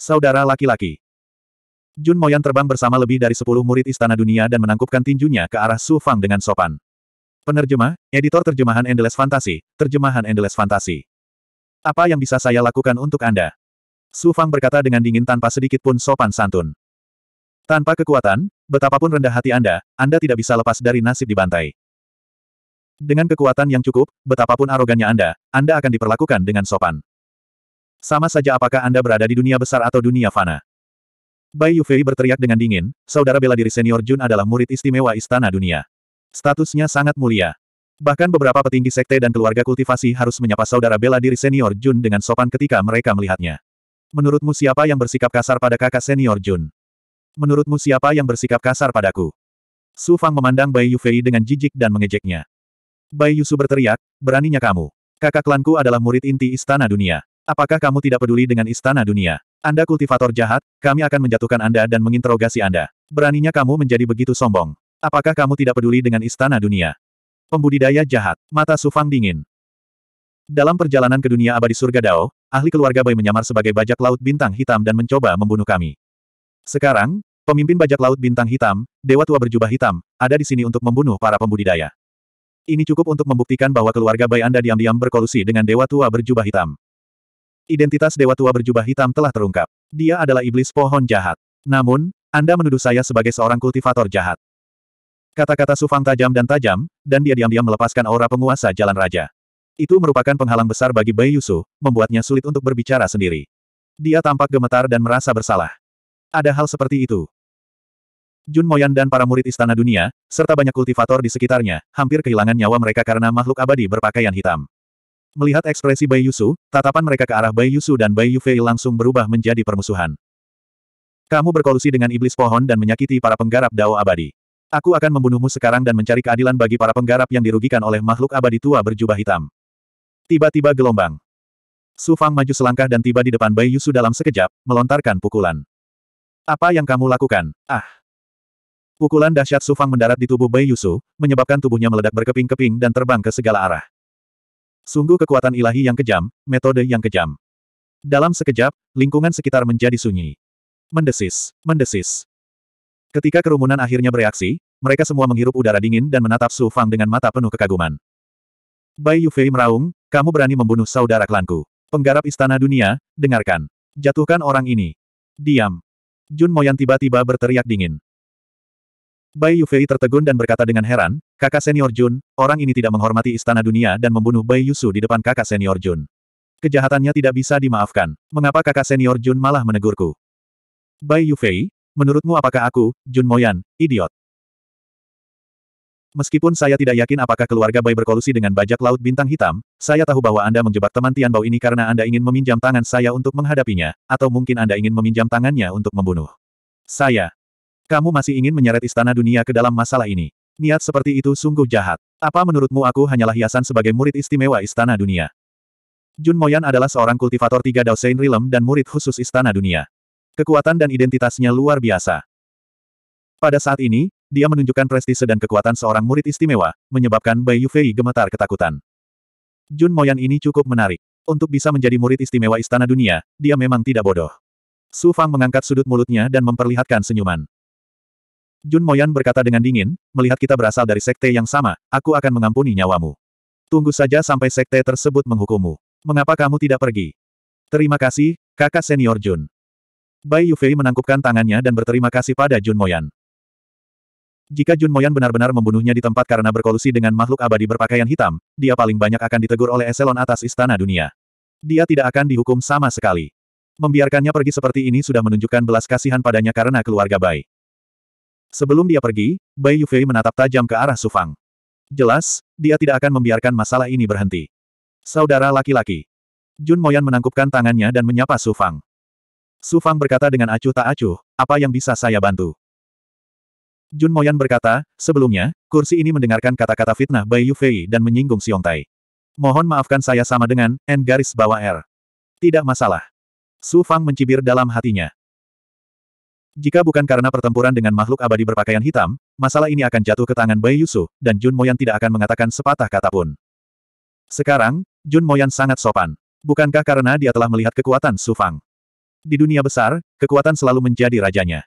Saudara laki-laki. Jun Moyan terbang bersama lebih dari sepuluh murid Istana Dunia dan menangkupkan tinjunya ke arah Su Fang dengan sopan. Penerjemah, editor terjemahan Endless Fantasy, terjemahan Endless Fantasy. Apa yang bisa saya lakukan untuk Anda? Su Fang berkata dengan dingin tanpa sedikit pun sopan santun. Tanpa kekuatan, betapapun rendah hati Anda, Anda tidak bisa lepas dari nasib dibantai. Dengan kekuatan yang cukup, betapapun arogannya Anda, Anda akan diperlakukan dengan sopan. Sama saja apakah Anda berada di dunia besar atau dunia fana. Bai Yufei berteriak dengan dingin, saudara bela diri senior Jun adalah murid istimewa istana dunia. Statusnya sangat mulia. Bahkan beberapa petinggi sekte dan keluarga kultivasi harus menyapa saudara bela diri senior Jun dengan sopan ketika mereka melihatnya. Menurutmu siapa yang bersikap kasar pada kakak senior Jun? Menurutmu siapa yang bersikap kasar padaku? Su Fang memandang Bai Yufei dengan jijik dan mengejeknya. Bai Yusu berteriak, beraninya kamu. Kakak klanku adalah murid inti istana dunia. Apakah kamu tidak peduli dengan istana dunia? Anda kultivator jahat, kami akan menjatuhkan Anda dan menginterogasi Anda. Beraninya kamu menjadi begitu sombong. Apakah kamu tidak peduli dengan istana dunia? Pembudidaya jahat, mata Sufang dingin. Dalam perjalanan ke dunia abadi surga Dao, ahli keluarga Bai menyamar sebagai bajak laut bintang hitam dan mencoba membunuh kami. Sekarang, pemimpin bajak laut bintang hitam, dewa tua berjubah hitam, ada di sini untuk membunuh para pembudidaya. Ini cukup untuk membuktikan bahwa keluarga Bai Anda diam-diam berkolusi dengan dewa tua berjubah hitam. Identitas dewa tua berjubah hitam telah terungkap. Dia adalah iblis pohon jahat. Namun, Anda menuduh saya sebagai seorang kultivator jahat. Kata-kata Sufang tajam dan tajam, dan dia diam-diam melepaskan aura penguasa jalan raja. Itu merupakan penghalang besar bagi Bai Yusu, membuatnya sulit untuk berbicara sendiri. Dia tampak gemetar dan merasa bersalah. Ada hal seperti itu. Jun Moyan dan para murid Istana Dunia, serta banyak kultivator di sekitarnya, hampir kehilangan nyawa mereka karena makhluk abadi berpakaian hitam. Melihat ekspresi Bai Yusu, tatapan mereka ke arah Bai Yusu dan Bai Yufei langsung berubah menjadi permusuhan. Kamu berkolusi dengan iblis pohon dan menyakiti para penggarap Dao abadi. Aku akan membunuhmu sekarang dan mencari keadilan bagi para penggarap yang dirugikan oleh makhluk abadi tua berjubah hitam. Tiba-tiba gelombang. Su Fang maju selangkah dan tiba di depan Bai Yusu dalam sekejap, melontarkan pukulan. Apa yang kamu lakukan? Ah! Pukulan dahsyat Su Fang mendarat di tubuh Bai Yusu, menyebabkan tubuhnya meledak berkeping-keping dan terbang ke segala arah. Sungguh kekuatan ilahi yang kejam, metode yang kejam. Dalam sekejap, lingkungan sekitar menjadi sunyi. Mendesis, mendesis. Ketika kerumunan akhirnya bereaksi, mereka semua menghirup udara dingin dan menatap Su Fang dengan mata penuh kekaguman. Bai Yufei meraung, kamu berani membunuh saudara klanku. Penggarap istana dunia, dengarkan. Jatuhkan orang ini. Diam. Jun Moyan tiba-tiba berteriak dingin. Bai Yufei tertegun dan berkata dengan heran, kakak senior Jun, orang ini tidak menghormati istana dunia dan membunuh Bai Yusu di depan kakak senior Jun. Kejahatannya tidak bisa dimaafkan. Mengapa kakak senior Jun malah menegurku? Bai Yufei, menurutmu apakah aku, Jun Moyan, idiot? Meskipun saya tidak yakin apakah keluarga Bai berkolusi dengan bajak laut bintang hitam, saya tahu bahwa Anda menjebak teman Tian Bao ini karena Anda ingin meminjam tangan saya untuk menghadapinya, atau mungkin Anda ingin meminjam tangannya untuk membunuh. Saya, kamu masih ingin menyeret istana dunia ke dalam masalah ini. Niat seperti itu sungguh jahat. Apa menurutmu aku hanyalah hiasan sebagai murid istimewa istana dunia? Jun Moyan adalah seorang kultivator tiga Sein Rilem dan murid khusus istana dunia. Kekuatan dan identitasnya luar biasa. Pada saat ini, dia menunjukkan prestise dan kekuatan seorang murid istimewa, menyebabkan Bai Yufei gemetar ketakutan. Jun Moyan ini cukup menarik. Untuk bisa menjadi murid istimewa istana dunia, dia memang tidak bodoh. Su Fang mengangkat sudut mulutnya dan memperlihatkan senyuman. Jun Moyan berkata dengan dingin, melihat kita berasal dari sekte yang sama, aku akan mengampuni nyawamu. Tunggu saja sampai sekte tersebut menghukummu. Mengapa kamu tidak pergi? Terima kasih, kakak senior Jun. Bai Yufei menangkupkan tangannya dan berterima kasih pada Jun Moyan. Jika Jun Moyan benar-benar membunuhnya di tempat karena berkolusi dengan makhluk abadi berpakaian hitam, dia paling banyak akan ditegur oleh eselon atas istana dunia. Dia tidak akan dihukum sama sekali. Membiarkannya pergi seperti ini sudah menunjukkan belas kasihan padanya karena keluarga Bai. Sebelum dia pergi, Bai Yufei menatap tajam ke arah Sufang. Jelas, dia tidak akan membiarkan masalah ini berhenti. Saudara laki-laki. Jun Moyan menangkupkan tangannya dan menyapa Sufang. Sufang berkata dengan acuh tak acuh, apa yang bisa saya bantu? Jun Moyan berkata, sebelumnya, kursi ini mendengarkan kata-kata fitnah Bai Yufei dan menyinggung Siong Tai. Mohon maafkan saya sama dengan, N garis bawah R. Tidak masalah. Sufang mencibir dalam hatinya. Jika bukan karena pertempuran dengan makhluk abadi berpakaian hitam, masalah ini akan jatuh ke tangan Bai Yusu, dan Jun Moyan tidak akan mengatakan sepatah kata pun. Sekarang, Jun Moyan sangat sopan. Bukankah karena dia telah melihat kekuatan Su Fang? Di dunia besar, kekuatan selalu menjadi rajanya.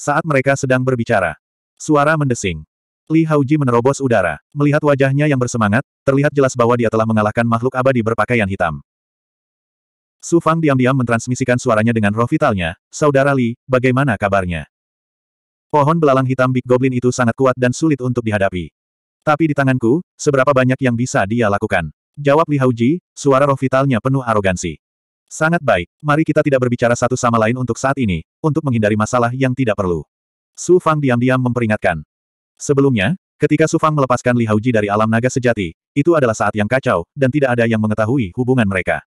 Saat mereka sedang berbicara, suara mendesing. Li Haoji menerobos udara. Melihat wajahnya yang bersemangat, terlihat jelas bahwa dia telah mengalahkan makhluk abadi berpakaian hitam. Su Fang diam-diam mentransmisikan suaranya dengan roh vitalnya, Saudara Li, bagaimana kabarnya? Pohon belalang hitam Big Goblin itu sangat kuat dan sulit untuk dihadapi. Tapi di tanganku, seberapa banyak yang bisa dia lakukan? Jawab Li Hauji, suara roh vitalnya penuh arogansi. Sangat baik, mari kita tidak berbicara satu sama lain untuk saat ini, untuk menghindari masalah yang tidak perlu. Su Fang diam-diam memperingatkan. Sebelumnya, ketika Su Fang melepaskan Li Hauji dari alam naga sejati, itu adalah saat yang kacau, dan tidak ada yang mengetahui hubungan mereka.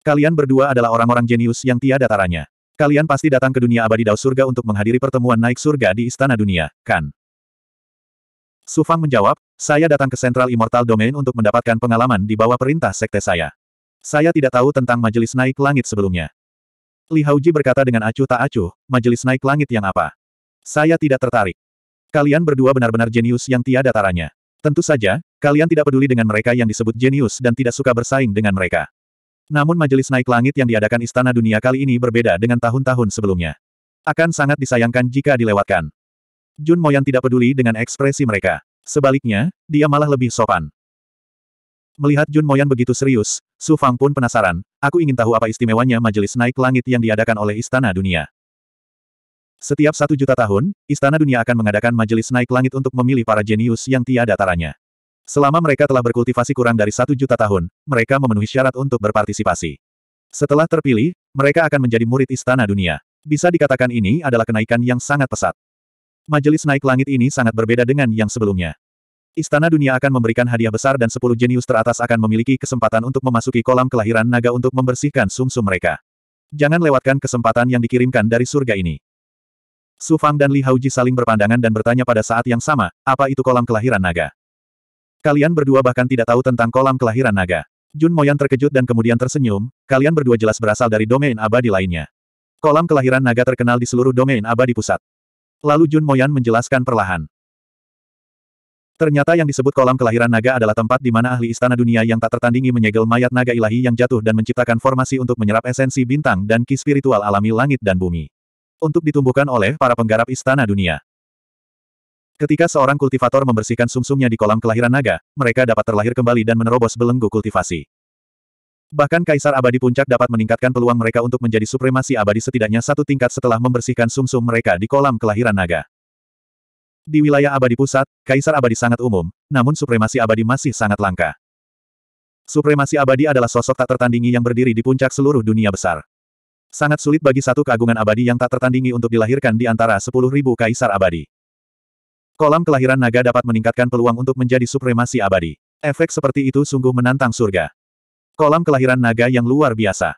Kalian berdua adalah orang-orang jenius yang tiada taranya. Kalian pasti datang ke dunia abadi Dao Surga untuk menghadiri pertemuan naik surga di Istana Dunia, kan? Sufang menjawab, saya datang ke Central Immortal Domain untuk mendapatkan pengalaman di bawah perintah sekte saya. Saya tidak tahu tentang majelis naik langit sebelumnya. Li Hauji berkata dengan acuh tak acuh, majelis naik langit yang apa? Saya tidak tertarik. Kalian berdua benar-benar jenius yang tiada taranya. Tentu saja, kalian tidak peduli dengan mereka yang disebut jenius dan tidak suka bersaing dengan mereka. Namun majelis naik langit yang diadakan Istana Dunia kali ini berbeda dengan tahun-tahun sebelumnya. Akan sangat disayangkan jika dilewatkan. Jun Moyan tidak peduli dengan ekspresi mereka. Sebaliknya, dia malah lebih sopan. Melihat Jun Moyan begitu serius, Su Fang pun penasaran, aku ingin tahu apa istimewanya majelis naik langit yang diadakan oleh Istana Dunia. Setiap satu juta tahun, Istana Dunia akan mengadakan majelis naik langit untuk memilih para jenius yang tiada taranya. Selama mereka telah berkultivasi kurang dari satu juta tahun, mereka memenuhi syarat untuk berpartisipasi. Setelah terpilih, mereka akan menjadi murid istana dunia. Bisa dikatakan ini adalah kenaikan yang sangat pesat. Majelis naik langit ini sangat berbeda dengan yang sebelumnya. Istana dunia akan memberikan hadiah besar dan sepuluh jenius teratas akan memiliki kesempatan untuk memasuki kolam kelahiran naga untuk membersihkan sumsum -sum mereka. Jangan lewatkan kesempatan yang dikirimkan dari surga ini. Su Fang dan Li Hauji saling berpandangan dan bertanya pada saat yang sama, apa itu kolam kelahiran naga? Kalian berdua bahkan tidak tahu tentang kolam kelahiran naga. Jun Moyan terkejut dan kemudian tersenyum, kalian berdua jelas berasal dari domain abadi lainnya. Kolam kelahiran naga terkenal di seluruh domain abadi pusat. Lalu Jun Moyan menjelaskan perlahan. Ternyata yang disebut kolam kelahiran naga adalah tempat di mana ahli istana dunia yang tak tertandingi menyegel mayat naga ilahi yang jatuh dan menciptakan formasi untuk menyerap esensi bintang dan ki spiritual alami langit dan bumi. Untuk ditumbuhkan oleh para penggarap istana dunia. Ketika seorang kultivator membersihkan sumsumnya di kolam kelahiran naga, mereka dapat terlahir kembali dan menerobos belenggu kultivasi. Bahkan Kaisar Abadi Puncak dapat meningkatkan peluang mereka untuk menjadi supremasi abadi setidaknya satu tingkat setelah membersihkan sumsum mereka di kolam kelahiran naga. Di wilayah abadi pusat, Kaisar Abadi sangat umum, namun supremasi abadi masih sangat langka. Supremasi abadi adalah sosok tak tertandingi yang berdiri di puncak seluruh dunia besar. Sangat sulit bagi satu keagungan abadi yang tak tertandingi untuk dilahirkan di antara 10.000 kaisar abadi. Kolam kelahiran naga dapat meningkatkan peluang untuk menjadi supremasi abadi. Efek seperti itu sungguh menantang surga. Kolam kelahiran naga yang luar biasa.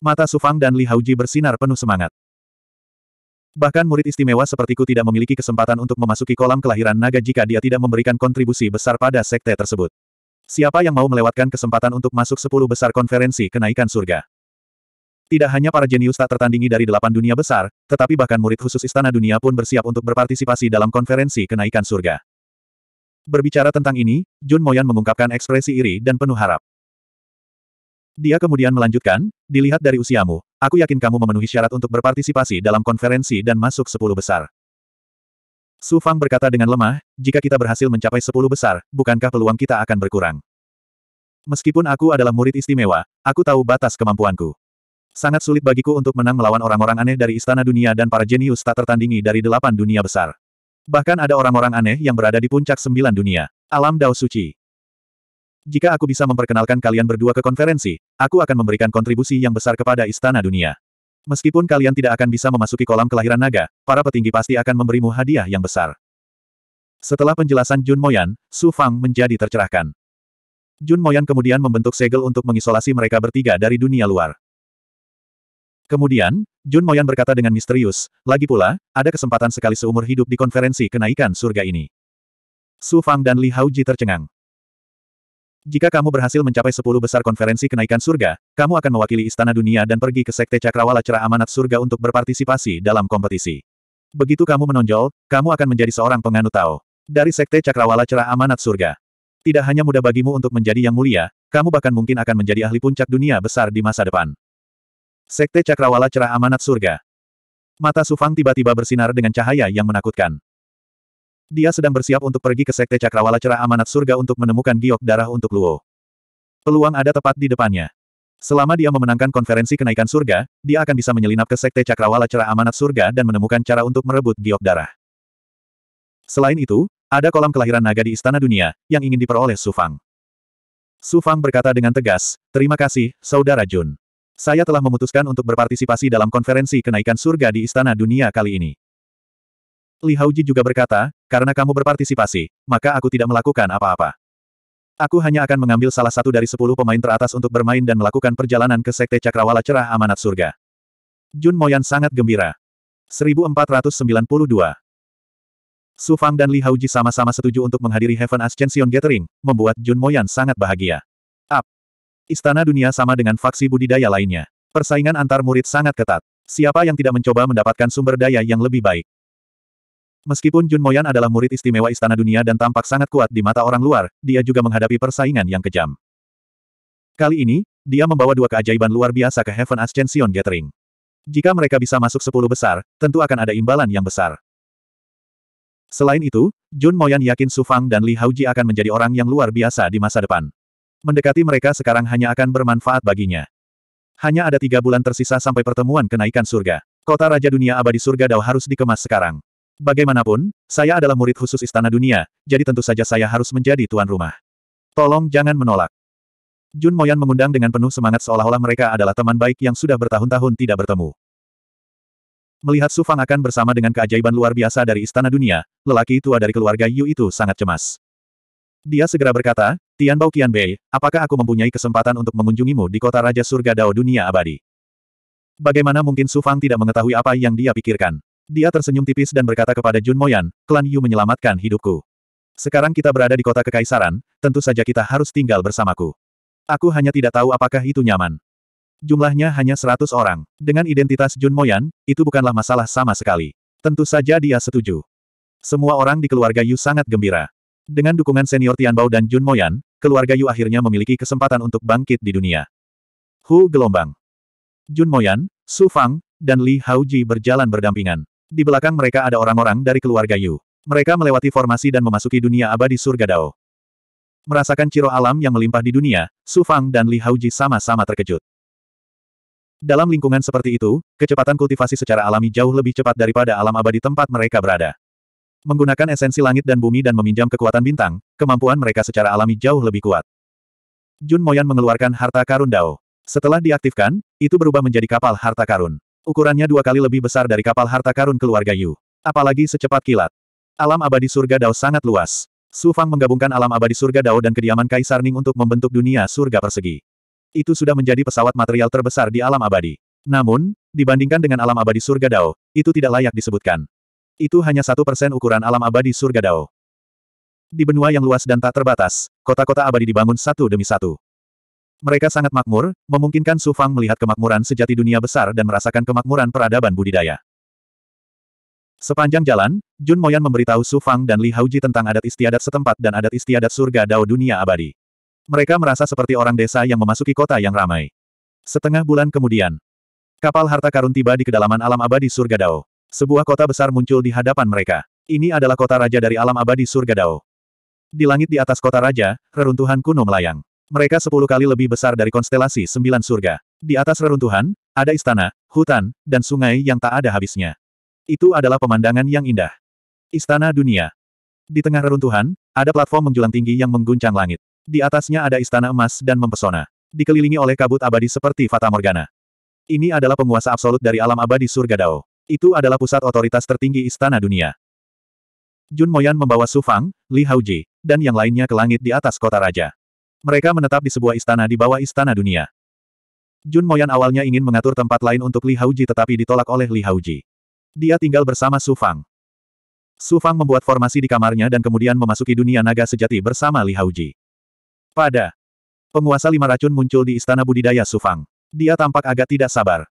Mata Sufang dan Li Hauji bersinar penuh semangat. Bahkan murid istimewa sepertiku tidak memiliki kesempatan untuk memasuki kolam kelahiran naga jika dia tidak memberikan kontribusi besar pada sekte tersebut. Siapa yang mau melewatkan kesempatan untuk masuk sepuluh besar konferensi kenaikan surga? Tidak hanya para jenius tak tertandingi dari delapan dunia besar, tetapi bahkan murid khusus istana dunia pun bersiap untuk berpartisipasi dalam konferensi kenaikan surga. Berbicara tentang ini, Jun Moyan mengungkapkan ekspresi iri dan penuh harap. Dia kemudian melanjutkan, dilihat dari usiamu, aku yakin kamu memenuhi syarat untuk berpartisipasi dalam konferensi dan masuk sepuluh besar. Su Fang berkata dengan lemah, jika kita berhasil mencapai sepuluh besar, bukankah peluang kita akan berkurang? Meskipun aku adalah murid istimewa, aku tahu batas kemampuanku. Sangat sulit bagiku untuk menang melawan orang-orang aneh dari istana dunia dan para jenius tak tertandingi dari delapan dunia besar. Bahkan ada orang-orang aneh yang berada di puncak sembilan dunia. Alam Dao Suci. Jika aku bisa memperkenalkan kalian berdua ke konferensi, aku akan memberikan kontribusi yang besar kepada istana dunia. Meskipun kalian tidak akan bisa memasuki kolam kelahiran naga, para petinggi pasti akan memberimu hadiah yang besar. Setelah penjelasan Jun Moyan, Su Fang menjadi tercerahkan. Jun Moyan kemudian membentuk segel untuk mengisolasi mereka bertiga dari dunia luar. Kemudian, Jun Moyan berkata dengan misterius, lagi pula, ada kesempatan sekali seumur hidup di konferensi kenaikan surga ini. Su Fang dan Li Ji tercengang. Jika kamu berhasil mencapai sepuluh besar konferensi kenaikan surga, kamu akan mewakili istana dunia dan pergi ke Sekte Cakrawala Cerah Amanat Surga untuk berpartisipasi dalam kompetisi. Begitu kamu menonjol, kamu akan menjadi seorang penganut Tao. Dari Sekte Cakrawala Cerah Amanat Surga. Tidak hanya mudah bagimu untuk menjadi yang mulia, kamu bahkan mungkin akan menjadi ahli puncak dunia besar di masa depan. Sekte Cakrawala Cerah Amanat Surga. Mata Sufang tiba-tiba bersinar dengan cahaya yang menakutkan. Dia sedang bersiap untuk pergi ke Sekte Cakrawala Cerah Amanat Surga untuk menemukan giok darah untuk Luo. Peluang ada tepat di depannya. Selama dia memenangkan konferensi kenaikan surga, dia akan bisa menyelinap ke Sekte Cakrawala Cerah Amanat Surga dan menemukan cara untuk merebut giok darah. Selain itu, ada kolam kelahiran naga di Istana Dunia, yang ingin diperoleh Sufang. Sufang berkata dengan tegas, terima kasih, Saudara Jun. Saya telah memutuskan untuk berpartisipasi dalam konferensi kenaikan surga di Istana Dunia kali ini. Li Haoji juga berkata, karena kamu berpartisipasi, maka aku tidak melakukan apa-apa. Aku hanya akan mengambil salah satu dari sepuluh pemain teratas untuk bermain dan melakukan perjalanan ke Sekte Cakrawala Cerah Amanat Surga. Jun Moyan sangat gembira. 1492 Su Fang dan Li Haoji sama-sama setuju untuk menghadiri Heaven Ascension Gathering, membuat Jun Moyan sangat bahagia. Istana dunia sama dengan faksi budidaya lainnya. Persaingan antar murid sangat ketat. Siapa yang tidak mencoba mendapatkan sumber daya yang lebih baik? Meskipun Jun Moyan adalah murid istimewa Istana Dunia dan tampak sangat kuat di mata orang luar, dia juga menghadapi persaingan yang kejam. Kali ini, dia membawa dua keajaiban luar biasa ke Heaven Ascension Gathering. Jika mereka bisa masuk sepuluh besar, tentu akan ada imbalan yang besar. Selain itu, Jun Moyan yakin Su Fang dan Li Hauji akan menjadi orang yang luar biasa di masa depan. Mendekati mereka sekarang hanya akan bermanfaat baginya. Hanya ada tiga bulan tersisa sampai pertemuan kenaikan surga. Kota Raja Dunia Abadi Surga Dao harus dikemas sekarang. Bagaimanapun, saya adalah murid khusus Istana Dunia, jadi tentu saja saya harus menjadi tuan rumah. Tolong jangan menolak. Jun Moyan mengundang dengan penuh semangat seolah-olah mereka adalah teman baik yang sudah bertahun-tahun tidak bertemu. Melihat Su Fang akan bersama dengan keajaiban luar biasa dari Istana Dunia, lelaki tua dari keluarga Yu itu sangat cemas. Dia segera berkata, Tian Bao Tianbao Qianbei, apakah aku mempunyai kesempatan untuk mengunjungimu di kota Raja Surga Dao Dunia Abadi? Bagaimana mungkin Su Fang tidak mengetahui apa yang dia pikirkan? Dia tersenyum tipis dan berkata kepada Jun Moyan, klan Yu menyelamatkan hidupku. Sekarang kita berada di kota Kekaisaran, tentu saja kita harus tinggal bersamaku. Aku hanya tidak tahu apakah itu nyaman. Jumlahnya hanya seratus orang. Dengan identitas Jun Moyan, itu bukanlah masalah sama sekali. Tentu saja dia setuju. Semua orang di keluarga Yu sangat gembira. Dengan dukungan senior Tianbao dan Jun Moyan, keluarga Yu akhirnya memiliki kesempatan untuk bangkit di dunia. Hu gelombang. Jun Moyan, Su Fang, dan Li Haoji berjalan berdampingan. Di belakang mereka ada orang-orang dari keluarga Yu. Mereka melewati formasi dan memasuki dunia abadi surga Dao. Merasakan ciro alam yang melimpah di dunia, Su Fang dan Li Haoji sama-sama terkejut. Dalam lingkungan seperti itu, kecepatan kultivasi secara alami jauh lebih cepat daripada alam abadi tempat mereka berada. Menggunakan esensi langit dan bumi dan meminjam kekuatan bintang, kemampuan mereka secara alami jauh lebih kuat. Jun Moyan mengeluarkan harta karun Dao. Setelah diaktifkan, itu berubah menjadi kapal harta karun. Ukurannya dua kali lebih besar dari kapal harta karun keluarga Yu. Apalagi secepat kilat. Alam abadi surga Dao sangat luas. Su Fang menggabungkan alam abadi surga Dao dan kediaman Kaisar Ning untuk membentuk dunia surga persegi. Itu sudah menjadi pesawat material terbesar di alam abadi. Namun, dibandingkan dengan alam abadi surga Dao, itu tidak layak disebutkan. Itu hanya satu persen ukuran alam abadi surga Dao. Di benua yang luas dan tak terbatas, kota-kota abadi dibangun satu demi satu. Mereka sangat makmur, memungkinkan Su Fang melihat kemakmuran sejati dunia besar dan merasakan kemakmuran peradaban budidaya. Sepanjang jalan, Jun Moyan memberitahu Su Fang dan Li Hauji tentang adat istiadat setempat dan adat istiadat surga Dao dunia abadi. Mereka merasa seperti orang desa yang memasuki kota yang ramai. Setengah bulan kemudian, kapal harta karun tiba di kedalaman alam abadi surga Dao. Sebuah kota besar muncul di hadapan mereka. Ini adalah kota raja dari alam abadi surga Dao. Di langit di atas kota raja, reruntuhan kuno melayang. Mereka sepuluh kali lebih besar dari konstelasi sembilan surga. Di atas reruntuhan, ada istana, hutan, dan sungai yang tak ada habisnya. Itu adalah pemandangan yang indah. Istana dunia. Di tengah reruntuhan, ada platform menjulang tinggi yang mengguncang langit. Di atasnya ada istana emas dan mempesona. Dikelilingi oleh kabut abadi seperti Fata Morgana. Ini adalah penguasa absolut dari alam abadi surga Dao. Itu adalah pusat otoritas tertinggi istana dunia. Jun Moyan membawa Su Fang, Li Haoji, dan yang lainnya ke langit di atas kota raja. Mereka menetap di sebuah istana di bawah istana dunia. Jun Moyan awalnya ingin mengatur tempat lain untuk Li Haoji tetapi ditolak oleh Li Haoji. Dia tinggal bersama Su Fang. Su Fang membuat formasi di kamarnya dan kemudian memasuki dunia naga sejati bersama Li Haoji. Pada penguasa lima racun muncul di istana budidaya Su Fang. Dia tampak agak tidak sabar.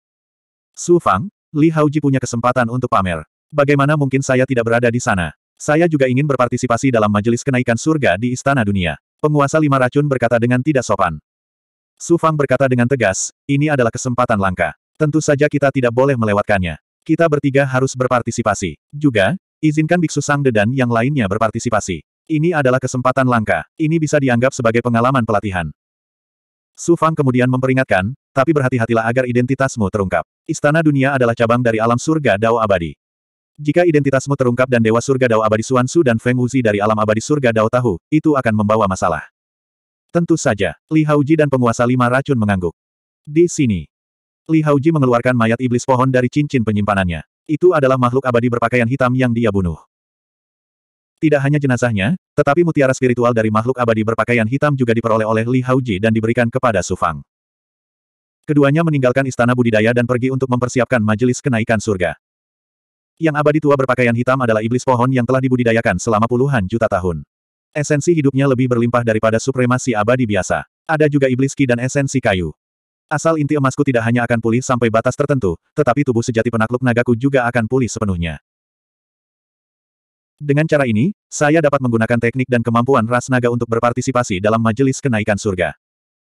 Su Fang, Li Haoji punya kesempatan untuk pamer. Bagaimana mungkin saya tidak berada di sana? Saya juga ingin berpartisipasi dalam majelis kenaikan surga di Istana Dunia. Penguasa lima racun berkata dengan tidak sopan. Su Fang berkata dengan tegas, ini adalah kesempatan langka. Tentu saja kita tidak boleh melewatkannya. Kita bertiga harus berpartisipasi. Juga, izinkan Biksu Sang dan yang lainnya berpartisipasi. Ini adalah kesempatan langka. Ini bisa dianggap sebagai pengalaman pelatihan. Su Fang kemudian memperingatkan, tapi berhati-hatilah agar identitasmu terungkap. Istana dunia adalah cabang dari alam surga Dao abadi. Jika identitasmu terungkap dan Dewa Surga Dao Abadi Suansu dan Feng Wuzi dari alam abadi surga Dao Tahu, itu akan membawa masalah. Tentu saja, Li Hauji dan penguasa lima racun mengangguk. Di sini, Li Hauji mengeluarkan mayat iblis pohon dari cincin penyimpanannya. Itu adalah makhluk abadi berpakaian hitam yang dia bunuh. Tidak hanya jenazahnya, tetapi mutiara spiritual dari makhluk abadi berpakaian hitam juga diperoleh oleh Li Hauji dan diberikan kepada Su Fang. Keduanya meninggalkan istana budidaya dan pergi untuk mempersiapkan majelis kenaikan surga. Yang abadi tua berpakaian hitam adalah iblis pohon yang telah dibudidayakan selama puluhan juta tahun. Esensi hidupnya lebih berlimpah daripada supremasi abadi biasa. Ada juga iblis ki dan esensi kayu. Asal inti emasku tidak hanya akan pulih sampai batas tertentu, tetapi tubuh sejati penakluk nagaku juga akan pulih sepenuhnya. Dengan cara ini, saya dapat menggunakan teknik dan kemampuan ras naga untuk berpartisipasi dalam majelis kenaikan surga.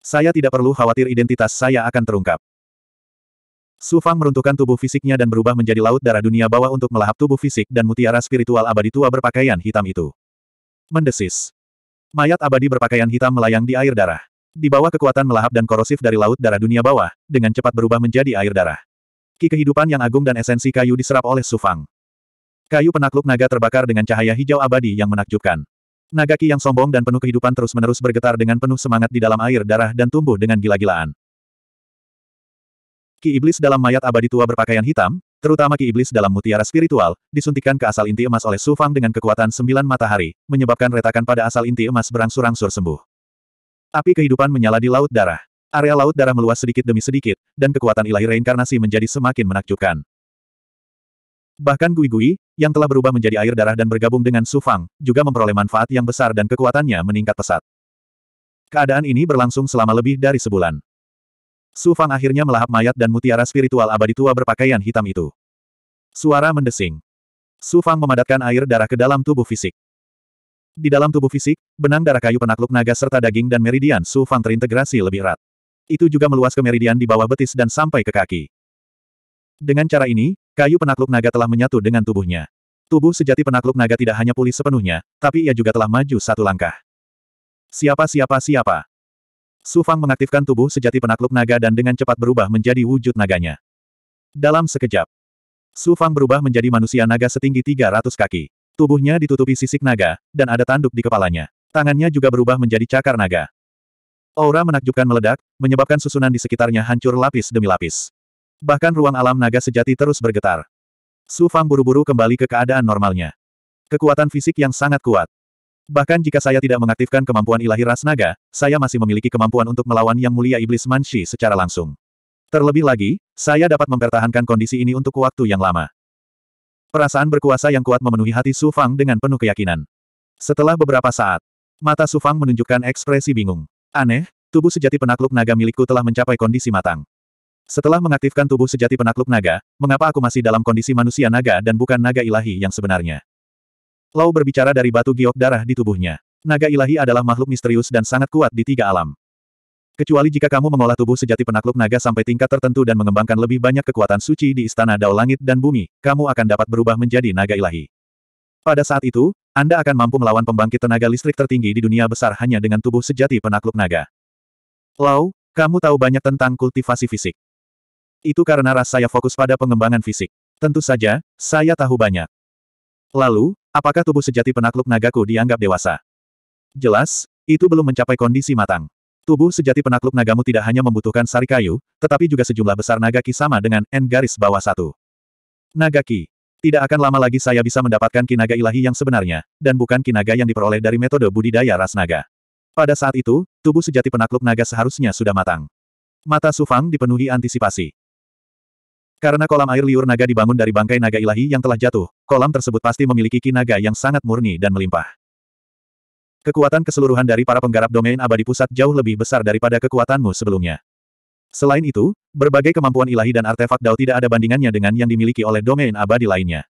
Saya tidak perlu khawatir identitas saya akan terungkap. Su Fang meruntuhkan tubuh fisiknya dan berubah menjadi laut darah dunia bawah untuk melahap tubuh fisik dan mutiara spiritual abadi tua berpakaian hitam itu. Mendesis. Mayat abadi berpakaian hitam melayang di air darah. Di bawah kekuatan melahap dan korosif dari laut darah dunia bawah, dengan cepat berubah menjadi air darah. Ki kehidupan yang agung dan esensi kayu diserap oleh Su Fang. Kayu penakluk naga terbakar dengan cahaya hijau abadi yang menakjubkan. Nagaki yang sombong dan penuh kehidupan terus-menerus bergetar dengan penuh semangat di dalam air darah dan tumbuh dengan gila-gilaan. Ki Iblis dalam mayat abadi tua berpakaian hitam, terutama Ki Iblis dalam mutiara spiritual, disuntikan ke asal inti emas oleh Su Fang dengan kekuatan sembilan matahari, menyebabkan retakan pada asal inti emas berangsur-angsur sembuh. Api kehidupan menyala di laut darah. Area laut darah meluas sedikit demi sedikit, dan kekuatan ilahi reinkarnasi menjadi semakin menakjubkan. Bahkan Gui Gui, yang telah berubah menjadi air darah dan bergabung dengan Su Fang, juga memperoleh manfaat yang besar dan kekuatannya meningkat pesat. Keadaan ini berlangsung selama lebih dari sebulan. Su Fang akhirnya melahap mayat dan mutiara spiritual abadi tua berpakaian hitam itu. Suara mendesing. Su Fang memadatkan air darah ke dalam tubuh fisik. Di dalam tubuh fisik, benang darah kayu penakluk naga serta daging dan meridian Su Fang terintegrasi lebih erat. Itu juga meluas ke meridian di bawah betis dan sampai ke kaki. Dengan cara ini, Kayu penakluk naga telah menyatu dengan tubuhnya. Tubuh sejati penakluk naga tidak hanya pulih sepenuhnya, tapi ia juga telah maju satu langkah. Siapa siapa siapa? Su Fang mengaktifkan tubuh sejati penakluk naga dan dengan cepat berubah menjadi wujud naganya. Dalam sekejap, Su Fang berubah menjadi manusia naga setinggi 300 kaki. Tubuhnya ditutupi sisik naga, dan ada tanduk di kepalanya. Tangannya juga berubah menjadi cakar naga. Aura menakjubkan meledak, menyebabkan susunan di sekitarnya hancur lapis demi lapis. Bahkan ruang alam naga sejati terus bergetar. Su Fang buru-buru kembali ke keadaan normalnya. Kekuatan fisik yang sangat kuat. Bahkan jika saya tidak mengaktifkan kemampuan ilahi ras naga, saya masih memiliki kemampuan untuk melawan Yang Mulia Iblis Manshi secara langsung. Terlebih lagi, saya dapat mempertahankan kondisi ini untuk waktu yang lama. Perasaan berkuasa yang kuat memenuhi hati Su Fang dengan penuh keyakinan. Setelah beberapa saat, mata Su Fang menunjukkan ekspresi bingung. Aneh, tubuh sejati penakluk naga milikku telah mencapai kondisi matang. Setelah mengaktifkan tubuh sejati penakluk naga, mengapa aku masih dalam kondisi manusia naga dan bukan naga ilahi yang sebenarnya? Lau berbicara dari batu giok darah di tubuhnya. Naga ilahi adalah makhluk misterius dan sangat kuat di tiga alam. Kecuali jika kamu mengolah tubuh sejati penakluk naga sampai tingkat tertentu dan mengembangkan lebih banyak kekuatan suci di istana dao langit dan bumi, kamu akan dapat berubah menjadi naga ilahi. Pada saat itu, Anda akan mampu melawan pembangkit tenaga listrik tertinggi di dunia besar hanya dengan tubuh sejati penakluk naga. Lau, kamu tahu banyak tentang kultivasi fisik. Itu karena ras saya fokus pada pengembangan fisik. Tentu saja, saya tahu banyak. Lalu, apakah tubuh sejati penakluk nagaku dianggap dewasa? Jelas, itu belum mencapai kondisi matang. Tubuh sejati penakluk nagamu tidak hanya membutuhkan sari kayu, tetapi juga sejumlah besar naga sama dengan N garis bawah satu. Nagaki. Tidak akan lama lagi saya bisa mendapatkan kinaga ilahi yang sebenarnya, dan bukan kinaga yang diperoleh dari metode budidaya ras naga. Pada saat itu, tubuh sejati penakluk naga seharusnya sudah matang. Mata Sufang dipenuhi antisipasi. Karena kolam air liur naga dibangun dari bangkai naga ilahi yang telah jatuh, kolam tersebut pasti memiliki ki naga yang sangat murni dan melimpah. Kekuatan keseluruhan dari para penggarap domain abadi pusat jauh lebih besar daripada kekuatanmu sebelumnya. Selain itu, berbagai kemampuan ilahi dan artefak Dao tidak ada bandingannya dengan yang dimiliki oleh domain abadi lainnya.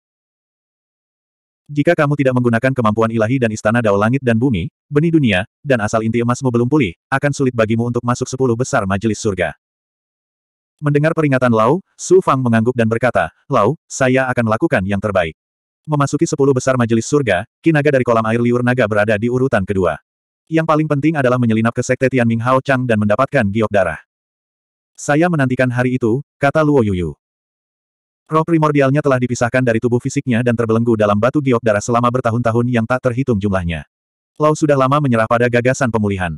Jika kamu tidak menggunakan kemampuan ilahi dan istana Dao Langit dan Bumi, benih dunia, dan asal inti emasmu belum pulih, akan sulit bagimu untuk masuk sepuluh besar majelis surga. Mendengar peringatan Lau, Su Fang mengangguk dan berkata, Lau, saya akan lakukan yang terbaik. Memasuki sepuluh besar majelis surga, kinaga dari kolam air liur naga berada di urutan kedua. Yang paling penting adalah menyelinap ke sekte Tian Ming Hao Chang dan mendapatkan giok darah. Saya menantikan hari itu, kata Luo Yuyu. Roh primordialnya telah dipisahkan dari tubuh fisiknya dan terbelenggu dalam batu giok darah selama bertahun-tahun yang tak terhitung jumlahnya. Lau sudah lama menyerah pada gagasan pemulihan.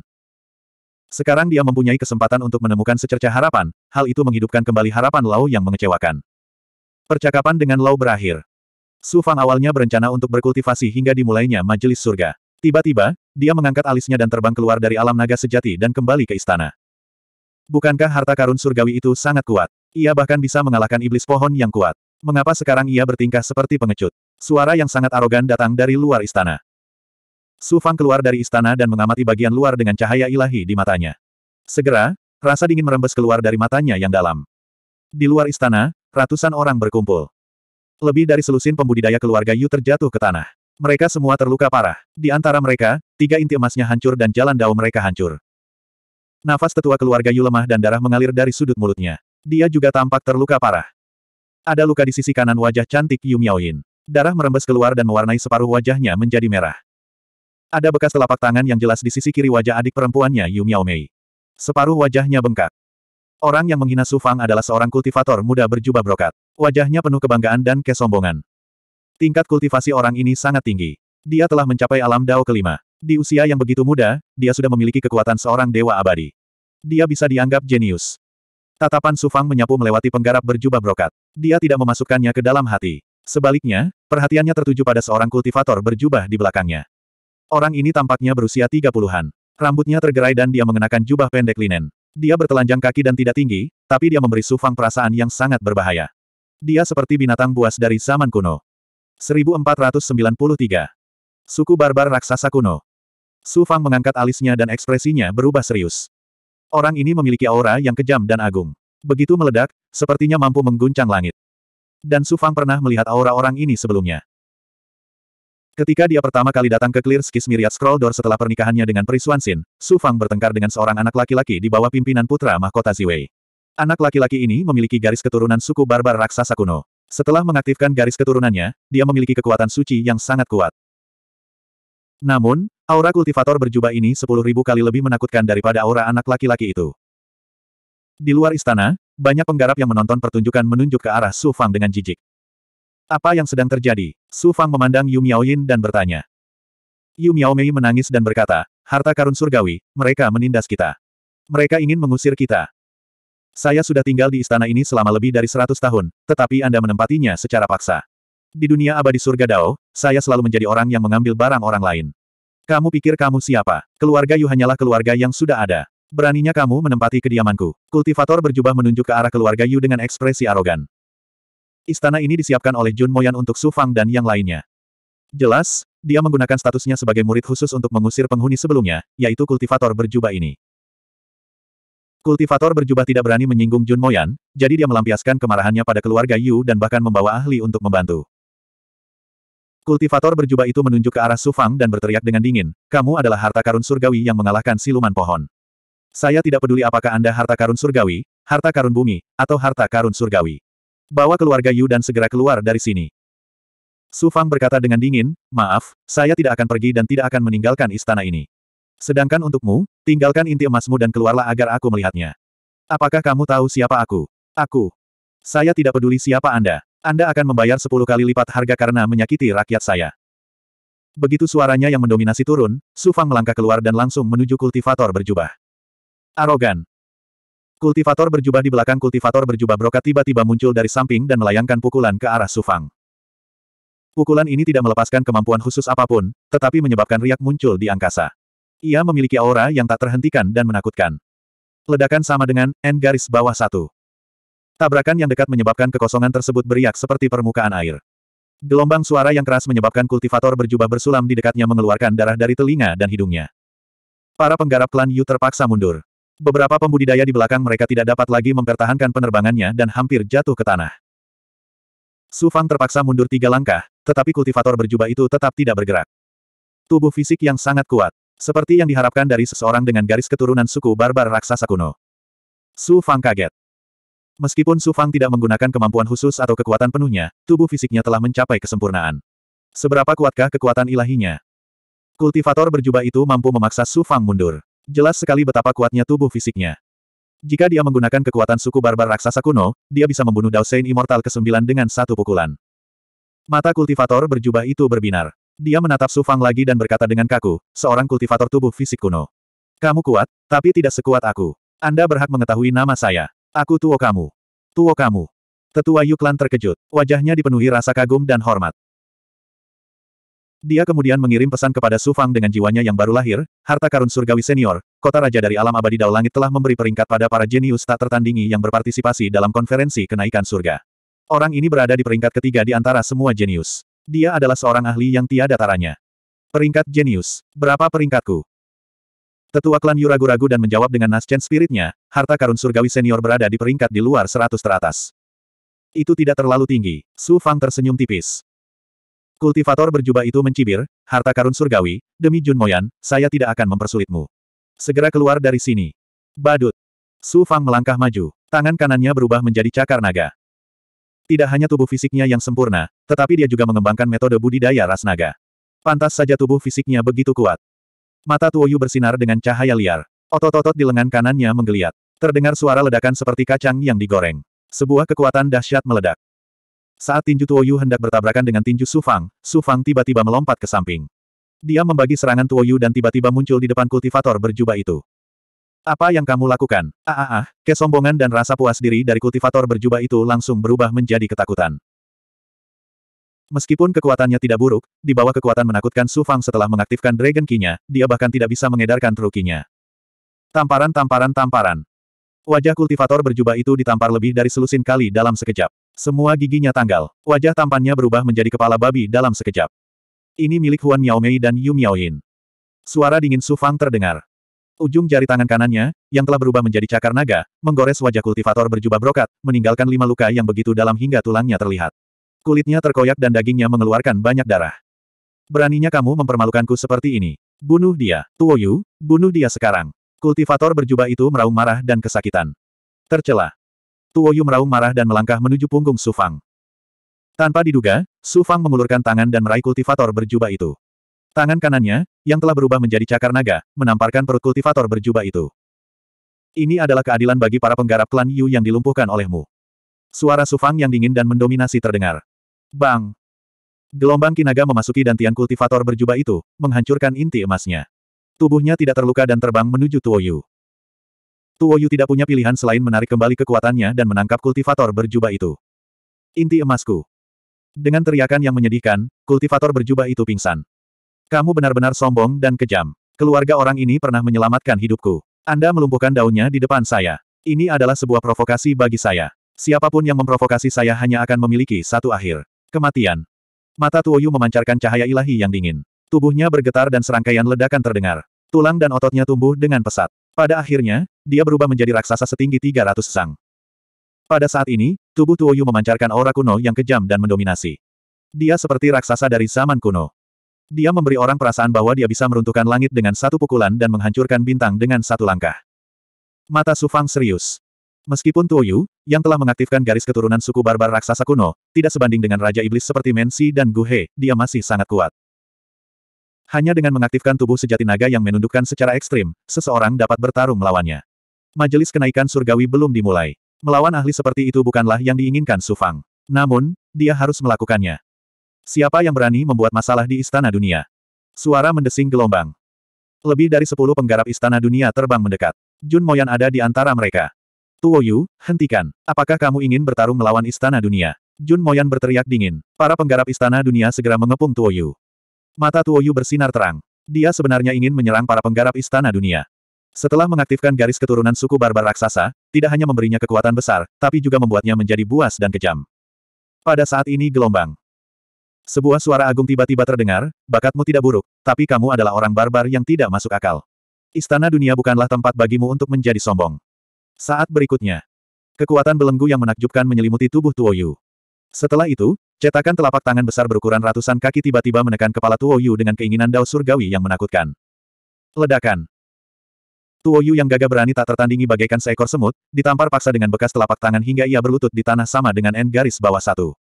Sekarang dia mempunyai kesempatan untuk menemukan secerca harapan, hal itu menghidupkan kembali harapan Lau yang mengecewakan. Percakapan dengan Lau berakhir. Su Fang awalnya berencana untuk berkultivasi hingga dimulainya majelis surga. Tiba-tiba, dia mengangkat alisnya dan terbang keluar dari alam naga sejati dan kembali ke istana. Bukankah harta karun surgawi itu sangat kuat? Ia bahkan bisa mengalahkan iblis pohon yang kuat. Mengapa sekarang ia bertingkah seperti pengecut? Suara yang sangat arogan datang dari luar istana. Su Fang keluar dari istana dan mengamati bagian luar dengan cahaya ilahi di matanya. Segera, rasa dingin merembes keluar dari matanya yang dalam. Di luar istana, ratusan orang berkumpul. Lebih dari selusin pembudidaya keluarga Yu terjatuh ke tanah. Mereka semua terluka parah. Di antara mereka, tiga inti emasnya hancur dan jalan dao mereka hancur. Nafas tetua keluarga Yu lemah dan darah mengalir dari sudut mulutnya. Dia juga tampak terluka parah. Ada luka di sisi kanan wajah cantik Yu Miaoyin. Darah merembes keluar dan mewarnai separuh wajahnya menjadi merah. Ada bekas telapak tangan yang jelas di sisi kiri wajah adik perempuannya Yu Miaomei. Separuh wajahnya bengkak. Orang yang menghina Su Fang adalah seorang kultivator muda berjubah brokat. Wajahnya penuh kebanggaan dan kesombongan. Tingkat kultivasi orang ini sangat tinggi. Dia telah mencapai alam dao kelima. Di usia yang begitu muda, dia sudah memiliki kekuatan seorang dewa abadi. Dia bisa dianggap jenius. Tatapan Su Fang menyapu melewati penggarap berjubah brokat. Dia tidak memasukkannya ke dalam hati. Sebaliknya, perhatiannya tertuju pada seorang kultivator berjubah di belakangnya. Orang ini tampaknya berusia tiga puluhan. Rambutnya tergerai dan dia mengenakan jubah pendek linen. Dia bertelanjang kaki dan tidak tinggi, tapi dia memberi Sufang perasaan yang sangat berbahaya. Dia seperti binatang buas dari zaman kuno. 1493. Suku barbar raksasa kuno. Sufang mengangkat alisnya dan ekspresinya berubah serius. Orang ini memiliki aura yang kejam dan agung. Begitu meledak, sepertinya mampu mengguncang langit. Dan Sufang pernah melihat aura orang ini sebelumnya. Ketika dia pertama kali datang ke Clear Skies Myriad Scroll Door setelah pernikahannya dengan Perisuan Sin, Su Fang bertengkar dengan seorang anak laki-laki di bawah pimpinan putra mahkota Ziwei. Anak laki-laki ini memiliki garis keturunan suku barbar raksasa kuno. Setelah mengaktifkan garis keturunannya, dia memiliki kekuatan suci yang sangat kuat. Namun, aura kultivator berjubah ini sepuluh ribu kali lebih menakutkan daripada aura anak laki-laki itu. Di luar istana, banyak penggarap yang menonton pertunjukan menunjuk ke arah Su Fang dengan jijik. Apa yang sedang terjadi? Su Fang memandang Yu Miaoyin dan bertanya. Yu Miaomei menangis dan berkata, harta karun surgawi, mereka menindas kita. Mereka ingin mengusir kita. Saya sudah tinggal di istana ini selama lebih dari seratus tahun, tetapi Anda menempatinya secara paksa. Di dunia abadi surga Dao, saya selalu menjadi orang yang mengambil barang orang lain. Kamu pikir kamu siapa? Keluarga Yu hanyalah keluarga yang sudah ada. Beraninya kamu menempati kediamanku. Kultivator berjubah menunjuk ke arah keluarga Yu dengan ekspresi arogan. Istana ini disiapkan oleh Jun Moyan untuk Su Fang dan yang lainnya. Jelas, dia menggunakan statusnya sebagai murid khusus untuk mengusir penghuni sebelumnya, yaitu kultivator berjubah ini. Kultivator berjubah tidak berani menyinggung Jun Moyan, jadi dia melampiaskan kemarahannya pada keluarga Yu dan bahkan membawa ahli untuk membantu. Kultivator berjubah itu menunjuk ke arah Su Fang dan berteriak dengan dingin, kamu adalah harta karun surgawi yang mengalahkan siluman pohon. Saya tidak peduli apakah Anda harta karun surgawi, harta karun bumi, atau harta karun surgawi. Bawa keluarga Yu dan segera keluar dari sini. Su Fang berkata dengan dingin, maaf, saya tidak akan pergi dan tidak akan meninggalkan istana ini. Sedangkan untukmu, tinggalkan inti emasmu dan keluarlah agar aku melihatnya. Apakah kamu tahu siapa aku? Aku. Saya tidak peduli siapa Anda. Anda akan membayar sepuluh kali lipat harga karena menyakiti rakyat saya. Begitu suaranya yang mendominasi turun, Su Fang melangkah keluar dan langsung menuju kultivator berjubah. Arogan. Kultivator berjubah di belakang kultivator berjubah brokat tiba-tiba muncul dari samping dan melayangkan pukulan ke arah Sufang. Pukulan ini tidak melepaskan kemampuan khusus apapun, tetapi menyebabkan riak muncul di angkasa. Ia memiliki aura yang tak terhentikan dan menakutkan. Ledakan sama dengan N garis bawah satu. Tabrakan yang dekat menyebabkan kekosongan tersebut beriak seperti permukaan air. Gelombang suara yang keras menyebabkan kultivator berjubah bersulam di dekatnya mengeluarkan darah dari telinga dan hidungnya. Para penggarap klan Yu terpaksa mundur. Beberapa pembudidaya di belakang mereka tidak dapat lagi mempertahankan penerbangannya dan hampir jatuh ke tanah. Su Fang terpaksa mundur tiga langkah, tetapi kultivator berjubah itu tetap tidak bergerak. Tubuh fisik yang sangat kuat, seperti yang diharapkan dari seseorang dengan garis keturunan suku barbar raksasa kuno. Su Fang kaget. Meskipun Su Fang tidak menggunakan kemampuan khusus atau kekuatan penuhnya, tubuh fisiknya telah mencapai kesempurnaan. Seberapa kuatkah kekuatan ilahinya? Kultivator berjubah itu mampu memaksa Su Fang mundur. Jelas sekali betapa kuatnya tubuh fisiknya. Jika dia menggunakan kekuatan suku barbar raksasa kuno, dia bisa membunuh Dausein Immortal ke-9 dengan satu pukulan. Mata kultivator berjubah itu berbinar. Dia menatap Su Fang lagi dan berkata dengan kaku, seorang kultivator tubuh fisik kuno. Kamu kuat, tapi tidak sekuat aku. Anda berhak mengetahui nama saya. Aku Tuo kamu. Tuo kamu. Tetua Yuklan terkejut. Wajahnya dipenuhi rasa kagum dan hormat. Dia kemudian mengirim pesan kepada Su Fang dengan jiwanya yang baru lahir, harta karun surgawi senior, kota raja dari alam abadi Dao Langit telah memberi peringkat pada para jenius tak tertandingi yang berpartisipasi dalam konferensi kenaikan surga. Orang ini berada di peringkat ketiga di antara semua jenius. Dia adalah seorang ahli yang tiada taranya. Peringkat jenius. Berapa peringkatku? Tetua klan Yu ragu-ragu dan menjawab dengan nascent spiritnya, harta karun surgawi senior berada di peringkat di luar seratus teratas. Itu tidak terlalu tinggi. Su Fang tersenyum tipis. Kultivator berjubah itu mencibir, harta karun surgawi, demi Jun Moyan, saya tidak akan mempersulitmu. Segera keluar dari sini. Badut. Su Fang melangkah maju. Tangan kanannya berubah menjadi cakar naga. Tidak hanya tubuh fisiknya yang sempurna, tetapi dia juga mengembangkan metode budidaya ras naga. Pantas saja tubuh fisiknya begitu kuat. Mata Tuoyu bersinar dengan cahaya liar. Otot-otot di lengan kanannya menggeliat. Terdengar suara ledakan seperti kacang yang digoreng. Sebuah kekuatan dahsyat meledak. Saat tinju Tuoyu hendak bertabrakan dengan tinju Sufang, Sufang tiba-tiba melompat ke samping. Dia membagi serangan Tuoyu dan tiba-tiba muncul di depan kultivator berjubah itu. Apa yang kamu lakukan? Ah ah ah, kesombongan dan rasa puas diri dari kultivator berjubah itu langsung berubah menjadi ketakutan. Meskipun kekuatannya tidak buruk, di bawah kekuatan menakutkan Sufang setelah mengaktifkan Dragon Key-nya, dia bahkan tidak bisa mengedarkan Trukinya. Tamparan-tamparan-tamparan. Wajah kultivator berjubah itu ditampar lebih dari selusin kali dalam sekejap. Semua giginya tanggal, wajah tampannya berubah menjadi kepala babi dalam sekejap. Ini milik Huan Miaomei dan Yu Miaoyin. Suara dingin Su Fang terdengar. Ujung jari tangan kanannya, yang telah berubah menjadi cakar naga, menggores wajah kultivator berjubah brokat, meninggalkan lima luka yang begitu dalam hingga tulangnya terlihat. Kulitnya terkoyak dan dagingnya mengeluarkan banyak darah. Beraninya kamu mempermalukanku seperti ini. Bunuh dia, Tuoyu, bunuh dia sekarang. Kultivator berjubah itu meraung marah dan kesakitan. Tercela. Tuoyu meraung marah dan melangkah menuju punggung Sufang. Tanpa diduga, Sufang mengulurkan tangan dan meraih kultivator berjubah itu. Tangan kanannya, yang telah berubah menjadi cakar naga, menamparkan perut kultivator berjubah itu. Ini adalah keadilan bagi para penggarap klan Yu yang dilumpuhkan olehmu. Suara Sufang yang dingin dan mendominasi terdengar. Bang! Gelombang kinaga memasuki dantian kultivator berjubah itu, menghancurkan inti emasnya. Tubuhnya tidak terluka dan terbang menuju Tuoyu. Yu tidak punya pilihan selain menarik kembali kekuatannya dan menangkap kultivator berjubah itu. Inti emasku. Dengan teriakan yang menyedihkan, kultivator berjubah itu pingsan. Kamu benar-benar sombong dan kejam. Keluarga orang ini pernah menyelamatkan hidupku. Anda melumpuhkan daunnya di depan saya. Ini adalah sebuah provokasi bagi saya. Siapapun yang memprovokasi saya hanya akan memiliki satu akhir. Kematian. Mata Tuoyu memancarkan cahaya ilahi yang dingin. Tubuhnya bergetar dan serangkaian ledakan terdengar. Tulang dan ototnya tumbuh dengan pesat. Pada akhirnya, dia berubah menjadi raksasa setinggi 300 sang. Pada saat ini, tubuh Tuoyu memancarkan aura kuno yang kejam dan mendominasi. Dia seperti raksasa dari zaman kuno. Dia memberi orang perasaan bahwa dia bisa meruntuhkan langit dengan satu pukulan dan menghancurkan bintang dengan satu langkah. Mata Sufang serius. Meskipun Tuoyu, yang telah mengaktifkan garis keturunan suku barbar raksasa kuno, tidak sebanding dengan Raja Iblis seperti Mensi dan Guhe, dia masih sangat kuat. Hanya dengan mengaktifkan tubuh sejati naga yang menundukkan secara ekstrim, seseorang dapat bertarung melawannya. Majelis kenaikan surgawi belum dimulai. Melawan ahli seperti itu bukanlah yang diinginkan Sufang. Namun, dia harus melakukannya. Siapa yang berani membuat masalah di istana dunia? Suara mendesing gelombang. Lebih dari sepuluh penggarap istana dunia terbang mendekat. Jun Moyan ada di antara mereka. Tuoyu, hentikan. Apakah kamu ingin bertarung melawan istana dunia? Jun Moyan berteriak dingin. Para penggarap istana dunia segera mengepung Tuoyu. Mata Tuoyu bersinar terang. Dia sebenarnya ingin menyerang para penggarap istana dunia. Setelah mengaktifkan garis keturunan suku barbar raksasa, tidak hanya memberinya kekuatan besar, tapi juga membuatnya menjadi buas dan kejam. Pada saat ini gelombang. Sebuah suara agung tiba-tiba terdengar, bakatmu tidak buruk, tapi kamu adalah orang barbar yang tidak masuk akal. Istana dunia bukanlah tempat bagimu untuk menjadi sombong. Saat berikutnya, kekuatan belenggu yang menakjubkan menyelimuti tubuh Tuoyu. Setelah itu, Cetakan telapak tangan besar berukuran ratusan kaki tiba-tiba menekan kepala Tuo Yu dengan keinginan dao surgawi yang menakutkan. Ledakan. Tuo Yu yang gagah berani tak tertandingi bagaikan seekor semut, ditampar paksa dengan bekas telapak tangan hingga ia berlutut di tanah sama dengan N garis bawah satu.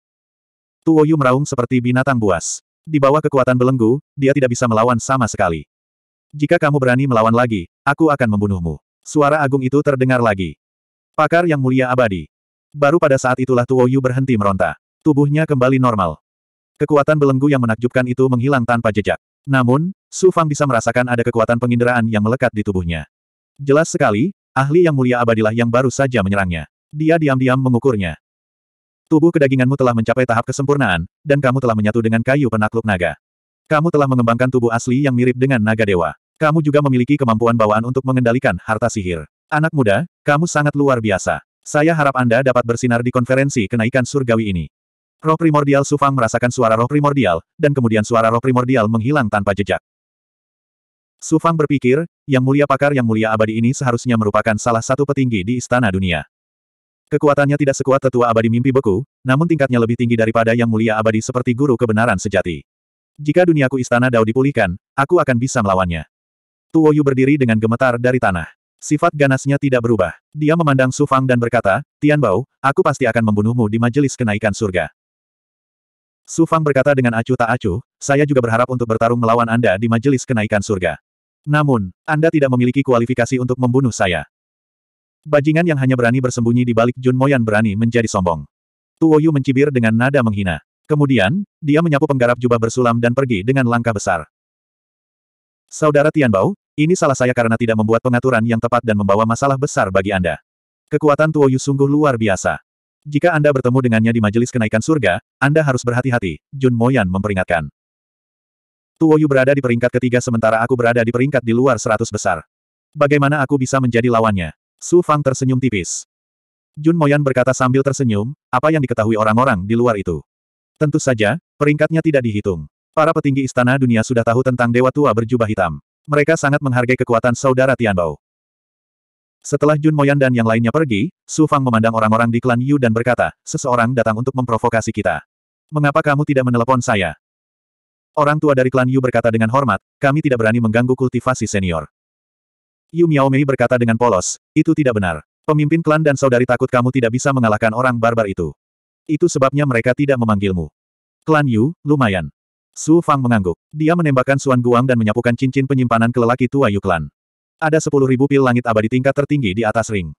Tuo Yu meraung seperti binatang buas. Di bawah kekuatan belenggu, dia tidak bisa melawan sama sekali. Jika kamu berani melawan lagi, aku akan membunuhmu. Suara agung itu terdengar lagi. Pakar yang mulia abadi. Baru pada saat itulah Tuo Yu berhenti meronta. Tubuhnya kembali normal. Kekuatan belenggu yang menakjubkan itu menghilang tanpa jejak. Namun, Su Fang bisa merasakan ada kekuatan penginderaan yang melekat di tubuhnya. Jelas sekali, ahli yang mulia abadilah yang baru saja menyerangnya. Dia diam-diam mengukurnya. Tubuh kedaginganmu telah mencapai tahap kesempurnaan, dan kamu telah menyatu dengan kayu penakluk naga. Kamu telah mengembangkan tubuh asli yang mirip dengan naga dewa. Kamu juga memiliki kemampuan bawaan untuk mengendalikan harta sihir. Anak muda, kamu sangat luar biasa. Saya harap Anda dapat bersinar di konferensi kenaikan surgawi ini. Roh primordial Sufang merasakan suara roh primordial, dan kemudian suara roh primordial menghilang tanpa jejak. Sufang berpikir, yang mulia pakar yang mulia abadi ini seharusnya merupakan salah satu petinggi di istana dunia. Kekuatannya tidak sekuat tetua abadi mimpi beku, namun tingkatnya lebih tinggi daripada yang mulia abadi seperti guru kebenaran sejati. Jika duniaku istana Dao dipulihkan, aku akan bisa melawannya. Tuoyu berdiri dengan gemetar dari tanah. Sifat ganasnya tidak berubah. Dia memandang Sufang dan berkata, Tian Bao, aku pasti akan membunuhmu di majelis kenaikan surga. Su Fang berkata dengan acuh tak acuh, saya juga berharap untuk bertarung melawan Anda di majelis kenaikan surga. Namun, Anda tidak memiliki kualifikasi untuk membunuh saya. Bajingan yang hanya berani bersembunyi di balik Jun Moyan berani menjadi sombong. Tuoyu mencibir dengan nada menghina. Kemudian, dia menyapu penggarap jubah bersulam dan pergi dengan langkah besar. Saudara Tianbao, ini salah saya karena tidak membuat pengaturan yang tepat dan membawa masalah besar bagi Anda. Kekuatan Tuoyu sungguh luar biasa. Jika Anda bertemu dengannya di majelis kenaikan surga, Anda harus berhati-hati, Jun Moyan memperingatkan. Tuoyu berada di peringkat ketiga sementara aku berada di peringkat di luar seratus besar. Bagaimana aku bisa menjadi lawannya? Su Fang tersenyum tipis. Jun Moyan berkata sambil tersenyum, apa yang diketahui orang-orang di luar itu? Tentu saja, peringkatnya tidak dihitung. Para petinggi istana dunia sudah tahu tentang Dewa Tua berjubah hitam. Mereka sangat menghargai kekuatan saudara Tianbao. Setelah Jun Moyan dan yang lainnya pergi, Su Fang memandang orang-orang di klan Yu dan berkata, seseorang datang untuk memprovokasi kita. Mengapa kamu tidak menelepon saya? Orang tua dari klan Yu berkata dengan hormat, kami tidak berani mengganggu kultivasi senior. Yu Miao Mei berkata dengan polos, itu tidak benar. Pemimpin klan dan saudari takut kamu tidak bisa mengalahkan orang barbar itu. Itu sebabnya mereka tidak memanggilmu. Klan Yu, lumayan. Su Fang mengangguk. Dia menembakkan Suan Guang dan menyapukan cincin penyimpanan ke lelaki tua Yu klan ada sepuluh ribu pil langit abadi tingkat tertinggi di atas ring.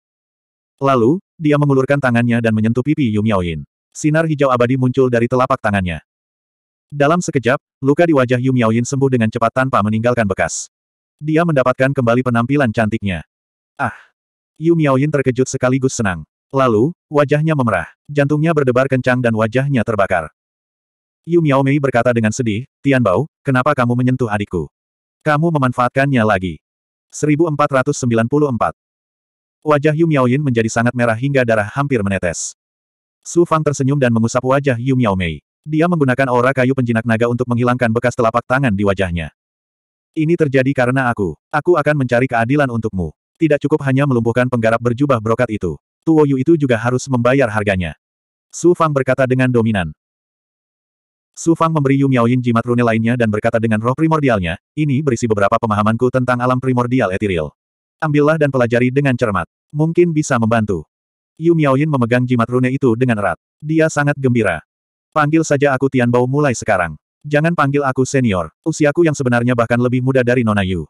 Lalu, dia mengulurkan tangannya dan menyentuh pipi Yu Miaoyin. Sinar hijau abadi muncul dari telapak tangannya. Dalam sekejap, luka di wajah Yu Miaoyin sembuh dengan cepat tanpa meninggalkan bekas. Dia mendapatkan kembali penampilan cantiknya. Ah! Yu Miaoyin terkejut sekaligus senang. Lalu, wajahnya memerah, jantungnya berdebar kencang dan wajahnya terbakar. Yu Miao Mei berkata dengan sedih, Tian Tianbao, kenapa kamu menyentuh adikku? Kamu memanfaatkannya lagi. 1494. Wajah Yu Miaoyin menjadi sangat merah hingga darah hampir menetes. Su Fang tersenyum dan mengusap wajah Yu Miao Mei. Dia menggunakan aura kayu penjinak naga untuk menghilangkan bekas telapak tangan di wajahnya. Ini terjadi karena aku. Aku akan mencari keadilan untukmu. Tidak cukup hanya melumpuhkan penggarap berjubah brokat itu. Tuoyu itu juga harus membayar harganya. Su Fang berkata dengan dominan. Su Fang memberi Yu Miaoyin jimat rune lainnya dan berkata dengan roh primordialnya, ini berisi beberapa pemahamanku tentang alam primordial etiril. Ambillah dan pelajari dengan cermat. Mungkin bisa membantu. Yu Miaoyin memegang jimat rune itu dengan erat. Dia sangat gembira. Panggil saja aku Tianbao mulai sekarang. Jangan panggil aku senior. Usiaku yang sebenarnya bahkan lebih muda dari Nona Yu.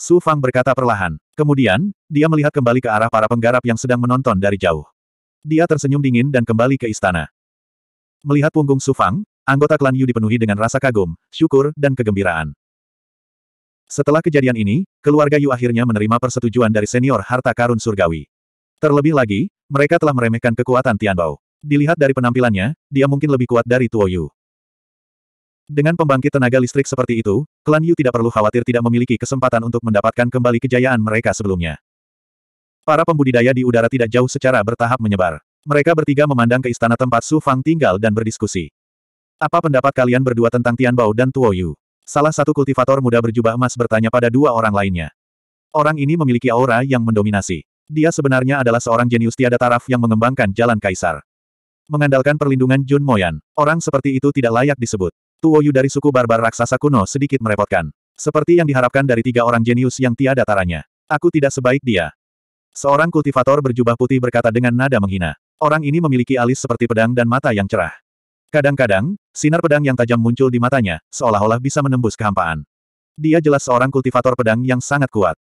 Su Fang berkata perlahan. Kemudian, dia melihat kembali ke arah para penggarap yang sedang menonton dari jauh. Dia tersenyum dingin dan kembali ke istana. Melihat punggung Su Fang, Anggota klan Yu dipenuhi dengan rasa kagum, syukur, dan kegembiraan. Setelah kejadian ini, keluarga Yu akhirnya menerima persetujuan dari senior harta karun surgawi. Terlebih lagi, mereka telah meremehkan kekuatan Tianbao. Dilihat dari penampilannya, dia mungkin lebih kuat dari Tuo Yu. Dengan pembangkit tenaga listrik seperti itu, klan Yu tidak perlu khawatir tidak memiliki kesempatan untuk mendapatkan kembali kejayaan mereka sebelumnya. Para pembudidaya di udara tidak jauh secara bertahap menyebar. Mereka bertiga memandang ke istana tempat Su Fang tinggal dan berdiskusi. Apa pendapat kalian berdua tentang Tian Bao dan Tuo Yu? Salah satu kultivator muda berjubah emas bertanya pada dua orang lainnya. Orang ini memiliki aura yang mendominasi. Dia sebenarnya adalah seorang jenius tiada taraf yang mengembangkan jalan kaisar. Mengandalkan perlindungan Jun Moyan, orang seperti itu tidak layak disebut. Tuo Yu dari suku barbar raksasa kuno sedikit merepotkan. Seperti yang diharapkan dari tiga orang jenius yang tiada taranya. Aku tidak sebaik dia. Seorang kultivator berjubah putih berkata dengan nada menghina. Orang ini memiliki alis seperti pedang dan mata yang cerah. Kadang-kadang, sinar pedang yang tajam muncul di matanya, seolah-olah bisa menembus kehampaan. Dia jelas seorang kultivator pedang yang sangat kuat.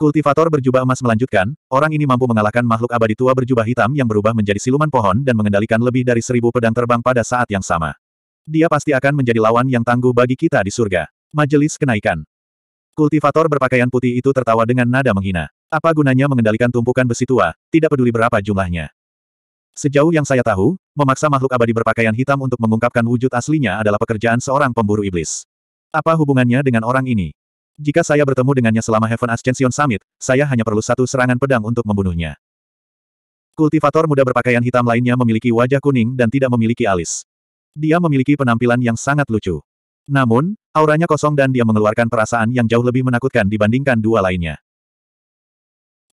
Kultivator berjubah emas melanjutkan, orang ini mampu mengalahkan makhluk abadi tua berjubah hitam yang berubah menjadi siluman pohon dan mengendalikan lebih dari seribu pedang terbang pada saat yang sama. Dia pasti akan menjadi lawan yang tangguh bagi kita di surga. Majelis Kenaikan Kultivator berpakaian putih itu tertawa dengan nada menghina. Apa gunanya mengendalikan tumpukan besi tua, tidak peduli berapa jumlahnya. Sejauh yang saya tahu, memaksa makhluk abadi berpakaian hitam untuk mengungkapkan wujud aslinya adalah pekerjaan seorang pemburu iblis. Apa hubungannya dengan orang ini? Jika saya bertemu dengannya selama Heaven Ascension Summit, saya hanya perlu satu serangan pedang untuk membunuhnya. Kultivator muda berpakaian hitam lainnya memiliki wajah kuning dan tidak memiliki alis. Dia memiliki penampilan yang sangat lucu. Namun, auranya kosong dan dia mengeluarkan perasaan yang jauh lebih menakutkan dibandingkan dua lainnya.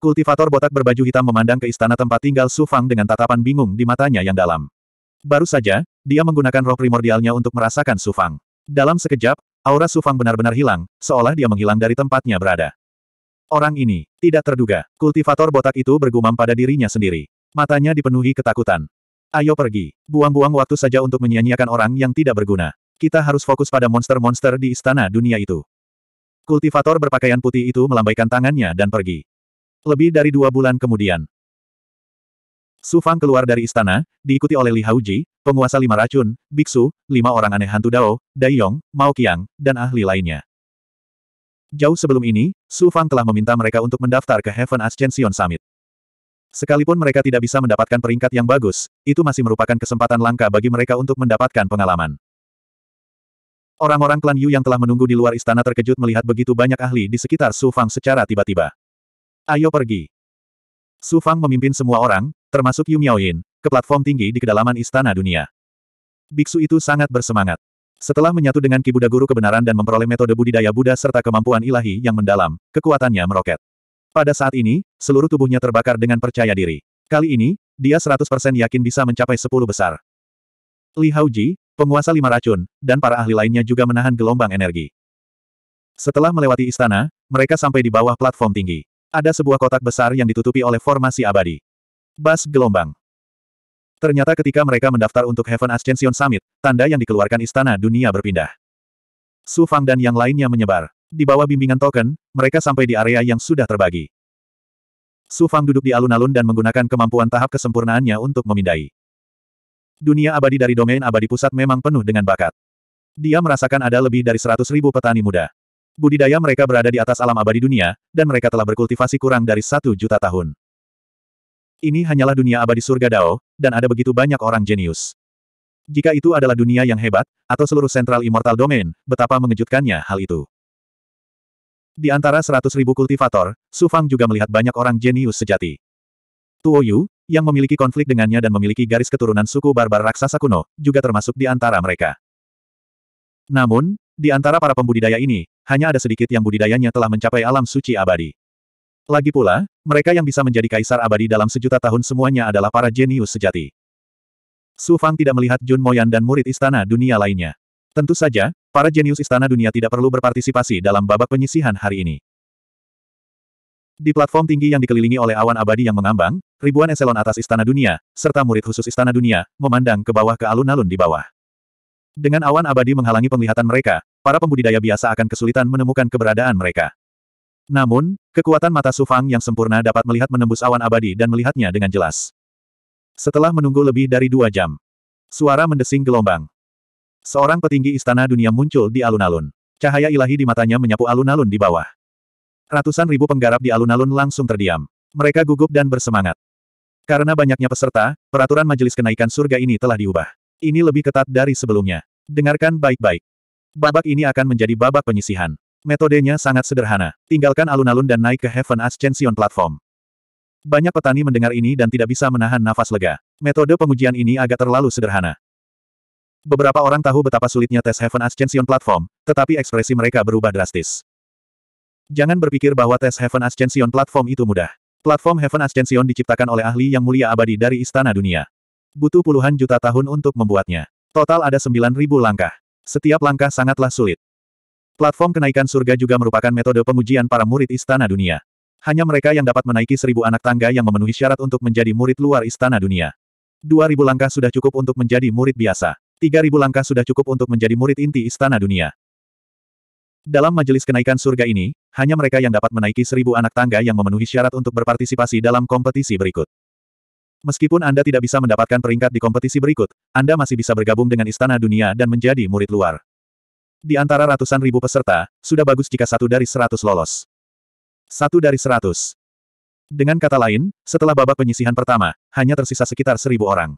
Kultivator botak berbaju hitam memandang ke istana tempat tinggal Su Fang dengan tatapan bingung di matanya yang dalam. Baru saja, dia menggunakan roh primordialnya untuk merasakan Su Fang. Dalam sekejap, aura Su Fang benar-benar hilang, seolah dia menghilang dari tempatnya berada. Orang ini, tidak terduga, kultivator botak itu bergumam pada dirinya sendiri. Matanya dipenuhi ketakutan. Ayo pergi, buang-buang waktu saja untuk menyia-nyiakan orang yang tidak berguna. Kita harus fokus pada monster-monster di istana dunia itu. Kultivator berpakaian putih itu melambaikan tangannya dan pergi. Lebih dari dua bulan kemudian. Su Fang keluar dari istana, diikuti oleh Li Haoji, penguasa lima racun, biksu, lima orang aneh hantu Dao, Dai Yong, Mao Qiang, dan ahli lainnya. Jauh sebelum ini, Su Fang telah meminta mereka untuk mendaftar ke Heaven Ascension Summit. Sekalipun mereka tidak bisa mendapatkan peringkat yang bagus, itu masih merupakan kesempatan langka bagi mereka untuk mendapatkan pengalaman. Orang-orang klan Yu yang telah menunggu di luar istana terkejut melihat begitu banyak ahli di sekitar Su Fang secara tiba-tiba. Ayo pergi. Su Fang memimpin semua orang, termasuk Yu Miaoyin, ke platform tinggi di kedalaman Istana Dunia. Biksu itu sangat bersemangat. Setelah menyatu dengan Ki Buddha Guru Kebenaran dan memperoleh metode budidaya Buddha serta kemampuan ilahi yang mendalam, kekuatannya meroket. Pada saat ini, seluruh tubuhnya terbakar dengan percaya diri. Kali ini, dia 100% yakin bisa mencapai 10 besar. Li Haoji, penguasa lima racun, dan para ahli lainnya juga menahan gelombang energi. Setelah melewati istana, mereka sampai di bawah platform tinggi. Ada sebuah kotak besar yang ditutupi oleh formasi abadi. Bas gelombang. Ternyata ketika mereka mendaftar untuk Heaven Ascension Summit, tanda yang dikeluarkan istana dunia berpindah. Su Fang dan yang lainnya menyebar. Di bawah bimbingan token, mereka sampai di area yang sudah terbagi. Su Fang duduk di alun-alun dan menggunakan kemampuan tahap kesempurnaannya untuk memindai. Dunia abadi dari domain abadi pusat memang penuh dengan bakat. Dia merasakan ada lebih dari seratus ribu petani muda. Budidaya mereka berada di atas alam abadi dunia, dan mereka telah berkultivasi kurang dari satu juta tahun. Ini hanyalah dunia abadi surga Dao, dan ada begitu banyak orang jenius. Jika itu adalah dunia yang hebat, atau seluruh sentral immortal domain, betapa mengejutkannya hal itu. Di antara seratus ribu kultivator, Su Fang juga melihat banyak orang jenius sejati. Tuo Yu, yang memiliki konflik dengannya dan memiliki garis keturunan suku barbar raksasa kuno, juga termasuk di antara mereka. Namun, di antara para pembudidaya ini, hanya ada sedikit yang budidayanya telah mencapai alam suci abadi. Lagi pula, mereka yang bisa menjadi kaisar abadi dalam sejuta tahun semuanya adalah para jenius sejati. Su Fang tidak melihat Jun Moyan dan murid istana dunia lainnya. Tentu saja, para jenius istana dunia tidak perlu berpartisipasi dalam babak penyisihan hari ini. Di platform tinggi yang dikelilingi oleh awan abadi yang mengambang, ribuan eselon atas istana dunia, serta murid khusus istana dunia, memandang ke bawah ke alun-alun di bawah. Dengan awan abadi menghalangi penglihatan mereka, para pembudidaya biasa akan kesulitan menemukan keberadaan mereka. Namun, kekuatan mata Sufang yang sempurna dapat melihat menembus awan abadi dan melihatnya dengan jelas. Setelah menunggu lebih dari dua jam, suara mendesing gelombang. Seorang petinggi istana dunia muncul di alun-alun. Cahaya ilahi di matanya menyapu alun-alun di bawah. Ratusan ribu penggarap di alun-alun langsung terdiam. Mereka gugup dan bersemangat. Karena banyaknya peserta, peraturan majelis kenaikan surga ini telah diubah. Ini lebih ketat dari sebelumnya. Dengarkan baik-baik. Babak ini akan menjadi babak penyisihan. Metodenya sangat sederhana. Tinggalkan alun-alun dan naik ke Heaven Ascension Platform. Banyak petani mendengar ini dan tidak bisa menahan nafas lega. Metode pengujian ini agak terlalu sederhana. Beberapa orang tahu betapa sulitnya tes Heaven Ascension Platform, tetapi ekspresi mereka berubah drastis. Jangan berpikir bahwa tes Heaven Ascension Platform itu mudah. Platform Heaven Ascension diciptakan oleh ahli yang mulia abadi dari Istana Dunia. Butuh puluhan juta tahun untuk membuatnya. Total ada 9.000 langkah. Setiap langkah sangatlah sulit. Platform kenaikan surga juga merupakan metode pengujian para murid istana dunia. Hanya mereka yang dapat menaiki seribu anak tangga yang memenuhi syarat untuk menjadi murid luar istana dunia. Dua ribu langkah sudah cukup untuk menjadi murid biasa. Tiga ribu langkah sudah cukup untuk menjadi murid inti istana dunia. Dalam majelis kenaikan surga ini, hanya mereka yang dapat menaiki seribu anak tangga yang memenuhi syarat untuk berpartisipasi dalam kompetisi berikut. Meskipun Anda tidak bisa mendapatkan peringkat di kompetisi berikut, Anda masih bisa bergabung dengan Istana Dunia dan menjadi murid luar. Di antara ratusan ribu peserta, sudah bagus jika satu dari seratus lolos. Satu dari seratus. Dengan kata lain, setelah babak penyisihan pertama, hanya tersisa sekitar seribu orang.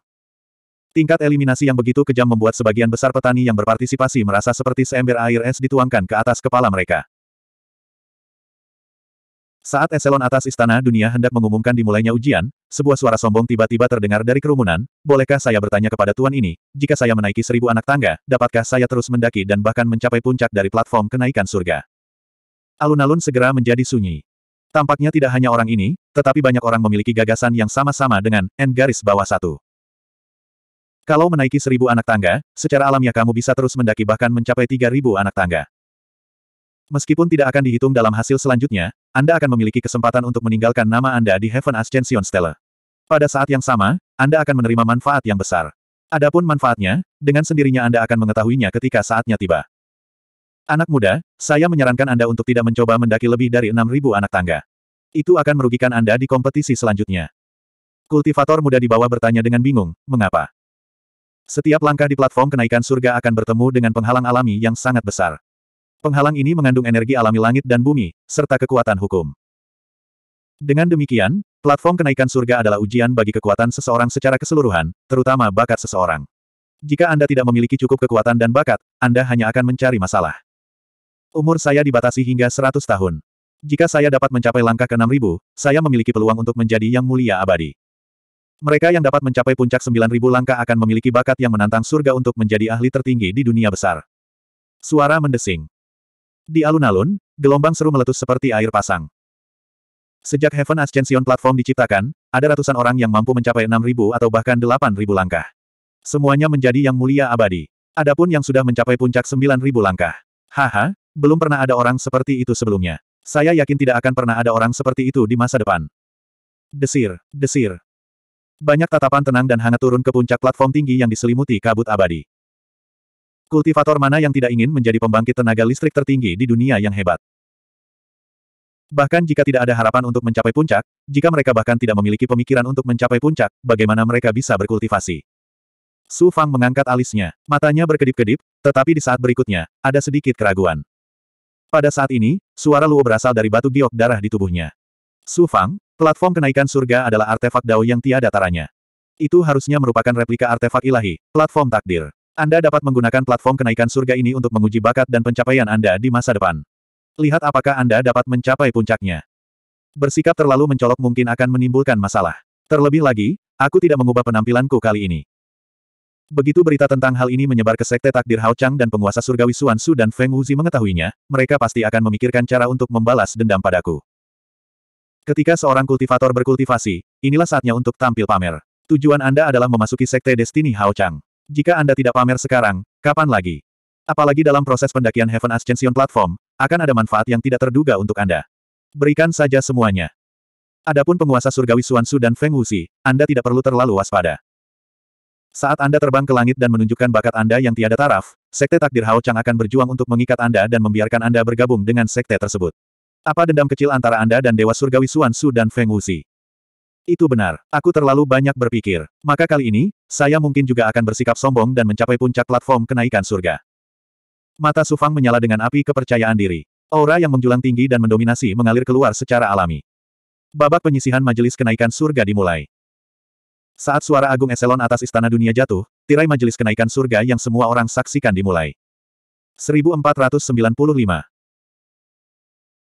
Tingkat eliminasi yang begitu kejam membuat sebagian besar petani yang berpartisipasi merasa seperti seember air es dituangkan ke atas kepala mereka. Saat eselon atas istana dunia hendak mengumumkan dimulainya ujian, sebuah suara sombong tiba-tiba terdengar dari kerumunan, bolehkah saya bertanya kepada tuan ini, jika saya menaiki seribu anak tangga, dapatkah saya terus mendaki dan bahkan mencapai puncak dari platform kenaikan surga? Alun-alun segera menjadi sunyi. Tampaknya tidak hanya orang ini, tetapi banyak orang memiliki gagasan yang sama-sama dengan N garis bawah satu. Kalau menaiki seribu anak tangga, secara alamiah kamu bisa terus mendaki bahkan mencapai tiga ribu anak tangga. Meskipun tidak akan dihitung dalam hasil selanjutnya, anda akan memiliki kesempatan untuk meninggalkan nama Anda di Heaven Ascension Stellar. Pada saat yang sama, Anda akan menerima manfaat yang besar. Adapun manfaatnya, dengan sendirinya Anda akan mengetahuinya ketika saatnya tiba. Anak muda, saya menyarankan Anda untuk tidak mencoba mendaki lebih dari 6.000 anak tangga. Itu akan merugikan Anda di kompetisi selanjutnya. Kultivator muda di bawah bertanya dengan bingung, mengapa? Setiap langkah di platform kenaikan surga akan bertemu dengan penghalang alami yang sangat besar. Penghalang ini mengandung energi alami langit dan bumi, serta kekuatan hukum. Dengan demikian, platform kenaikan surga adalah ujian bagi kekuatan seseorang secara keseluruhan, terutama bakat seseorang. Jika Anda tidak memiliki cukup kekuatan dan bakat, Anda hanya akan mencari masalah. Umur saya dibatasi hingga 100 tahun. Jika saya dapat mencapai langkah ke-6000, saya memiliki peluang untuk menjadi yang mulia abadi. Mereka yang dapat mencapai puncak 9000 langkah akan memiliki bakat yang menantang surga untuk menjadi ahli tertinggi di dunia besar. Suara mendesing. Di alun-alun, gelombang seru meletus seperti air pasang. Sejak Heaven Ascension Platform diciptakan, ada ratusan orang yang mampu mencapai 6.000 atau bahkan 8.000 langkah. Semuanya menjadi yang mulia abadi. Adapun yang sudah mencapai puncak 9.000 langkah. Haha, belum pernah ada orang seperti itu sebelumnya. Saya yakin tidak akan pernah ada orang seperti itu di masa depan. Desir, desir. Banyak tatapan tenang dan hangat turun ke puncak platform tinggi yang diselimuti kabut abadi. Kultivator mana yang tidak ingin menjadi pembangkit tenaga listrik tertinggi di dunia yang hebat? Bahkan jika tidak ada harapan untuk mencapai puncak, jika mereka bahkan tidak memiliki pemikiran untuk mencapai puncak, bagaimana mereka bisa berkultivasi? Su Fang mengangkat alisnya, matanya berkedip-kedip, tetapi di saat berikutnya, ada sedikit keraguan. Pada saat ini, suara Luo berasal dari batu giok darah di tubuhnya. Su Fang, platform kenaikan surga adalah artefak Dao yang tiada taranya. Itu harusnya merupakan replika artefak ilahi, platform takdir. Anda dapat menggunakan platform kenaikan surga ini untuk menguji bakat dan pencapaian Anda di masa depan. Lihat apakah Anda dapat mencapai puncaknya. Bersikap terlalu mencolok mungkin akan menimbulkan masalah. Terlebih lagi, aku tidak mengubah penampilanku kali ini. Begitu berita tentang hal ini menyebar ke sekte takdir Hao Chang dan penguasa surgawi Suan Su dan Feng Wuzi mengetahuinya, mereka pasti akan memikirkan cara untuk membalas dendam padaku. Ketika seorang kultivator berkultivasi, inilah saatnya untuk tampil pamer. Tujuan Anda adalah memasuki sekte Destiny Hao Chang. Jika Anda tidak pamer sekarang, kapan lagi? Apalagi dalam proses pendakian Heaven Ascension Platform, akan ada manfaat yang tidak terduga untuk Anda. Berikan saja semuanya. Adapun penguasa surgawi Suansu dan Feng Wuxi, Anda tidak perlu terlalu waspada. Saat Anda terbang ke langit dan menunjukkan bakat Anda yang tiada taraf, Sekte Takdir Hao Chang akan berjuang untuk mengikat Anda dan membiarkan Anda bergabung dengan sekte tersebut. Apa dendam kecil antara Anda dan Dewa Surgawi Suansu dan Feng Wuxi? Itu benar, aku terlalu banyak berpikir. Maka kali ini, saya mungkin juga akan bersikap sombong dan mencapai puncak platform kenaikan surga. Mata Sufang menyala dengan api kepercayaan diri. Aura yang menjulang tinggi dan mendominasi mengalir keluar secara alami. Babak penyisihan majelis kenaikan surga dimulai. Saat suara agung eselon atas istana dunia jatuh, tirai majelis kenaikan surga yang semua orang saksikan dimulai. 1495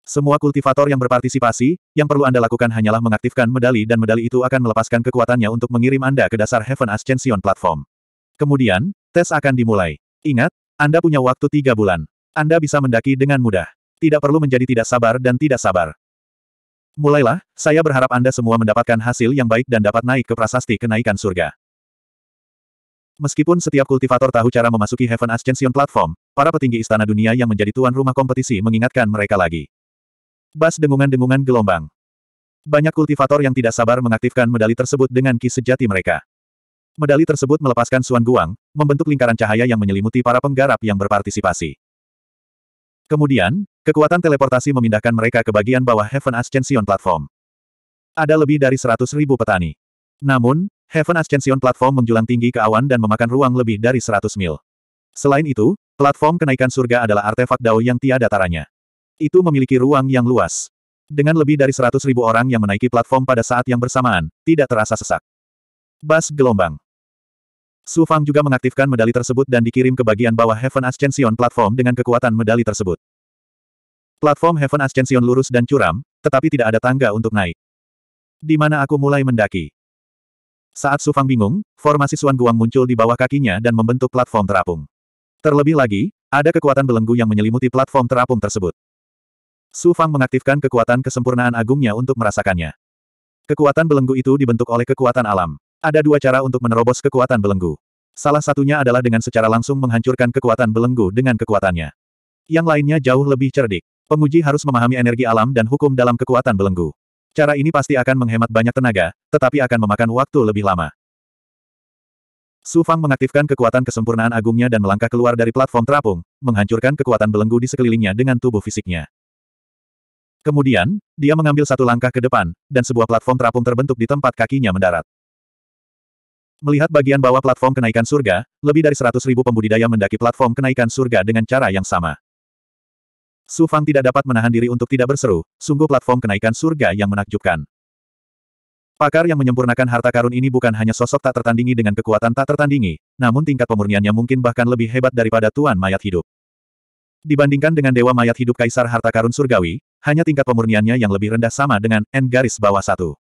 semua kultivator yang berpartisipasi, yang perlu Anda lakukan hanyalah mengaktifkan medali dan medali itu akan melepaskan kekuatannya untuk mengirim Anda ke dasar Heaven Ascension Platform. Kemudian, tes akan dimulai. Ingat, Anda punya waktu tiga bulan. Anda bisa mendaki dengan mudah. Tidak perlu menjadi tidak sabar dan tidak sabar. Mulailah, saya berharap Anda semua mendapatkan hasil yang baik dan dapat naik ke prasasti kenaikan surga. Meskipun setiap kultivator tahu cara memasuki Heaven Ascension Platform, para petinggi istana dunia yang menjadi tuan rumah kompetisi mengingatkan mereka lagi. Bas dengungan-dengungan gelombang. Banyak kultivator yang tidak sabar mengaktifkan medali tersebut dengan ki sejati mereka. Medali tersebut melepaskan Suan Guang, membentuk lingkaran cahaya yang menyelimuti para penggarap yang berpartisipasi. Kemudian, kekuatan teleportasi memindahkan mereka ke bagian bawah Heaven Ascension Platform. Ada lebih dari seratus ribu petani. Namun, Heaven Ascension Platform menjulang tinggi ke awan dan memakan ruang lebih dari seratus mil. Selain itu, platform kenaikan surga adalah artefak Dao yang tiada taranya itu memiliki ruang yang luas. Dengan lebih dari seratus ribu orang yang menaiki platform pada saat yang bersamaan, tidak terasa sesak. Bas gelombang. Su Fang juga mengaktifkan medali tersebut dan dikirim ke bagian bawah Heaven Ascension platform dengan kekuatan medali tersebut. Platform Heaven Ascension lurus dan curam, tetapi tidak ada tangga untuk naik. Di mana aku mulai mendaki? Saat Su Fang bingung, formasi Suan Guang muncul di bawah kakinya dan membentuk platform terapung. Terlebih lagi, ada kekuatan belenggu yang menyelimuti platform terapung tersebut. Su Fang mengaktifkan kekuatan kesempurnaan agungnya untuk merasakannya. Kekuatan belenggu itu dibentuk oleh kekuatan alam. Ada dua cara untuk menerobos kekuatan belenggu. Salah satunya adalah dengan secara langsung menghancurkan kekuatan belenggu dengan kekuatannya. Yang lainnya jauh lebih cerdik. Penguji harus memahami energi alam dan hukum dalam kekuatan belenggu. Cara ini pasti akan menghemat banyak tenaga, tetapi akan memakan waktu lebih lama. Su Fang mengaktifkan kekuatan kesempurnaan agungnya dan melangkah keluar dari platform terapung, menghancurkan kekuatan belenggu di sekelilingnya dengan tubuh fisiknya. Kemudian, dia mengambil satu langkah ke depan, dan sebuah platform terapung terbentuk di tempat kakinya mendarat. Melihat bagian bawah platform kenaikan surga, lebih dari seratus ribu pembudidaya mendaki platform kenaikan surga dengan cara yang sama. Su Fang tidak dapat menahan diri untuk tidak berseru, sungguh platform kenaikan surga yang menakjubkan. Pakar yang menyempurnakan harta karun ini bukan hanya sosok tak tertandingi dengan kekuatan tak tertandingi, namun tingkat pemurniannya mungkin bahkan lebih hebat daripada Tuan Mayat Hidup. Dibandingkan dengan Dewa Mayat Hidup Kaisar Harta Karun Surgawi, hanya tingkat pemurniannya yang lebih rendah sama dengan N garis bawah satu.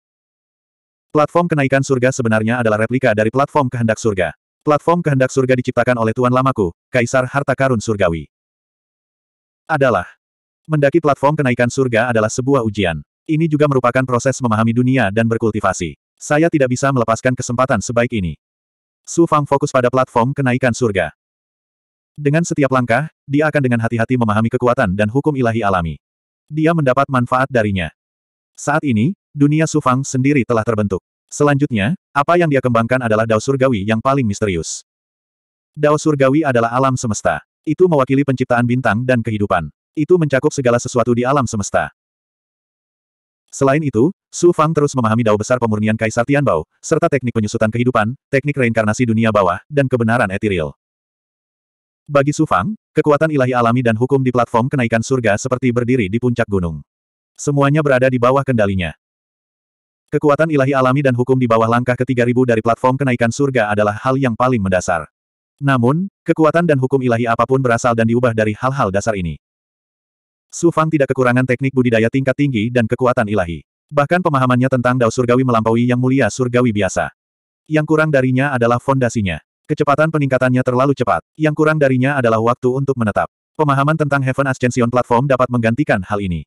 Platform kenaikan surga sebenarnya adalah replika dari platform kehendak surga. Platform kehendak surga diciptakan oleh Tuan Lamaku, Kaisar Harta Karun Surgawi. Adalah. Mendaki platform kenaikan surga adalah sebuah ujian. Ini juga merupakan proses memahami dunia dan berkultivasi. Saya tidak bisa melepaskan kesempatan sebaik ini. Su Fang fokus pada platform kenaikan surga. Dengan setiap langkah, dia akan dengan hati-hati memahami kekuatan dan hukum ilahi alami dia mendapat manfaat darinya. Saat ini, dunia Sufang sendiri telah terbentuk. Selanjutnya, apa yang dia kembangkan adalah dao surgawi yang paling misterius. Dao surgawi adalah alam semesta. Itu mewakili penciptaan bintang dan kehidupan. Itu mencakup segala sesuatu di alam semesta. Selain itu, Su Fang terus memahami dao besar pemurnian Kaisar Tianbao, serta teknik penyusutan kehidupan, teknik reinkarnasi dunia bawah, dan kebenaran etiril. Bagi Sufang, kekuatan ilahi alami dan hukum di platform kenaikan surga seperti berdiri di puncak gunung. Semuanya berada di bawah kendalinya. Kekuatan ilahi alami dan hukum di bawah langkah ke-3000 dari platform kenaikan surga adalah hal yang paling mendasar. Namun, kekuatan dan hukum ilahi apapun berasal dan diubah dari hal-hal dasar ini. Sufang tidak kekurangan teknik budidaya tingkat tinggi dan kekuatan ilahi. Bahkan pemahamannya tentang dao surgawi melampaui yang mulia surgawi biasa. Yang kurang darinya adalah fondasinya. Kecepatan peningkatannya terlalu cepat. Yang kurang darinya adalah waktu untuk menetap. Pemahaman tentang Heaven Ascension Platform dapat menggantikan hal ini.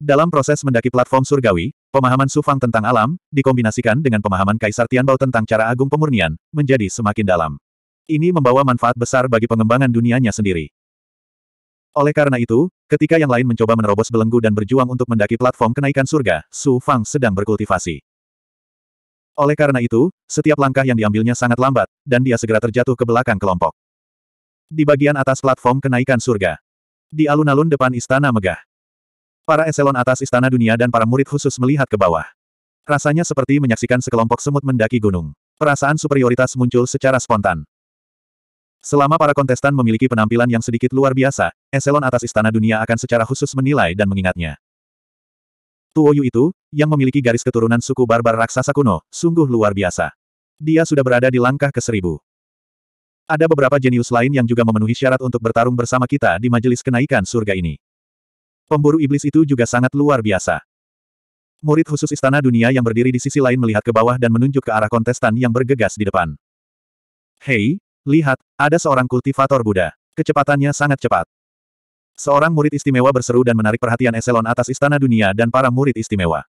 Dalam proses mendaki platform surgawi, pemahaman Sufang tentang alam, dikombinasikan dengan pemahaman Kaisar Tianbao tentang cara agung pemurnian, menjadi semakin dalam. Ini membawa manfaat besar bagi pengembangan dunianya sendiri. Oleh karena itu, ketika yang lain mencoba menerobos belenggu dan berjuang untuk mendaki platform kenaikan surga, Su Fang sedang berkultivasi. Oleh karena itu, setiap langkah yang diambilnya sangat lambat, dan dia segera terjatuh ke belakang kelompok. Di bagian atas platform kenaikan surga. Di alun-alun depan istana megah. Para eselon atas istana dunia dan para murid khusus melihat ke bawah. Rasanya seperti menyaksikan sekelompok semut mendaki gunung. Perasaan superioritas muncul secara spontan. Selama para kontestan memiliki penampilan yang sedikit luar biasa, eselon atas istana dunia akan secara khusus menilai dan mengingatnya. Tuoyu itu, yang memiliki garis keturunan suku barbar raksasa kuno, sungguh luar biasa. Dia sudah berada di langkah ke seribu. Ada beberapa jenius lain yang juga memenuhi syarat untuk bertarung bersama kita di majelis kenaikan surga ini. Pemburu iblis itu juga sangat luar biasa. Murid khusus istana dunia yang berdiri di sisi lain melihat ke bawah dan menunjuk ke arah kontestan yang bergegas di depan. Hei, lihat, ada seorang kultivator Buddha. Kecepatannya sangat cepat. Seorang murid istimewa berseru dan menarik perhatian eselon atas istana dunia dan para murid istimewa.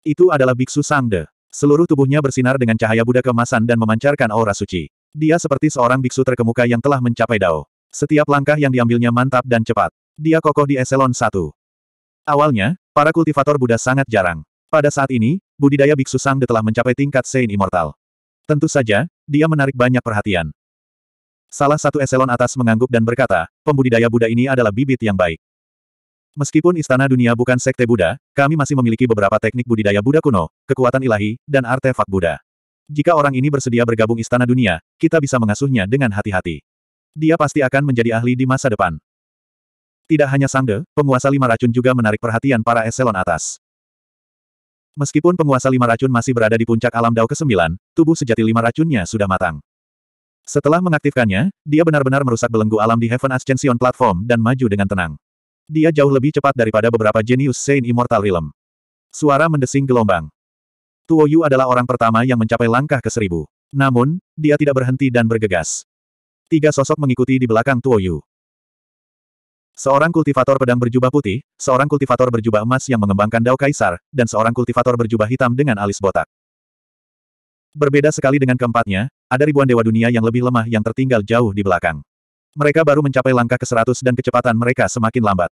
Itu adalah Biksu Sangde. Seluruh tubuhnya bersinar dengan cahaya Buddha kemasan dan memancarkan aura suci. Dia seperti seorang biksu terkemuka yang telah mencapai Dao. Setiap langkah yang diambilnya mantap dan cepat. Dia kokoh di eselon satu. Awalnya, para kultivator Buddha sangat jarang. Pada saat ini, budidaya Biksu Sangde telah mencapai tingkat Saint Immortal. Tentu saja, dia menarik banyak perhatian. Salah satu eselon atas mengangguk dan berkata, pembudidaya Buddha ini adalah bibit yang baik. Meskipun istana dunia bukan sekte Buddha, kami masih memiliki beberapa teknik budidaya Buddha kuno, kekuatan ilahi, dan artefak Buddha. Jika orang ini bersedia bergabung istana dunia, kita bisa mengasuhnya dengan hati-hati. Dia pasti akan menjadi ahli di masa depan. Tidak hanya Sangde, penguasa lima racun juga menarik perhatian para eselon atas. Meskipun penguasa lima racun masih berada di puncak alam Dao ke-9, tubuh sejati lima racunnya sudah matang. Setelah mengaktifkannya, dia benar-benar merusak belenggu alam di Heaven Ascension Platform dan maju dengan tenang. Dia jauh lebih cepat daripada beberapa jenius Saint Immortal Realm. Suara mendesing gelombang. Tuoyu adalah orang pertama yang mencapai langkah ke seribu. Namun, dia tidak berhenti dan bergegas. Tiga sosok mengikuti di belakang Tuoyu. Seorang kultivator pedang berjubah putih, seorang kultivator berjubah emas yang mengembangkan dao kaisar, dan seorang kultivator berjubah hitam dengan alis botak. Berbeda sekali dengan keempatnya, ada ribuan dewa dunia yang lebih lemah yang tertinggal jauh di belakang. Mereka baru mencapai langkah ke seratus dan kecepatan mereka semakin lambat.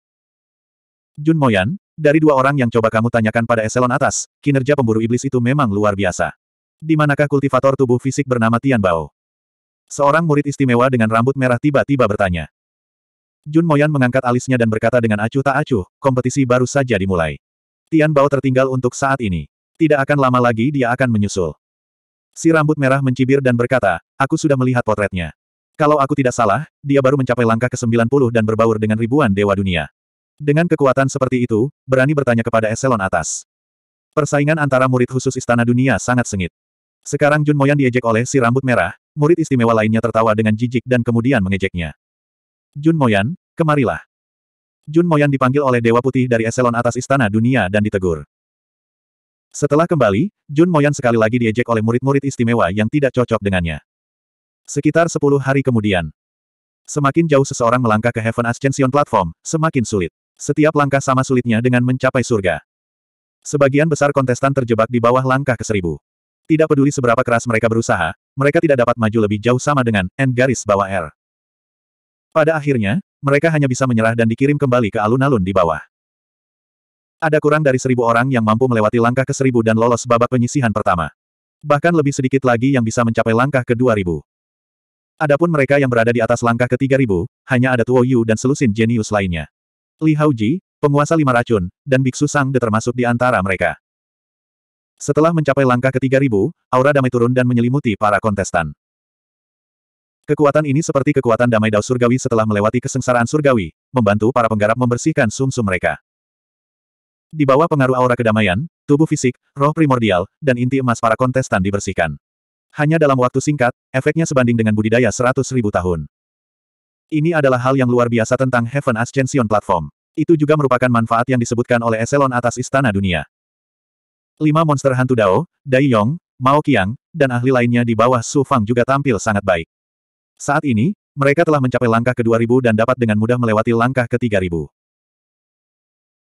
Jun Moyan, dari dua orang yang coba kamu tanyakan pada eselon atas, kinerja pemburu iblis itu memang luar biasa. Di manakah kultivator tubuh fisik bernama Tian Bao? Seorang murid istimewa dengan rambut merah tiba-tiba bertanya. Jun Moyan mengangkat alisnya dan berkata dengan acuh tak acuh, kompetisi baru saja dimulai. Tian Bao tertinggal untuk saat ini. Tidak akan lama lagi dia akan menyusul. Si rambut merah mencibir dan berkata, aku sudah melihat potretnya. Kalau aku tidak salah, dia baru mencapai langkah ke-90 dan berbaur dengan ribuan dewa dunia. Dengan kekuatan seperti itu, berani bertanya kepada eselon atas. Persaingan antara murid khusus istana dunia sangat sengit. Sekarang Jun Moyan diejek oleh si rambut merah, murid istimewa lainnya tertawa dengan jijik dan kemudian mengejeknya. Jun Moyan, kemarilah. Jun Moyan dipanggil oleh Dewa Putih dari eselon atas istana dunia dan ditegur. Setelah kembali, Jun Moyan sekali lagi diejek oleh murid-murid istimewa yang tidak cocok dengannya. Sekitar sepuluh hari kemudian. Semakin jauh seseorang melangkah ke Heaven Ascension Platform, semakin sulit. Setiap langkah sama sulitnya dengan mencapai surga. Sebagian besar kontestan terjebak di bawah langkah ke seribu. Tidak peduli seberapa keras mereka berusaha, mereka tidak dapat maju lebih jauh sama dengan N garis bawah R. Pada akhirnya, mereka hanya bisa menyerah dan dikirim kembali ke alun-alun di bawah. Ada kurang dari seribu orang yang mampu melewati langkah ke seribu dan lolos babak penyisihan pertama. Bahkan lebih sedikit lagi yang bisa mencapai langkah ke dua ribu. Adapun mereka yang berada di atas langkah ke tiga ribu, hanya ada Tuo Yu dan selusin jenius lainnya. Li Haoji, penguasa lima racun, dan Biksu Sang De termasuk di antara mereka. Setelah mencapai langkah ke tiga ribu, aura damai turun dan menyelimuti para kontestan. Kekuatan ini seperti kekuatan damai dao surgawi setelah melewati kesengsaraan surgawi, membantu para penggarap membersihkan sumsum -sum mereka. Di bawah pengaruh aura kedamaian, tubuh fisik, roh primordial, dan inti emas para kontestan dibersihkan. Hanya dalam waktu singkat, efeknya sebanding dengan budidaya seratus tahun. Ini adalah hal yang luar biasa tentang Heaven Ascension Platform. Itu juga merupakan manfaat yang disebutkan oleh Eselon atas Istana Dunia. Lima monster hantu Dao, Dai Yong, Mao Qiang, dan ahli lainnya di bawah Su Fang juga tampil sangat baik. Saat ini, mereka telah mencapai langkah ke-2000 dan dapat dengan mudah melewati langkah ke-3000.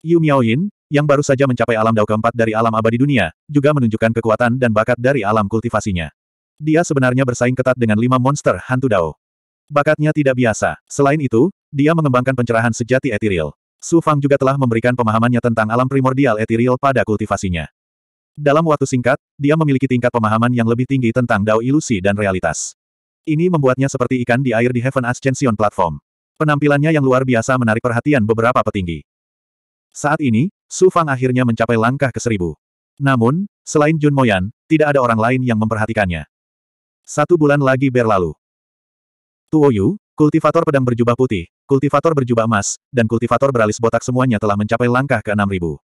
Yu Miaoyin, yang baru saja mencapai alam dao keempat dari alam abadi dunia, juga menunjukkan kekuatan dan bakat dari alam kultivasinya. Dia sebenarnya bersaing ketat dengan lima monster hantu dao. Bakatnya tidak biasa. Selain itu, dia mengembangkan pencerahan sejati etiril. Su Fang juga telah memberikan pemahamannya tentang alam primordial etiril pada kultivasinya. Dalam waktu singkat, dia memiliki tingkat pemahaman yang lebih tinggi tentang dao ilusi dan realitas. Ini membuatnya seperti ikan di air di Heaven Ascension Platform. Penampilannya yang luar biasa menarik perhatian beberapa petinggi. Saat ini, Su Fang akhirnya mencapai langkah ke seribu. Namun, selain Jun Moyan, tidak ada orang lain yang memperhatikannya. Satu bulan lagi berlalu. Tuoyu, kultivator pedang berjubah putih, kultivator berjubah emas, dan kultivator beralis botak semuanya telah mencapai langkah ke enam ribu.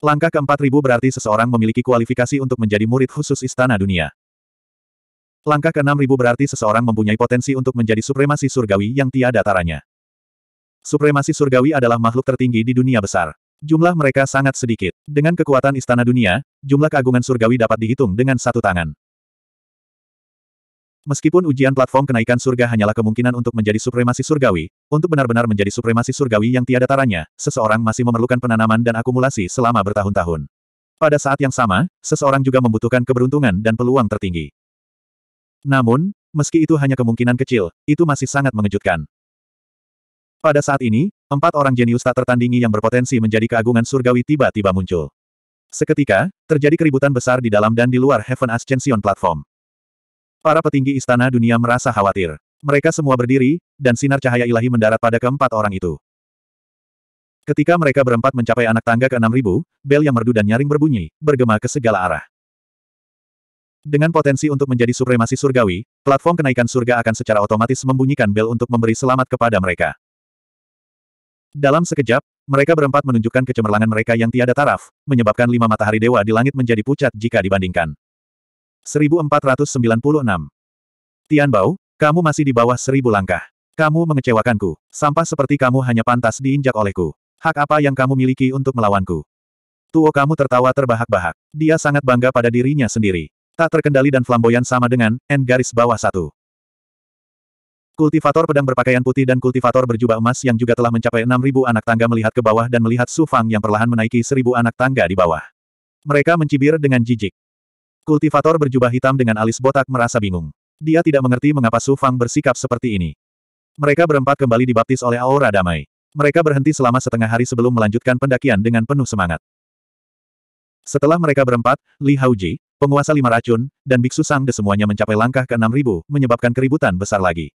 Langkah ke ribu berarti seseorang memiliki kualifikasi untuk menjadi murid khusus istana dunia. Langkah ke enam ribu berarti seseorang mempunyai potensi untuk menjadi supremasi surgawi yang tiada taranya. Supremasi surgawi adalah makhluk tertinggi di dunia besar. Jumlah mereka sangat sedikit. Dengan kekuatan istana dunia, jumlah keagungan surgawi dapat dihitung dengan satu tangan. Meskipun ujian platform kenaikan surga hanyalah kemungkinan untuk menjadi supremasi surgawi, untuk benar-benar menjadi supremasi surgawi yang tiada taranya, seseorang masih memerlukan penanaman dan akumulasi selama bertahun-tahun. Pada saat yang sama, seseorang juga membutuhkan keberuntungan dan peluang tertinggi. Namun, meski itu hanya kemungkinan kecil, itu masih sangat mengejutkan. Pada saat ini, Empat orang jenius tak tertandingi yang berpotensi menjadi keagungan surgawi tiba-tiba muncul. Seketika, terjadi keributan besar di dalam dan di luar Heaven Ascension Platform. Para petinggi istana dunia merasa khawatir. Mereka semua berdiri, dan sinar cahaya ilahi mendarat pada keempat orang itu. Ketika mereka berempat mencapai anak tangga ke-6000, bel yang merdu dan nyaring berbunyi, bergema ke segala arah. Dengan potensi untuk menjadi supremasi surgawi, platform kenaikan surga akan secara otomatis membunyikan bel untuk memberi selamat kepada mereka. Dalam sekejap, mereka berempat menunjukkan kecemerlangan mereka yang tiada taraf, menyebabkan lima matahari dewa di langit menjadi pucat jika dibandingkan. 1496 Tianbao, kamu masih di bawah seribu langkah. Kamu mengecewakanku. Sampah seperti kamu hanya pantas diinjak olehku. Hak apa yang kamu miliki untuk melawanku? Tuo kamu tertawa terbahak-bahak. Dia sangat bangga pada dirinya sendiri. Tak terkendali dan flamboyan sama dengan N garis bawah satu. Kultivator pedang berpakaian putih dan kultivator berjubah emas yang juga telah mencapai 6.000 anak tangga melihat ke bawah dan melihat Su Fang yang perlahan menaiki 1.000 anak tangga di bawah. Mereka mencibir dengan jijik. Kultivator berjubah hitam dengan alis botak merasa bingung. Dia tidak mengerti mengapa Su Fang bersikap seperti ini. Mereka berempat kembali dibaptis oleh aura damai. Mereka berhenti selama setengah hari sebelum melanjutkan pendakian dengan penuh semangat. Setelah mereka berempat, Li Hauji, penguasa lima racun, dan Biksu Sang De semuanya mencapai langkah ke-6000, menyebabkan keributan besar lagi.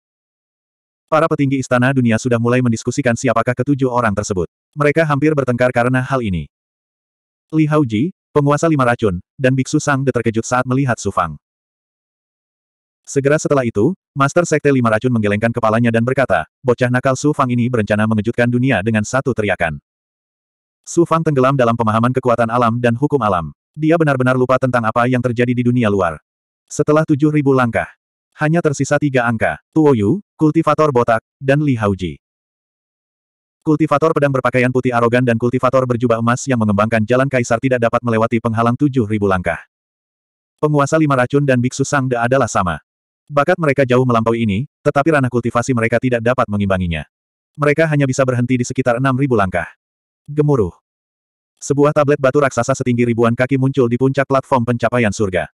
Para petinggi istana dunia sudah mulai mendiskusikan siapakah ketujuh orang tersebut. Mereka hampir bertengkar karena hal ini. Li Haoji, penguasa lima racun, dan Biksu Sang de terkejut saat melihat Su Fang. Segera setelah itu, Master Sekte Lima Racun menggelengkan kepalanya dan berkata, bocah nakal Su Fang ini berencana mengejutkan dunia dengan satu teriakan. Su Fang tenggelam dalam pemahaman kekuatan alam dan hukum alam. Dia benar-benar lupa tentang apa yang terjadi di dunia luar. Setelah tujuh ribu langkah, hanya tersisa tiga angka, Tuoyu, kultivator botak, dan Li Haoji. Kultivator pedang berpakaian putih arogan dan kultivator berjubah emas yang mengembangkan jalan kaisar tidak dapat melewati penghalang tujuh ribu langkah. Penguasa lima racun dan biksu sang de adalah sama. Bakat mereka jauh melampaui ini, tetapi ranah kultivasi mereka tidak dapat mengimbanginya. Mereka hanya bisa berhenti di sekitar enam ribu langkah. Gemuruh. Sebuah tablet batu raksasa setinggi ribuan kaki muncul di puncak platform pencapaian surga.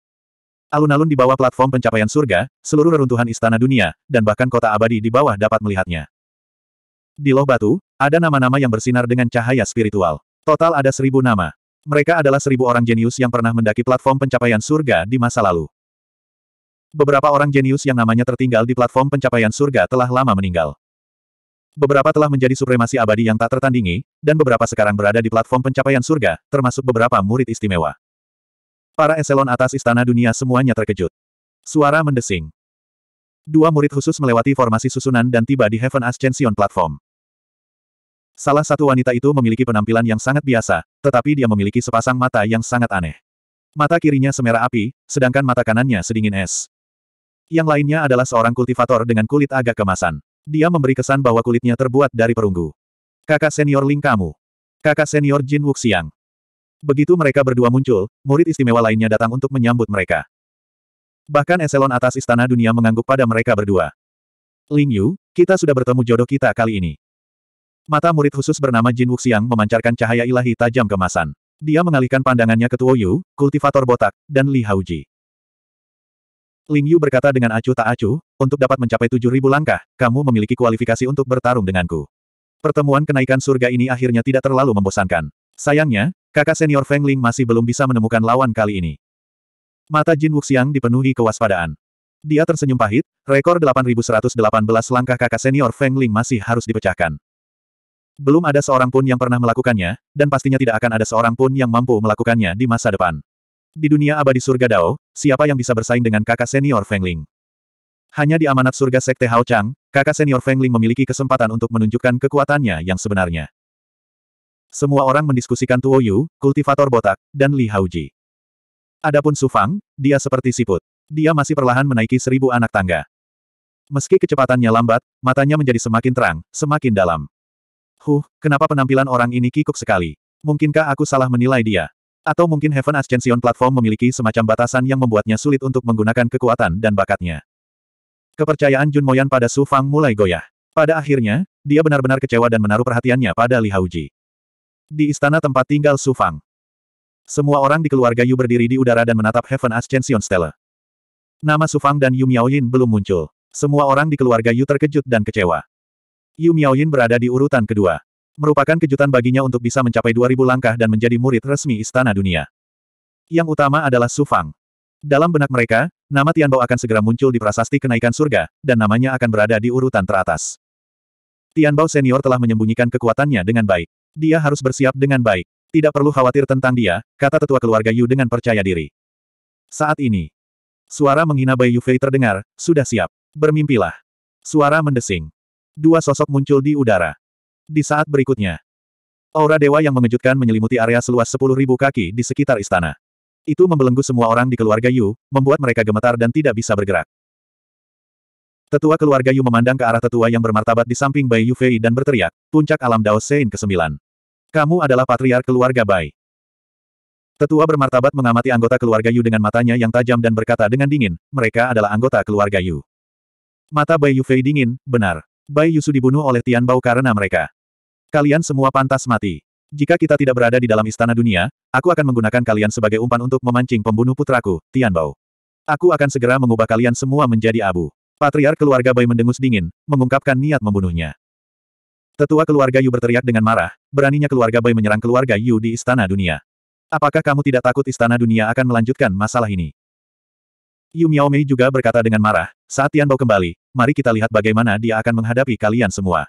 Alun-alun di bawah platform pencapaian surga, seluruh reruntuhan istana dunia, dan bahkan kota abadi di bawah dapat melihatnya. Di loh batu, ada nama-nama yang bersinar dengan cahaya spiritual. Total ada seribu nama. Mereka adalah seribu orang jenius yang pernah mendaki platform pencapaian surga di masa lalu. Beberapa orang jenius yang namanya tertinggal di platform pencapaian surga telah lama meninggal. Beberapa telah menjadi supremasi abadi yang tak tertandingi, dan beberapa sekarang berada di platform pencapaian surga, termasuk beberapa murid istimewa. Para eselon atas istana dunia semuanya terkejut. Suara mendesing. Dua murid khusus melewati formasi susunan dan tiba di Heaven Ascension Platform. Salah satu wanita itu memiliki penampilan yang sangat biasa, tetapi dia memiliki sepasang mata yang sangat aneh. Mata kirinya semerah api, sedangkan mata kanannya sedingin es. Yang lainnya adalah seorang kultivator dengan kulit agak kemasan. Dia memberi kesan bahwa kulitnya terbuat dari perunggu. Kakak senior Ling kamu. Kakak senior Jin Wuxiang. Begitu mereka berdua muncul, murid istimewa lainnya datang untuk menyambut mereka. Bahkan eselon atas istana dunia mengangguk pada mereka berdua. Ling Yu, kita sudah bertemu jodoh kita kali ini. Mata murid khusus bernama Jin Wuxiang memancarkan cahaya ilahi tajam kemasan. Dia mengalihkan pandangannya ke Tuo Yu, kultivator botak, dan Li Haoji. Ling Yu berkata dengan acuh tak acuh, untuk dapat mencapai tujuh ribu langkah, kamu memiliki kualifikasi untuk bertarung denganku. Pertemuan kenaikan surga ini akhirnya tidak terlalu membosankan. Sayangnya, Kakak senior Feng Ling masih belum bisa menemukan lawan kali ini. Mata Jin Wuxiang dipenuhi kewaspadaan. Dia tersenyum pahit, rekor 8118 langkah kakak senior Feng Ling masih harus dipecahkan. Belum ada seorang pun yang pernah melakukannya, dan pastinya tidak akan ada seorang pun yang mampu melakukannya di masa depan. Di dunia abadi surga Dao, siapa yang bisa bersaing dengan kakak senior Feng Ling? Hanya di amanat surga Sekte Hao Chang, kakak senior Feng Ling memiliki kesempatan untuk menunjukkan kekuatannya yang sebenarnya. Semua orang mendiskusikan Tuo Yu, kultivator botak, dan Li Haoji. Adapun Su Fang, dia seperti siput. Dia masih perlahan menaiki seribu anak tangga. Meski kecepatannya lambat, matanya menjadi semakin terang, semakin dalam. Huh, kenapa penampilan orang ini kikuk sekali? Mungkinkah aku salah menilai dia? Atau mungkin Heaven Ascension Platform memiliki semacam batasan yang membuatnya sulit untuk menggunakan kekuatan dan bakatnya. Kepercayaan Jun Moyan pada Su Fang mulai goyah. Pada akhirnya, dia benar-benar kecewa dan menaruh perhatiannya pada Li Haoji. Di istana tempat tinggal Su Fang. Semua orang di keluarga Yu berdiri di udara dan menatap Heaven Ascension Stella. Nama Su Fang dan Yu Miaoyin belum muncul. Semua orang di keluarga Yu terkejut dan kecewa. Yu Miaoyin berada di urutan kedua. Merupakan kejutan baginya untuk bisa mencapai 2000 langkah dan menjadi murid resmi Istana Dunia. Yang utama adalah Su Fang. Dalam benak mereka, nama Tianbao akan segera muncul di prasasti kenaikan surga, dan namanya akan berada di urutan teratas. Tianbao senior telah menyembunyikan kekuatannya dengan baik. Dia harus bersiap dengan baik. Tidak perlu khawatir tentang dia, kata tetua keluarga Yu dengan percaya diri. Saat ini, suara menghina Bai Fei terdengar, sudah siap. Bermimpilah. Suara mendesing. Dua sosok muncul di udara. Di saat berikutnya, aura dewa yang mengejutkan menyelimuti area seluas 10.000 kaki di sekitar istana. Itu membelenggu semua orang di keluarga Yu, membuat mereka gemetar dan tidak bisa bergerak. Tetua keluarga Yu memandang ke arah tetua yang bermartabat di samping Bai Fei dan berteriak, puncak alam Dao Sein ke-9. Kamu adalah patriar keluarga Bai. Tetua bermartabat mengamati anggota keluarga Yu dengan matanya yang tajam dan berkata dengan dingin, mereka adalah anggota keluarga Yu. Mata Bai Fei dingin, benar. Bai Su dibunuh oleh Tian Bao karena mereka. Kalian semua pantas mati. Jika kita tidak berada di dalam istana dunia, aku akan menggunakan kalian sebagai umpan untuk memancing pembunuh putraku, Tian Bao. Aku akan segera mengubah kalian semua menjadi abu. Patriar keluarga Bai mendengus dingin, mengungkapkan niat membunuhnya. Tetua keluarga Yu berteriak dengan marah, beraninya keluarga Bai menyerang keluarga Yu di Istana Dunia. Apakah kamu tidak takut Istana Dunia akan melanjutkan masalah ini? Yu Miaomei juga berkata dengan marah, saat Tianbao kembali, mari kita lihat bagaimana dia akan menghadapi kalian semua.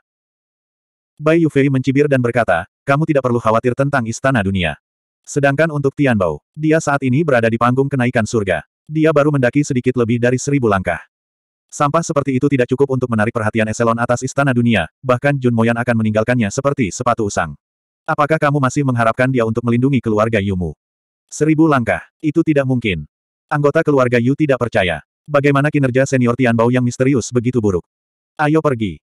Bai Yu Fei mencibir dan berkata, kamu tidak perlu khawatir tentang Istana Dunia. Sedangkan untuk Tianbao, dia saat ini berada di panggung kenaikan surga. Dia baru mendaki sedikit lebih dari seribu langkah. Sampah seperti itu tidak cukup untuk menarik perhatian eselon atas istana dunia, bahkan Jun Moyan akan meninggalkannya seperti sepatu usang. Apakah kamu masih mengharapkan dia untuk melindungi keluarga Yumu? Seribu langkah, itu tidak mungkin. Anggota keluarga Yu tidak percaya. Bagaimana kinerja senior Tianbao yang misterius begitu buruk? Ayo pergi.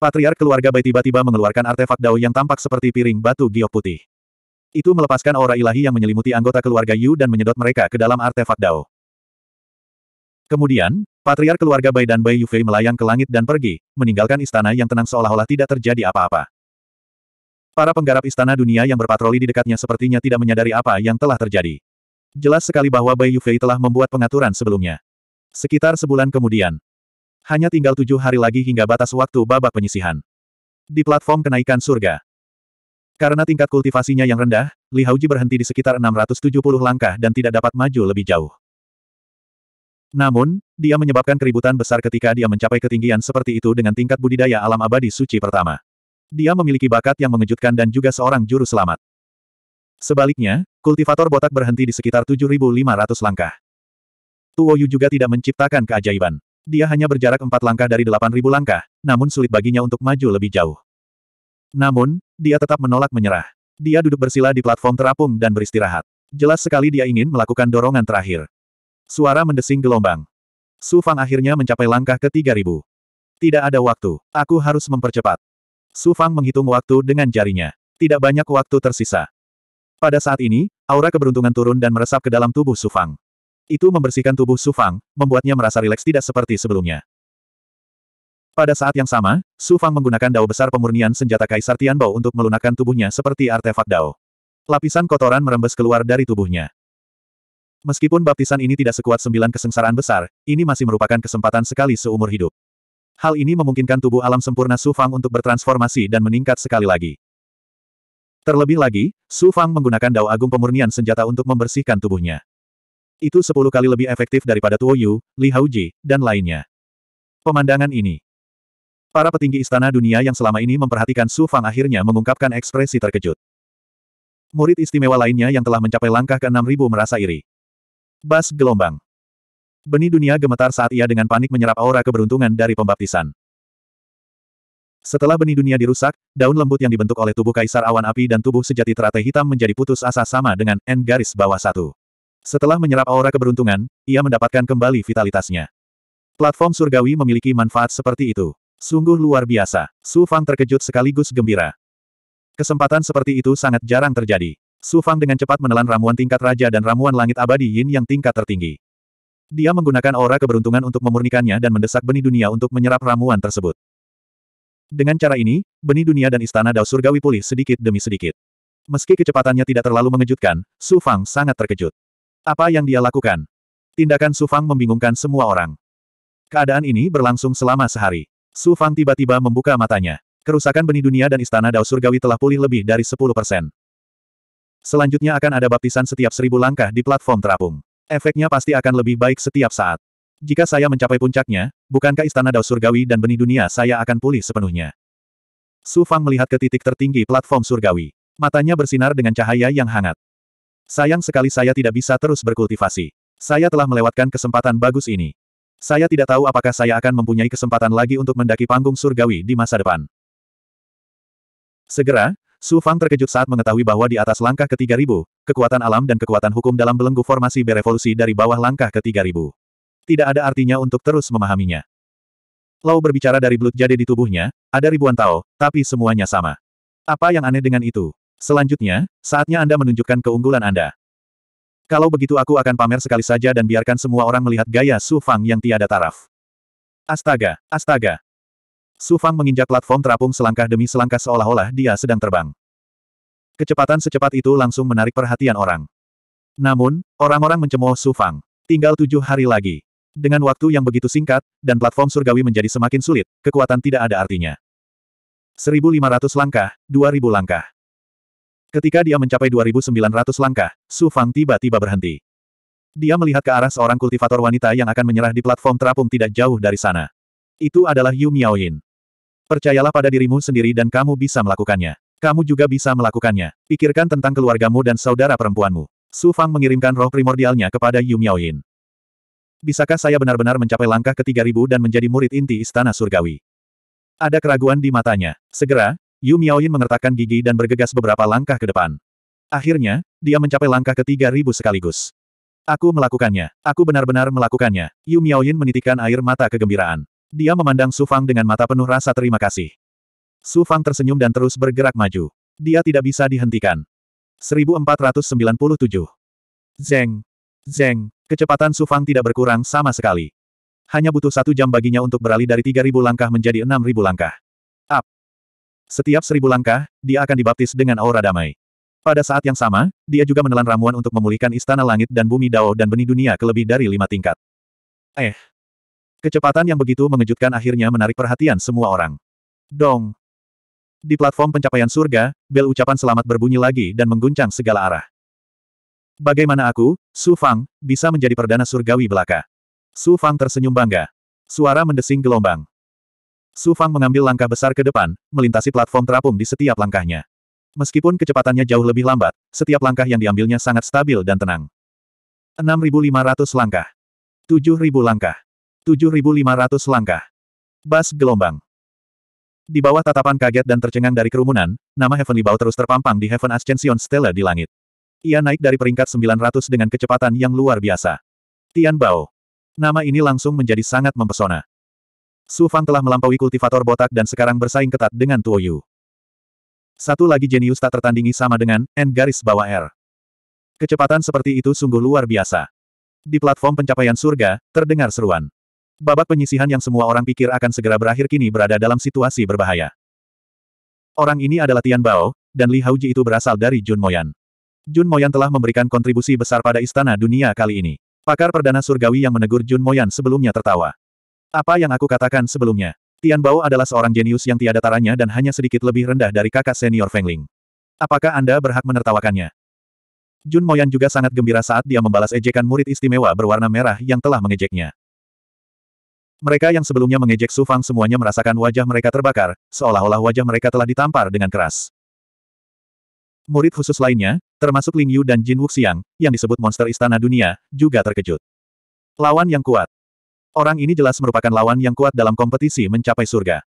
Patriark keluarga Bai tiba-tiba mengeluarkan artefak Dao yang tampak seperti piring batu giok putih. Itu melepaskan aura ilahi yang menyelimuti anggota keluarga Yu dan menyedot mereka ke dalam artefak Dao. Kemudian, patriar keluarga Bai dan Bai Yufei melayang ke langit dan pergi, meninggalkan istana yang tenang seolah-olah tidak terjadi apa-apa. Para penggarap istana dunia yang berpatroli di dekatnya sepertinya tidak menyadari apa yang telah terjadi. Jelas sekali bahwa Bai Yufei telah membuat pengaturan sebelumnya. Sekitar sebulan kemudian. Hanya tinggal tujuh hari lagi hingga batas waktu babak penyisihan. Di platform kenaikan surga. Karena tingkat kultivasinya yang rendah, Li Hauji berhenti di sekitar 670 langkah dan tidak dapat maju lebih jauh. Namun, dia menyebabkan keributan besar ketika dia mencapai ketinggian seperti itu dengan tingkat budidaya alam abadi suci pertama. Dia memiliki bakat yang mengejutkan dan juga seorang juru selamat. Sebaliknya, kultivator botak berhenti di sekitar 7.500 langkah. Tuoyu juga tidak menciptakan keajaiban. Dia hanya berjarak empat langkah dari 8.000 langkah, namun sulit baginya untuk maju lebih jauh. Namun, dia tetap menolak menyerah. Dia duduk bersila di platform terapung dan beristirahat. Jelas sekali dia ingin melakukan dorongan terakhir. Suara mendesing gelombang. Su Fang akhirnya mencapai langkah ke 3000. Tidak ada waktu, aku harus mempercepat. Su Fang menghitung waktu dengan jarinya. Tidak banyak waktu tersisa. Pada saat ini, aura keberuntungan turun dan meresap ke dalam tubuh Su Fang. Itu membersihkan tubuh Su Fang, membuatnya merasa rileks tidak seperti sebelumnya. Pada saat yang sama, Su Fang menggunakan dao besar pemurnian senjata Kaisar Tianbao untuk melunakkan tubuhnya seperti artefak dao. Lapisan kotoran merembes keluar dari tubuhnya. Meskipun baptisan ini tidak sekuat sembilan kesengsaraan besar, ini masih merupakan kesempatan sekali seumur hidup. Hal ini memungkinkan tubuh alam sempurna Su Fang untuk bertransformasi dan meningkat sekali lagi. Terlebih lagi, Su Fang menggunakan dao agung pemurnian senjata untuk membersihkan tubuhnya. Itu sepuluh kali lebih efektif daripada Tuo Yu, Li Hauji, dan lainnya. Pemandangan ini. Para petinggi istana dunia yang selama ini memperhatikan Su Fang akhirnya mengungkapkan ekspresi terkejut. Murid istimewa lainnya yang telah mencapai langkah ke-6000 merasa iri. Bas gelombang. Benih dunia gemetar saat ia dengan panik menyerap aura keberuntungan dari pembaptisan. Setelah benih dunia dirusak, daun lembut yang dibentuk oleh tubuh Kaisar Awan Api dan tubuh sejati teratai hitam menjadi putus asa sama dengan N garis bawah satu. Setelah menyerap aura keberuntungan, ia mendapatkan kembali vitalitasnya. Platform surgawi memiliki manfaat seperti itu. Sungguh luar biasa. Su Fang terkejut sekaligus gembira. Kesempatan seperti itu sangat jarang terjadi. Su Fang dengan cepat menelan ramuan tingkat raja dan ramuan langit abadi yin yang tingkat tertinggi. Dia menggunakan aura keberuntungan untuk memurnikannya dan mendesak benih dunia untuk menyerap ramuan tersebut. Dengan cara ini, benih dunia dan istana Dao Surgawi pulih sedikit demi sedikit. Meski kecepatannya tidak terlalu mengejutkan, Su Fang sangat terkejut. Apa yang dia lakukan? Tindakan Su Fang membingungkan semua orang. Keadaan ini berlangsung selama sehari. Su Fang tiba-tiba membuka matanya. Kerusakan benih dunia dan istana Dao Surgawi telah pulih lebih dari 10 persen. Selanjutnya akan ada baptisan setiap seribu langkah di platform terapung. Efeknya pasti akan lebih baik setiap saat. Jika saya mencapai puncaknya, bukankah istana Dao Surgawi dan benih dunia saya akan pulih sepenuhnya? Su Fang melihat ke titik tertinggi platform surgawi. Matanya bersinar dengan cahaya yang hangat. Sayang sekali saya tidak bisa terus berkultivasi. Saya telah melewatkan kesempatan bagus ini. Saya tidak tahu apakah saya akan mempunyai kesempatan lagi untuk mendaki panggung surgawi di masa depan. Segera, Su Fang terkejut saat mengetahui bahwa di atas langkah ke-3000, kekuatan alam dan kekuatan hukum dalam belenggu formasi berevolusi dari bawah langkah ke-3000. Tidak ada artinya untuk terus memahaminya. Lau berbicara dari belut jade di tubuhnya, ada ribuan tao, tapi semuanya sama. Apa yang aneh dengan itu? Selanjutnya, saatnya Anda menunjukkan keunggulan Anda. Kalau begitu aku akan pamer sekali saja dan biarkan semua orang melihat gaya Su Fang yang tiada taraf. Astaga, astaga, Su Fang menginjak platform terapung selangkah demi selangkah seolah-olah dia sedang terbang. Kecepatan secepat itu langsung menarik perhatian orang. Namun, orang-orang mencemooh Su Fang. Tinggal tujuh hari lagi. Dengan waktu yang begitu singkat, dan platform surgawi menjadi semakin sulit, kekuatan tidak ada artinya. 1500 langkah, 2000 langkah. Ketika dia mencapai 2900 langkah, Su Fang tiba-tiba berhenti. Dia melihat ke arah seorang kultivator wanita yang akan menyerah di platform terapung tidak jauh dari sana. Itu adalah Yu Miaoyin. Percayalah pada dirimu sendiri dan kamu bisa melakukannya. Kamu juga bisa melakukannya. Pikirkan tentang keluargamu dan saudara perempuanmu. Su Fang mengirimkan roh primordialnya kepada Yu Miaoyin. Bisakah saya benar-benar mencapai langkah ke 3000 dan menjadi murid inti istana surgawi? Ada keraguan di matanya. Segera, Yu Miaoyin mengertakkan gigi dan bergegas beberapa langkah ke depan. Akhirnya, dia mencapai langkah ke 3000 sekaligus. Aku melakukannya. Aku benar-benar melakukannya. Yu Miaoyin menitikkan air mata kegembiraan. Dia memandang Su Fang dengan mata penuh rasa terima kasih. Su Fang tersenyum dan terus bergerak maju. Dia tidak bisa dihentikan. 1497. Zeng. Zeng. Kecepatan Su Fang tidak berkurang sama sekali. Hanya butuh satu jam baginya untuk beralih dari 3.000 langkah menjadi 6.000 langkah. Up. Setiap 1.000 langkah, dia akan dibaptis dengan aura damai. Pada saat yang sama, dia juga menelan ramuan untuk memulihkan istana langit dan bumi Dao dan benih dunia ke lebih dari lima tingkat. Eh, Kecepatan yang begitu mengejutkan akhirnya menarik perhatian semua orang. Dong! Di platform pencapaian surga, bel ucapan selamat berbunyi lagi dan mengguncang segala arah. Bagaimana aku, Su Fang, bisa menjadi perdana surgawi belaka? Su Fang tersenyum bangga. Suara mendesing gelombang. Su Fang mengambil langkah besar ke depan, melintasi platform terapung di setiap langkahnya. Meskipun kecepatannya jauh lebih lambat, setiap langkah yang diambilnya sangat stabil dan tenang. 6.500 langkah. 7.000 langkah. 7500 langkah. Bas gelombang. Di bawah tatapan kaget dan tercengang dari kerumunan, nama Heavenly Bow terus terpampang di Heaven Ascension Stella di langit. Ia naik dari peringkat 900 dengan kecepatan yang luar biasa. Tian Bao. Nama ini langsung menjadi sangat mempesona. Su Fang telah melampaui kultivator botak dan sekarang bersaing ketat dengan Tuo Yu. Satu lagi jenius tak tertandingi sama dengan N garis bawah R. Kecepatan seperti itu sungguh luar biasa. Di platform pencapaian surga, terdengar seruan. Babak penyisihan yang semua orang pikir akan segera berakhir kini berada dalam situasi berbahaya. Orang ini adalah Tian Bao, dan Li Hauji itu berasal dari Jun Moyan. Jun Moyan telah memberikan kontribusi besar pada istana dunia kali ini. Pakar perdana surgawi yang menegur Jun Moyan sebelumnya tertawa. Apa yang aku katakan sebelumnya? Tian Bao adalah seorang jenius yang tiada taranya dan hanya sedikit lebih rendah dari kakak senior Feng Ling. Apakah Anda berhak menertawakannya? Jun Moyan juga sangat gembira saat dia membalas ejekan murid istimewa berwarna merah yang telah mengejeknya. Mereka yang sebelumnya mengejek Su Fang semuanya merasakan wajah mereka terbakar, seolah-olah wajah mereka telah ditampar dengan keras. Murid khusus lainnya, termasuk Ling Yu dan Jin Wuxiang, yang disebut monster istana dunia, juga terkejut. Lawan yang kuat. Orang ini jelas merupakan lawan yang kuat dalam kompetisi mencapai surga.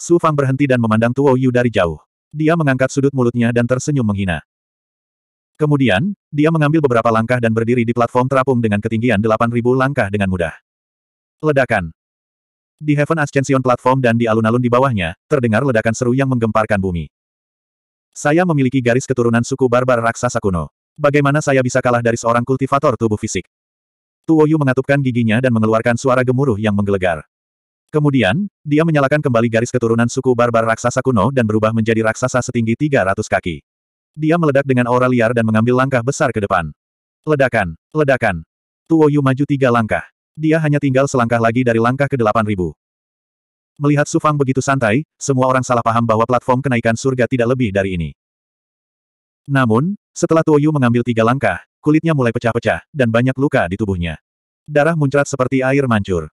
Su Fang berhenti dan memandang Tuo Yu dari jauh. Dia mengangkat sudut mulutnya dan tersenyum menghina. Kemudian, dia mengambil beberapa langkah dan berdiri di platform terapung dengan ketinggian 8.000 langkah dengan mudah. Ledakan. Di Heaven Ascension Platform dan di alun-alun di bawahnya, terdengar ledakan seru yang menggemparkan bumi. Saya memiliki garis keturunan suku barbar raksasa kuno. Bagaimana saya bisa kalah dari seorang kultivator tubuh fisik? Tuoyu mengatupkan giginya dan mengeluarkan suara gemuruh yang menggelegar. Kemudian, dia menyalakan kembali garis keturunan suku barbar raksasa kuno dan berubah menjadi raksasa setinggi 300 kaki. Dia meledak dengan aura liar dan mengambil langkah besar ke depan. Ledakan, ledakan. Tuoyu maju tiga langkah. Dia hanya tinggal selangkah lagi dari langkah ke-8000. Melihat Sufang begitu santai, semua orang salah paham bahwa platform kenaikan surga tidak lebih dari ini. Namun, setelah Tuoyu mengambil tiga langkah, kulitnya mulai pecah-pecah, dan banyak luka di tubuhnya. Darah muncrat seperti air mancur.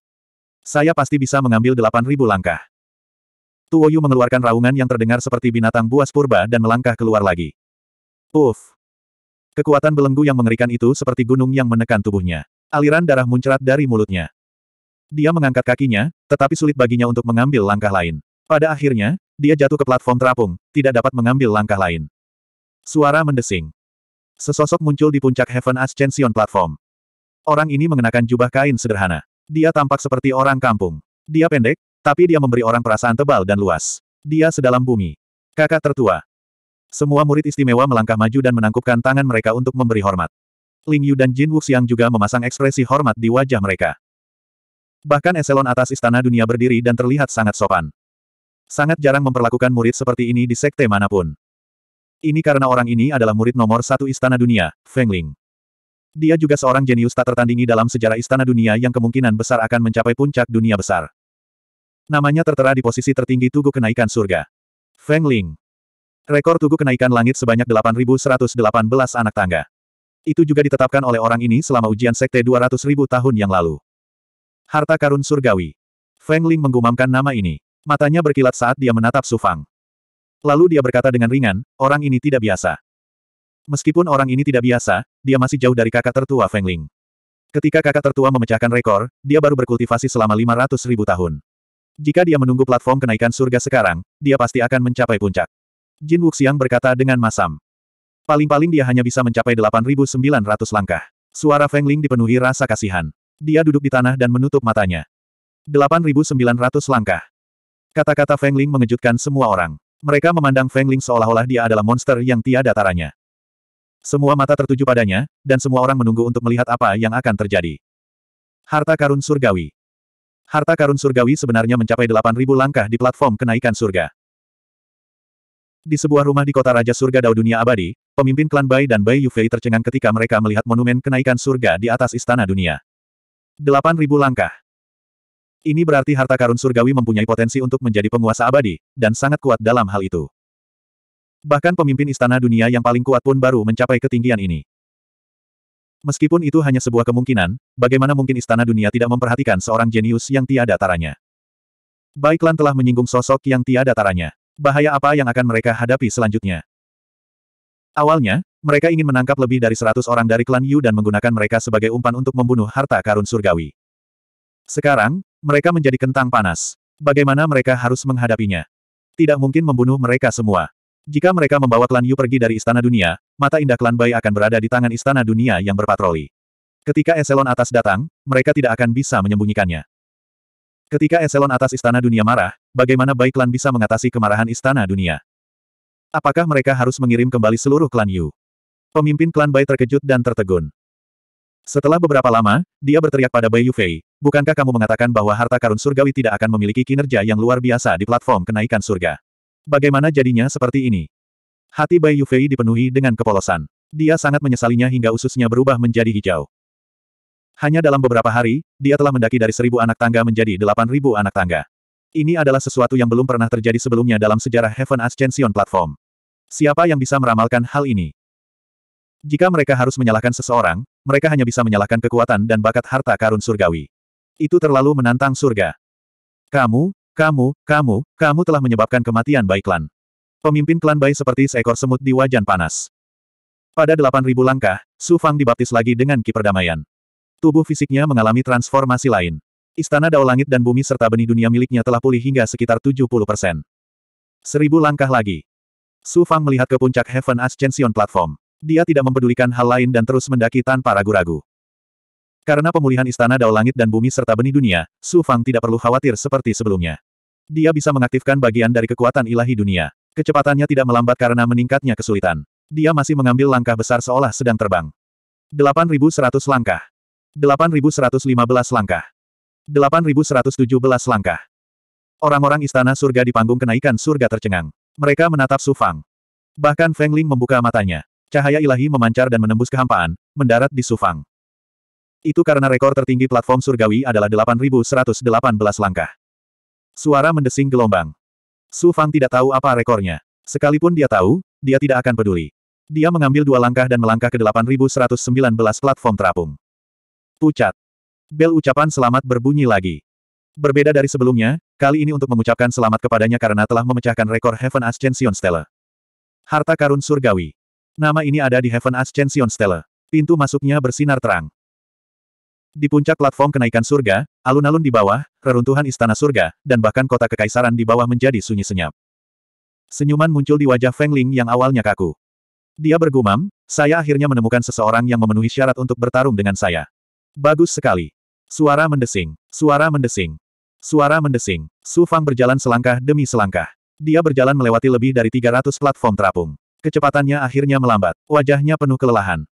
Saya pasti bisa mengambil 8.000 langkah. Tuoyu mengeluarkan raungan yang terdengar seperti binatang buas purba dan melangkah keluar lagi. Uff! Kekuatan belenggu yang mengerikan itu seperti gunung yang menekan tubuhnya. Aliran darah muncrat dari mulutnya. Dia mengangkat kakinya, tetapi sulit baginya untuk mengambil langkah lain. Pada akhirnya, dia jatuh ke platform terapung, tidak dapat mengambil langkah lain. Suara mendesing. Sesosok muncul di puncak Heaven Ascension Platform. Orang ini mengenakan jubah kain sederhana. Dia tampak seperti orang kampung. Dia pendek, tapi dia memberi orang perasaan tebal dan luas. Dia sedalam bumi. Kakak tertua. Semua murid istimewa melangkah maju dan menangkupkan tangan mereka untuk memberi hormat. Ling Yu dan Jin Wuxiang juga memasang ekspresi hormat di wajah mereka. Bahkan eselon atas istana dunia berdiri dan terlihat sangat sopan. Sangat jarang memperlakukan murid seperti ini di sekte manapun. Ini karena orang ini adalah murid nomor satu istana dunia, Feng Ling. Dia juga seorang jenius tak tertandingi dalam sejarah istana dunia yang kemungkinan besar akan mencapai puncak dunia besar. Namanya tertera di posisi tertinggi tugu kenaikan surga. Feng Ling. Rekor tugu kenaikan langit sebanyak 8118 anak tangga. Itu juga ditetapkan oleh orang ini selama ujian sekte 200 ribu tahun yang lalu. Harta karun surgawi. Feng Ling menggumamkan nama ini. Matanya berkilat saat dia menatap Su Fang. Lalu dia berkata dengan ringan, orang ini tidak biasa. Meskipun orang ini tidak biasa, dia masih jauh dari kakak tertua Feng Ling. Ketika kakak tertua memecahkan rekor, dia baru berkultivasi selama 500 ribu tahun. Jika dia menunggu platform kenaikan surga sekarang, dia pasti akan mencapai puncak. Jin Wuxiang berkata dengan masam. Paling-paling dia hanya bisa mencapai 8.900 langkah. Suara Feng Ling dipenuhi rasa kasihan. Dia duduk di tanah dan menutup matanya. 8.900 langkah. Kata-kata Feng Ling mengejutkan semua orang. Mereka memandang Feng Ling seolah-olah dia adalah monster yang tiada taranya. Semua mata tertuju padanya, dan semua orang menunggu untuk melihat apa yang akan terjadi. Harta karun surgawi. Harta karun surgawi sebenarnya mencapai 8.000 langkah di platform kenaikan surga. Di sebuah rumah di kota Raja Surga Dao Dunia Abadi, pemimpin klan Bai dan Bai Yufei tercengang ketika mereka melihat monumen kenaikan surga di atas istana dunia. 8.000 langkah. Ini berarti harta karun surgawi mempunyai potensi untuk menjadi penguasa abadi, dan sangat kuat dalam hal itu. Bahkan pemimpin istana dunia yang paling kuat pun baru mencapai ketinggian ini. Meskipun itu hanya sebuah kemungkinan, bagaimana mungkin istana dunia tidak memperhatikan seorang jenius yang tiada taranya? Baiklan telah menyinggung sosok yang tiada taranya. Bahaya apa yang akan mereka hadapi selanjutnya? Awalnya, mereka ingin menangkap lebih dari seratus orang dari klan Yu dan menggunakan mereka sebagai umpan untuk membunuh harta karun surgawi. Sekarang, mereka menjadi kentang panas. Bagaimana mereka harus menghadapinya? Tidak mungkin membunuh mereka semua. Jika mereka membawa klan Yu pergi dari Istana Dunia, mata indah klan Bai akan berada di tangan Istana Dunia yang berpatroli. Ketika eselon atas datang, mereka tidak akan bisa menyembunyikannya. Ketika eselon atas Istana Dunia marah, bagaimana baik klan bisa mengatasi kemarahan istana dunia? Apakah mereka harus mengirim kembali seluruh klan Yu? Pemimpin klan Bai terkejut dan tertegun. Setelah beberapa lama, dia berteriak pada Bai Yufei, bukankah kamu mengatakan bahwa harta karun surgawi tidak akan memiliki kinerja yang luar biasa di platform kenaikan surga? Bagaimana jadinya seperti ini? Hati Bai Yufei dipenuhi dengan kepolosan. Dia sangat menyesalinya hingga ususnya berubah menjadi hijau. Hanya dalam beberapa hari, dia telah mendaki dari seribu anak tangga menjadi delapan ribu anak tangga. Ini adalah sesuatu yang belum pernah terjadi sebelumnya dalam sejarah Heaven Ascension Platform. Siapa yang bisa meramalkan hal ini? Jika mereka harus menyalahkan seseorang, mereka hanya bisa menyalahkan kekuatan dan bakat harta karun surgawi. Itu terlalu menantang surga. Kamu, kamu, kamu, kamu telah menyebabkan kematian baik Klan. Pemimpin klan Bai seperti seekor semut di wajan panas. Pada 8.000 langkah, Su Fang dibaptis lagi dengan kiperdamayan. Tubuh fisiknya mengalami transformasi lain. Istana Dao Langit dan Bumi serta benih dunia miliknya telah pulih hingga sekitar 70 persen. Seribu langkah lagi. Su Fang melihat ke puncak Heaven Ascension Platform. Dia tidak mempedulikan hal lain dan terus mendaki tanpa ragu-ragu. Karena pemulihan Istana Dao Langit dan Bumi serta benih dunia, Su Fang tidak perlu khawatir seperti sebelumnya. Dia bisa mengaktifkan bagian dari kekuatan ilahi dunia. Kecepatannya tidak melambat karena meningkatnya kesulitan. Dia masih mengambil langkah besar seolah sedang terbang. 8100 langkah. 8115 langkah. 8117 langkah. Orang-orang istana surga di panggung kenaikan surga tercengang. Mereka menatap Su Fang. Bahkan Feng Ling membuka matanya. Cahaya ilahi memancar dan menembus kehampaan, mendarat di Su Fang. Itu karena rekor tertinggi platform surgawi adalah 8118 langkah. Suara mendesing gelombang. Su Fang tidak tahu apa rekornya. Sekalipun dia tahu, dia tidak akan peduli. Dia mengambil dua langkah dan melangkah ke 8119 platform terapung. Pucat. Bel ucapan selamat berbunyi lagi. Berbeda dari sebelumnya, kali ini untuk mengucapkan selamat kepadanya karena telah memecahkan rekor Heaven Ascension Stellar. Harta karun surgawi. Nama ini ada di Heaven Ascension Stellar. Pintu masuknya bersinar terang. Di puncak platform kenaikan surga, alun-alun di bawah, reruntuhan istana surga, dan bahkan kota kekaisaran di bawah menjadi sunyi senyap. Senyuman muncul di wajah Feng Ling yang awalnya kaku. Dia bergumam, saya akhirnya menemukan seseorang yang memenuhi syarat untuk bertarung dengan saya. Bagus sekali. Suara mendesing, suara mendesing, suara mendesing. Su Fang berjalan selangkah demi selangkah. Dia berjalan melewati lebih dari 300 platform terapung. Kecepatannya akhirnya melambat, wajahnya penuh kelelahan.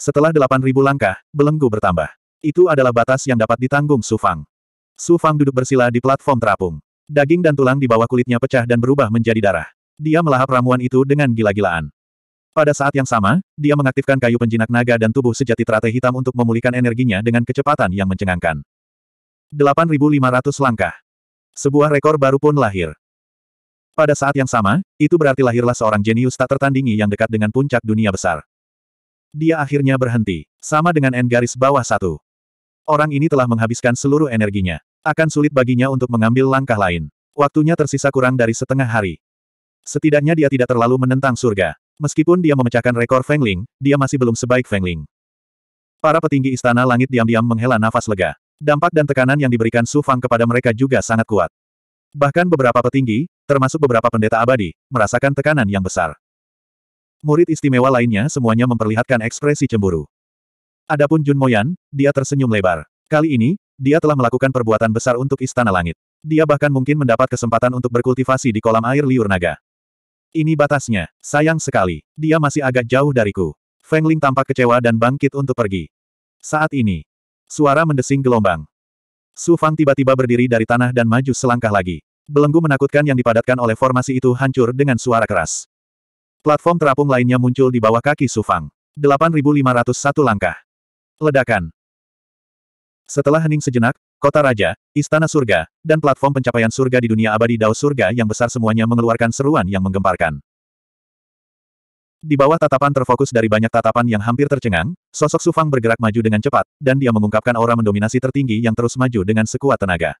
Setelah 8.000 langkah, belenggu bertambah. Itu adalah batas yang dapat ditanggung Su Fang. Su Fang duduk bersila di platform terapung. Daging dan tulang di bawah kulitnya pecah dan berubah menjadi darah. Dia melahap ramuan itu dengan gila-gilaan. Pada saat yang sama, dia mengaktifkan kayu penjinak naga dan tubuh sejati teratai hitam untuk memulihkan energinya dengan kecepatan yang mencengangkan. 8.500 langkah. Sebuah rekor baru pun lahir. Pada saat yang sama, itu berarti lahirlah seorang jenius tak tertandingi yang dekat dengan puncak dunia besar. Dia akhirnya berhenti, sama dengan N garis bawah satu. Orang ini telah menghabiskan seluruh energinya. Akan sulit baginya untuk mengambil langkah lain. Waktunya tersisa kurang dari setengah hari. Setidaknya dia tidak terlalu menentang surga. Meskipun dia memecahkan rekor Feng Ling, dia masih belum sebaik Feng Ling. Para petinggi istana langit diam-diam menghela nafas lega. Dampak dan tekanan yang diberikan Su Fang kepada mereka juga sangat kuat. Bahkan beberapa petinggi, termasuk beberapa pendeta abadi, merasakan tekanan yang besar. Murid istimewa lainnya semuanya memperlihatkan ekspresi cemburu. Adapun Jun Moyan, dia tersenyum lebar. Kali ini, dia telah melakukan perbuatan besar untuk Istana Langit. Dia bahkan mungkin mendapat kesempatan untuk berkultivasi di kolam air liur naga. Ini batasnya. Sayang sekali. Dia masih agak jauh dariku. Feng Ling tampak kecewa dan bangkit untuk pergi. Saat ini. Suara mendesing gelombang. Su Fang tiba-tiba berdiri dari tanah dan maju selangkah lagi. Belenggu menakutkan yang dipadatkan oleh formasi itu hancur dengan suara keras. Platform terapung lainnya muncul di bawah kaki Su Fang. 8501 langkah. Ledakan. Setelah hening sejenak, kota raja, istana surga, dan platform pencapaian surga di dunia abadi Dao surga yang besar semuanya mengeluarkan seruan yang menggemparkan. Di bawah tatapan terfokus dari banyak tatapan yang hampir tercengang, sosok Sufang bergerak maju dengan cepat, dan dia mengungkapkan aura mendominasi tertinggi yang terus maju dengan sekuat tenaga.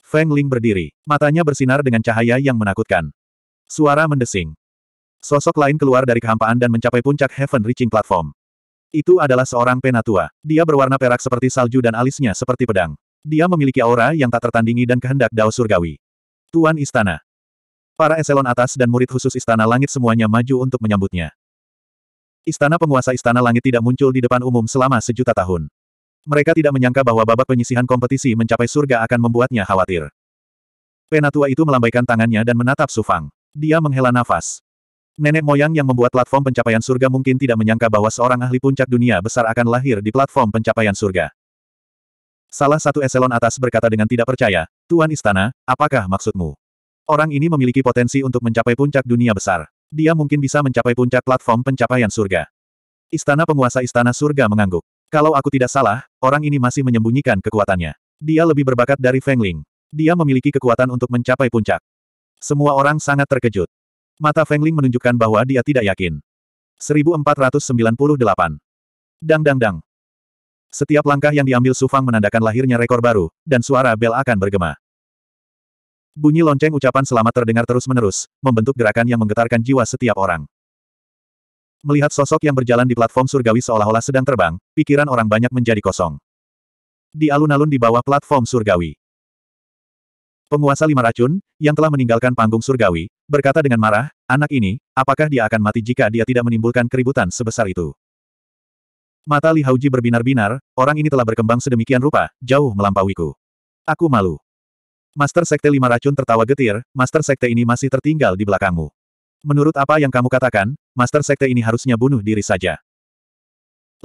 Feng Ling berdiri, matanya bersinar dengan cahaya yang menakutkan. Suara mendesing. Sosok lain keluar dari kehampaan dan mencapai puncak Heaven Reaching Platform. Itu adalah seorang penatua. Dia berwarna perak seperti salju dan alisnya seperti pedang. Dia memiliki aura yang tak tertandingi dan kehendak dao surgawi. Tuan Istana. Para eselon atas dan murid khusus Istana Langit semuanya maju untuk menyambutnya. Istana penguasa Istana Langit tidak muncul di depan umum selama sejuta tahun. Mereka tidak menyangka bahwa babak penyisihan kompetisi mencapai surga akan membuatnya khawatir. Penatua itu melambaikan tangannya dan menatap Sufang. Dia menghela nafas. Nenek moyang yang membuat platform pencapaian surga mungkin tidak menyangka bahwa seorang ahli puncak dunia besar akan lahir di platform pencapaian surga. Salah satu eselon atas berkata dengan tidak percaya, Tuan Istana, apakah maksudmu? Orang ini memiliki potensi untuk mencapai puncak dunia besar. Dia mungkin bisa mencapai puncak platform pencapaian surga. Istana penguasa istana surga mengangguk. Kalau aku tidak salah, orang ini masih menyembunyikan kekuatannya. Dia lebih berbakat dari Feng Ling. Dia memiliki kekuatan untuk mencapai puncak. Semua orang sangat terkejut. Mata Fengling menunjukkan bahwa dia tidak yakin. 1498. Dang dang dang. Setiap langkah yang diambil Sufang menandakan lahirnya rekor baru, dan suara bel akan bergema. Bunyi lonceng ucapan selamat terdengar terus-menerus, membentuk gerakan yang menggetarkan jiwa setiap orang. Melihat sosok yang berjalan di platform surgawi seolah-olah sedang terbang, pikiran orang banyak menjadi kosong. Di alun-alun di bawah platform surgawi. Penguasa lima racun, yang telah meninggalkan panggung surgawi, berkata dengan marah, anak ini, apakah dia akan mati jika dia tidak menimbulkan keributan sebesar itu? Mata Li Hauji berbinar-binar, orang ini telah berkembang sedemikian rupa, jauh melampauiku. Aku malu. Master Sekte Lima Racun tertawa getir, Master Sekte ini masih tertinggal di belakangmu. Menurut apa yang kamu katakan, Master Sekte ini harusnya bunuh diri saja.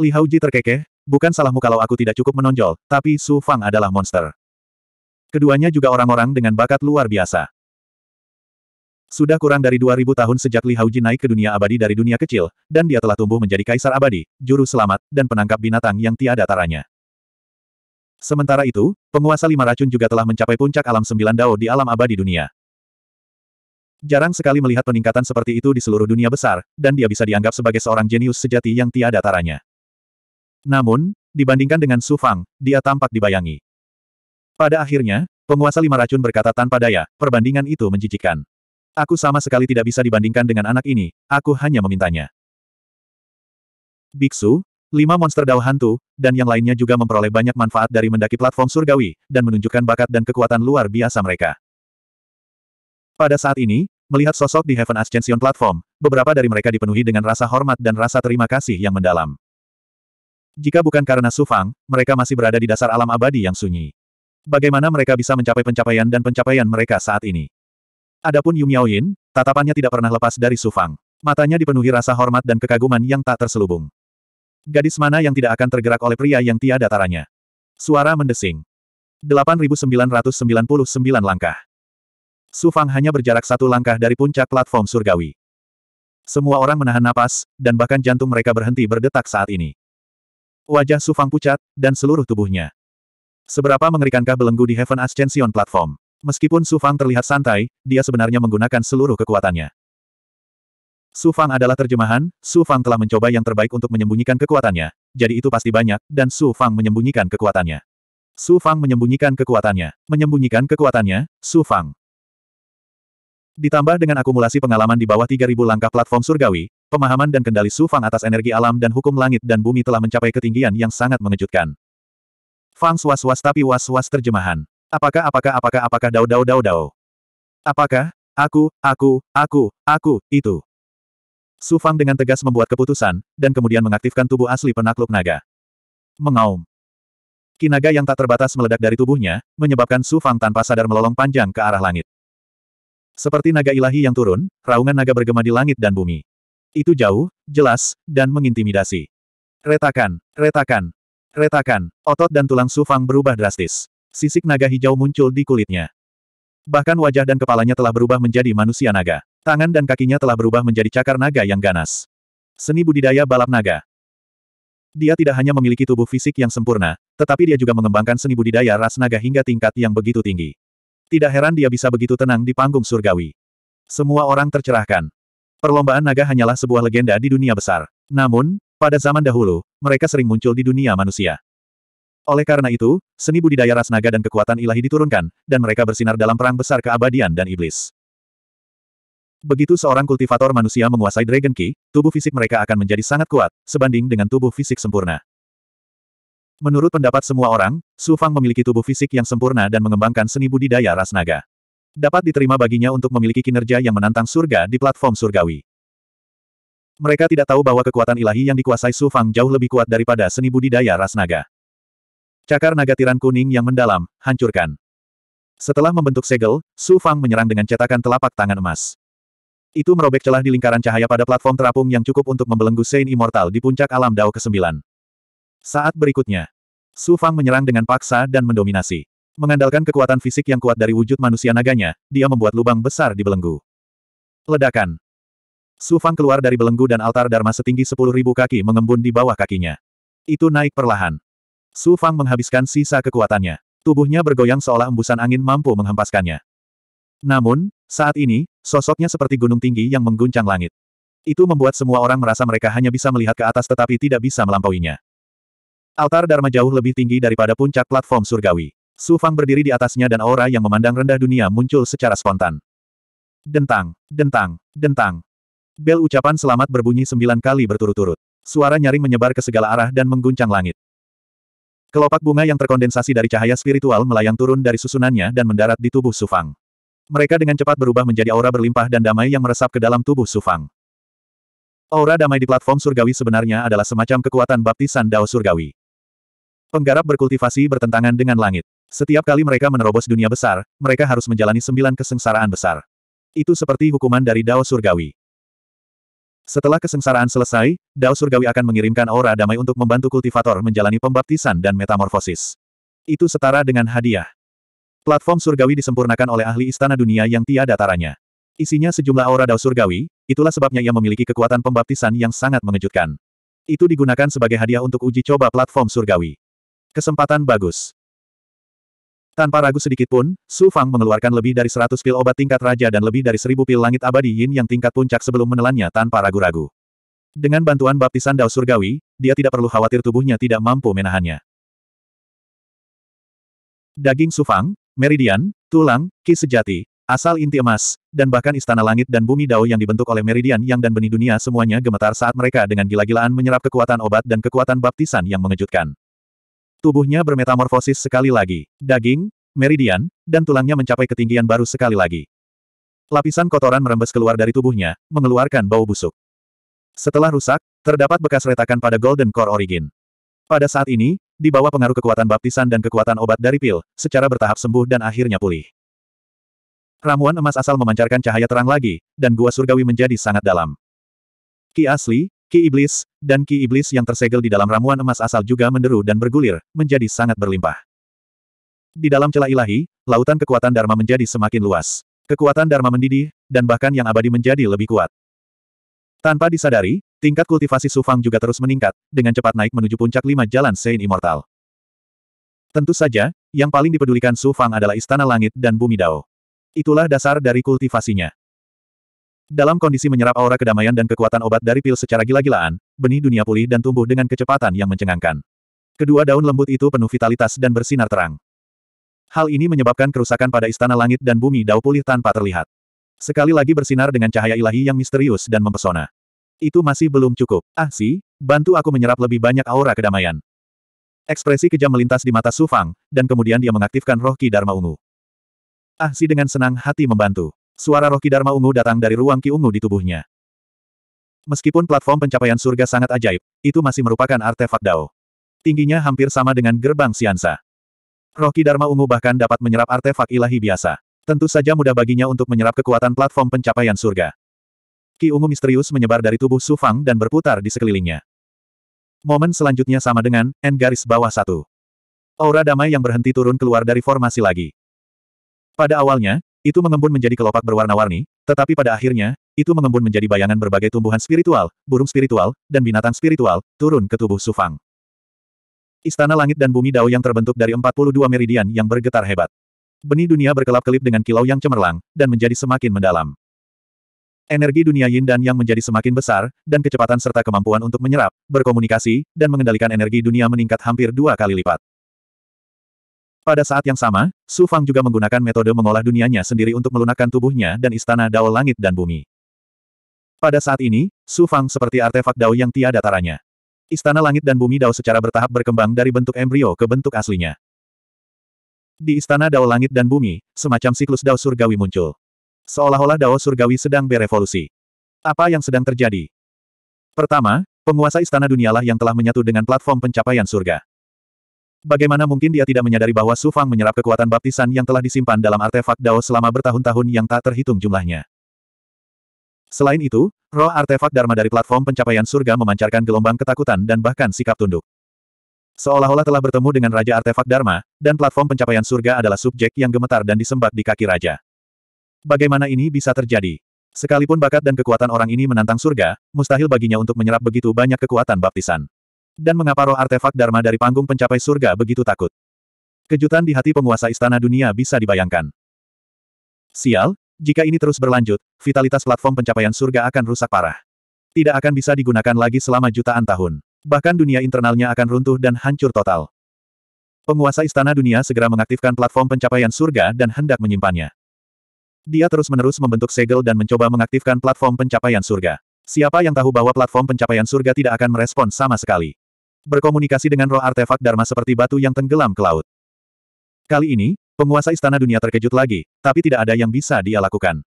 Li Hauji terkekeh, bukan salahmu kalau aku tidak cukup menonjol, tapi Su Fang adalah monster. Keduanya juga orang-orang dengan bakat luar biasa. Sudah kurang dari 2000 tahun sejak Li Haoji naik ke dunia abadi dari dunia kecil, dan dia telah tumbuh menjadi kaisar abadi, juru selamat, dan penangkap binatang yang tiada taranya. Sementara itu, penguasa lima racun juga telah mencapai puncak alam sembilan dao di alam abadi dunia. Jarang sekali melihat peningkatan seperti itu di seluruh dunia besar, dan dia bisa dianggap sebagai seorang jenius sejati yang tiada taranya. Namun, dibandingkan dengan Su Fang, dia tampak dibayangi. Pada akhirnya, penguasa lima racun berkata tanpa daya, perbandingan itu menjijikan. Aku sama sekali tidak bisa dibandingkan dengan anak ini, aku hanya memintanya. Biksu, lima monster dao hantu, dan yang lainnya juga memperoleh banyak manfaat dari mendaki platform surgawi, dan menunjukkan bakat dan kekuatan luar biasa mereka. Pada saat ini, melihat sosok di Heaven Ascension Platform, beberapa dari mereka dipenuhi dengan rasa hormat dan rasa terima kasih yang mendalam. Jika bukan karena Sufang, mereka masih berada di dasar alam abadi yang sunyi. Bagaimana mereka bisa mencapai pencapaian dan pencapaian mereka saat ini? Adapun Yu Miaoyin, tatapannya tidak pernah lepas dari Su Fang. Matanya dipenuhi rasa hormat dan kekaguman yang tak terselubung. Gadis mana yang tidak akan tergerak oleh pria yang tiada taranya? Suara mendesing. 8999 langkah. Su Fang hanya berjarak satu langkah dari puncak platform surgawi. Semua orang menahan napas, dan bahkan jantung mereka berhenti berdetak saat ini. Wajah Su Fang pucat, dan seluruh tubuhnya Seberapa mengerikankah belenggu di Heaven Ascension Platform? Meskipun Su Fang terlihat santai, dia sebenarnya menggunakan seluruh kekuatannya. Su Fang adalah terjemahan, Su Fang telah mencoba yang terbaik untuk menyembunyikan kekuatannya, jadi itu pasti banyak, dan Su Fang menyembunyikan kekuatannya. Su Fang menyembunyikan kekuatannya, menyembunyikan kekuatannya, Su Fang. Ditambah dengan akumulasi pengalaman di bawah 3000 langkah platform surgawi, pemahaman dan kendali Su Fang atas energi alam dan hukum langit dan bumi telah mencapai ketinggian yang sangat mengejutkan. Fang was-was tapi was-was terjemahan. Apakah apakah apakah apakah Dao Dao Dao Dao. Apakah, aku, aku, aku, aku, itu? Su Fang dengan tegas membuat keputusan, dan kemudian mengaktifkan tubuh asli penakluk naga. Mengaum. Kinaga yang tak terbatas meledak dari tubuhnya, menyebabkan Su Fang tanpa sadar melolong panjang ke arah langit. Seperti naga ilahi yang turun, raungan naga bergema di langit dan bumi. Itu jauh, jelas, dan mengintimidasi. Retakan, retakan, Retakan, otot dan tulang Sufang berubah drastis. Sisik naga hijau muncul di kulitnya. Bahkan wajah dan kepalanya telah berubah menjadi manusia naga. Tangan dan kakinya telah berubah menjadi cakar naga yang ganas. Seni budidaya balap naga. Dia tidak hanya memiliki tubuh fisik yang sempurna, tetapi dia juga mengembangkan seni budidaya ras naga hingga tingkat yang begitu tinggi. Tidak heran dia bisa begitu tenang di panggung surgawi. Semua orang tercerahkan. Perlombaan naga hanyalah sebuah legenda di dunia besar. Namun, pada zaman dahulu, mereka sering muncul di dunia manusia. Oleh karena itu, seni budidaya ras naga dan kekuatan ilahi diturunkan, dan mereka bersinar dalam perang besar keabadian dan iblis. Begitu seorang kultivator manusia menguasai Dragon Key, tubuh fisik mereka akan menjadi sangat kuat, sebanding dengan tubuh fisik sempurna. Menurut pendapat semua orang, Su Fang memiliki tubuh fisik yang sempurna dan mengembangkan seni budidaya ras naga. Dapat diterima baginya untuk memiliki kinerja yang menantang surga di platform surgawi. Mereka tidak tahu bahwa kekuatan ilahi yang dikuasai Su Fang jauh lebih kuat daripada seni budidaya ras naga. Cakar naga tiran kuning yang mendalam, hancurkan. Setelah membentuk segel, Su Fang menyerang dengan cetakan telapak tangan emas. Itu merobek celah di lingkaran cahaya pada platform terapung yang cukup untuk membelenggu Saint Immortal di puncak alam Dao ke-9. Saat berikutnya, Su Fang menyerang dengan paksa dan mendominasi. Mengandalkan kekuatan fisik yang kuat dari wujud manusia naganya, dia membuat lubang besar di belenggu. Ledakan. Su Fang keluar dari belenggu dan altar Dharma setinggi sepuluh ribu kaki mengembun di bawah kakinya. Itu naik perlahan. Su Fang menghabiskan sisa kekuatannya. Tubuhnya bergoyang seolah embusan angin mampu menghempaskannya. Namun, saat ini, sosoknya seperti gunung tinggi yang mengguncang langit. Itu membuat semua orang merasa mereka hanya bisa melihat ke atas tetapi tidak bisa melampauinya. Altar Dharma jauh lebih tinggi daripada puncak platform surgawi. Su Fang berdiri di atasnya dan aura yang memandang rendah dunia muncul secara spontan. Dentang, dentang, dentang. Bel ucapan selamat berbunyi sembilan kali berturut-turut. Suara nyaring menyebar ke segala arah dan mengguncang langit. Kelopak bunga yang terkondensasi dari cahaya spiritual melayang turun dari susunannya dan mendarat di tubuh Sufang. Mereka dengan cepat berubah menjadi aura berlimpah dan damai yang meresap ke dalam tubuh Sufang. Aura damai di platform surgawi sebenarnya adalah semacam kekuatan baptisan Dao surgawi. Penggarap berkultivasi bertentangan dengan langit. Setiap kali mereka menerobos dunia besar, mereka harus menjalani sembilan kesengsaraan besar. Itu seperti hukuman dari Dao surgawi. Setelah kesengsaraan selesai, Dao Surgawi akan mengirimkan aura damai untuk membantu kultivator menjalani pembaptisan dan metamorfosis. Itu setara dengan hadiah. Platform surgawi disempurnakan oleh ahli istana dunia yang tiada taranya. Isinya sejumlah aura Dao Surgawi, itulah sebabnya ia memiliki kekuatan pembaptisan yang sangat mengejutkan. Itu digunakan sebagai hadiah untuk uji coba platform surgawi. Kesempatan bagus. Tanpa ragu sedikit pun, Su Fang mengeluarkan lebih dari 100 pil obat tingkat raja dan lebih dari 1000 pil langit abadi yin yang tingkat puncak sebelum menelannya tanpa ragu-ragu. Dengan bantuan baptisan Dao Surgawi, dia tidak perlu khawatir tubuhnya tidak mampu menahannya. Daging Su Fang, meridian, tulang, ki sejati, asal inti emas, dan bahkan istana langit dan bumi Dao yang dibentuk oleh meridian yang dan benih dunia semuanya gemetar saat mereka dengan gila-gilaan menyerap kekuatan obat dan kekuatan baptisan yang mengejutkan. Tubuhnya bermetamorfosis sekali lagi. Daging, meridian, dan tulangnya mencapai ketinggian baru sekali lagi. Lapisan kotoran merembes keluar dari tubuhnya, mengeluarkan bau busuk. Setelah rusak, terdapat bekas retakan pada Golden Core Origin. Pada saat ini, di bawah pengaruh kekuatan baptisan dan kekuatan obat dari pil, secara bertahap sembuh dan akhirnya pulih. Ramuan emas asal memancarkan cahaya terang lagi, dan gua surgawi menjadi sangat dalam. Ki asli, ki iblis, dan ki iblis yang tersegel di dalam ramuan emas asal juga menderu dan bergulir, menjadi sangat berlimpah. Di dalam celah ilahi, lautan kekuatan Dharma menjadi semakin luas. Kekuatan Dharma mendidih, dan bahkan yang abadi menjadi lebih kuat. Tanpa disadari, tingkat kultivasi Sufang juga terus meningkat, dengan cepat naik menuju puncak lima jalan Sein Immortal. Tentu saja, yang paling dipedulikan Sufang adalah Istana Langit dan Bumi Dao. Itulah dasar dari kultivasinya. Dalam kondisi menyerap aura kedamaian dan kekuatan obat dari pil secara gila-gilaan, benih dunia pulih dan tumbuh dengan kecepatan yang mencengangkan. Kedua daun lembut itu penuh vitalitas dan bersinar terang. Hal ini menyebabkan kerusakan pada istana langit dan bumi Dao pulih tanpa terlihat. Sekali lagi bersinar dengan cahaya ilahi yang misterius dan mempesona. Itu masih belum cukup. Ah si, bantu aku menyerap lebih banyak aura kedamaian. Ekspresi kejam melintas di mata Su Fang, dan kemudian dia mengaktifkan roh Ki Dharma Ungu. Ah si dengan senang hati membantu. Suara roh Ki Dharma Ungu datang dari ruang Ki Ungu di tubuhnya. Meskipun platform pencapaian surga sangat ajaib, itu masih merupakan artefak Dao. Tingginya hampir sama dengan gerbang Siansa. Roki Dharma ungu bahkan dapat menyerap artefak ilahi biasa. Tentu saja mudah baginya untuk menyerap kekuatan platform pencapaian surga. Ki ungu misterius menyebar dari tubuh Su Fang dan berputar di sekelilingnya. Momen selanjutnya sama dengan N garis bawah satu. Aura damai yang berhenti turun keluar dari formasi lagi. Pada awalnya, itu mengembun menjadi kelopak berwarna-warni, tetapi pada akhirnya, itu mengembun menjadi bayangan berbagai tumbuhan spiritual, burung spiritual, dan binatang spiritual, turun ke tubuh Sufang. Istana langit dan bumi Dao yang terbentuk dari 42 meridian yang bergetar hebat. Benih dunia berkelap-kelip dengan kilau yang cemerlang, dan menjadi semakin mendalam. Energi dunia yin dan yang menjadi semakin besar, dan kecepatan serta kemampuan untuk menyerap, berkomunikasi, dan mengendalikan energi dunia meningkat hampir dua kali lipat. Pada saat yang sama, Su Fang juga menggunakan metode mengolah dunianya sendiri untuk melunakkan tubuhnya dan istana Dao Langit dan Bumi. Pada saat ini, Su Fang seperti artefak Dao yang tiada taranya. Istana langit dan bumi Dao secara bertahap berkembang dari bentuk embrio ke bentuk aslinya. Di istana Dao langit dan bumi, semacam siklus Dao surgawi muncul. Seolah-olah Dao surgawi sedang berevolusi. Apa yang sedang terjadi? Pertama, penguasa istana dunialah yang telah menyatu dengan platform pencapaian surga. Bagaimana mungkin dia tidak menyadari bahwa Su Fang menyerap kekuatan baptisan yang telah disimpan dalam artefak Dao selama bertahun-tahun yang tak terhitung jumlahnya. Selain itu, roh artefak Dharma dari platform pencapaian surga memancarkan gelombang ketakutan dan bahkan sikap tunduk. Seolah-olah telah bertemu dengan Raja Artefak Dharma, dan platform pencapaian surga adalah subjek yang gemetar dan disembah di kaki Raja. Bagaimana ini bisa terjadi? Sekalipun bakat dan kekuatan orang ini menantang surga, mustahil baginya untuk menyerap begitu banyak kekuatan baptisan. Dan mengapa roh artefak Dharma dari panggung pencapai surga begitu takut? Kejutan di hati penguasa istana dunia bisa dibayangkan. Sial, jika ini terus berlanjut, vitalitas platform pencapaian surga akan rusak parah. Tidak akan bisa digunakan lagi selama jutaan tahun. Bahkan dunia internalnya akan runtuh dan hancur total. Penguasa Istana Dunia segera mengaktifkan platform pencapaian surga dan hendak menyimpannya. Dia terus-menerus membentuk segel dan mencoba mengaktifkan platform pencapaian surga. Siapa yang tahu bahwa platform pencapaian surga tidak akan merespon sama sekali. Berkomunikasi dengan roh artefak Dharma seperti batu yang tenggelam ke laut. Kali ini, Penguasa istana dunia terkejut lagi, tapi tidak ada yang bisa dia lakukan.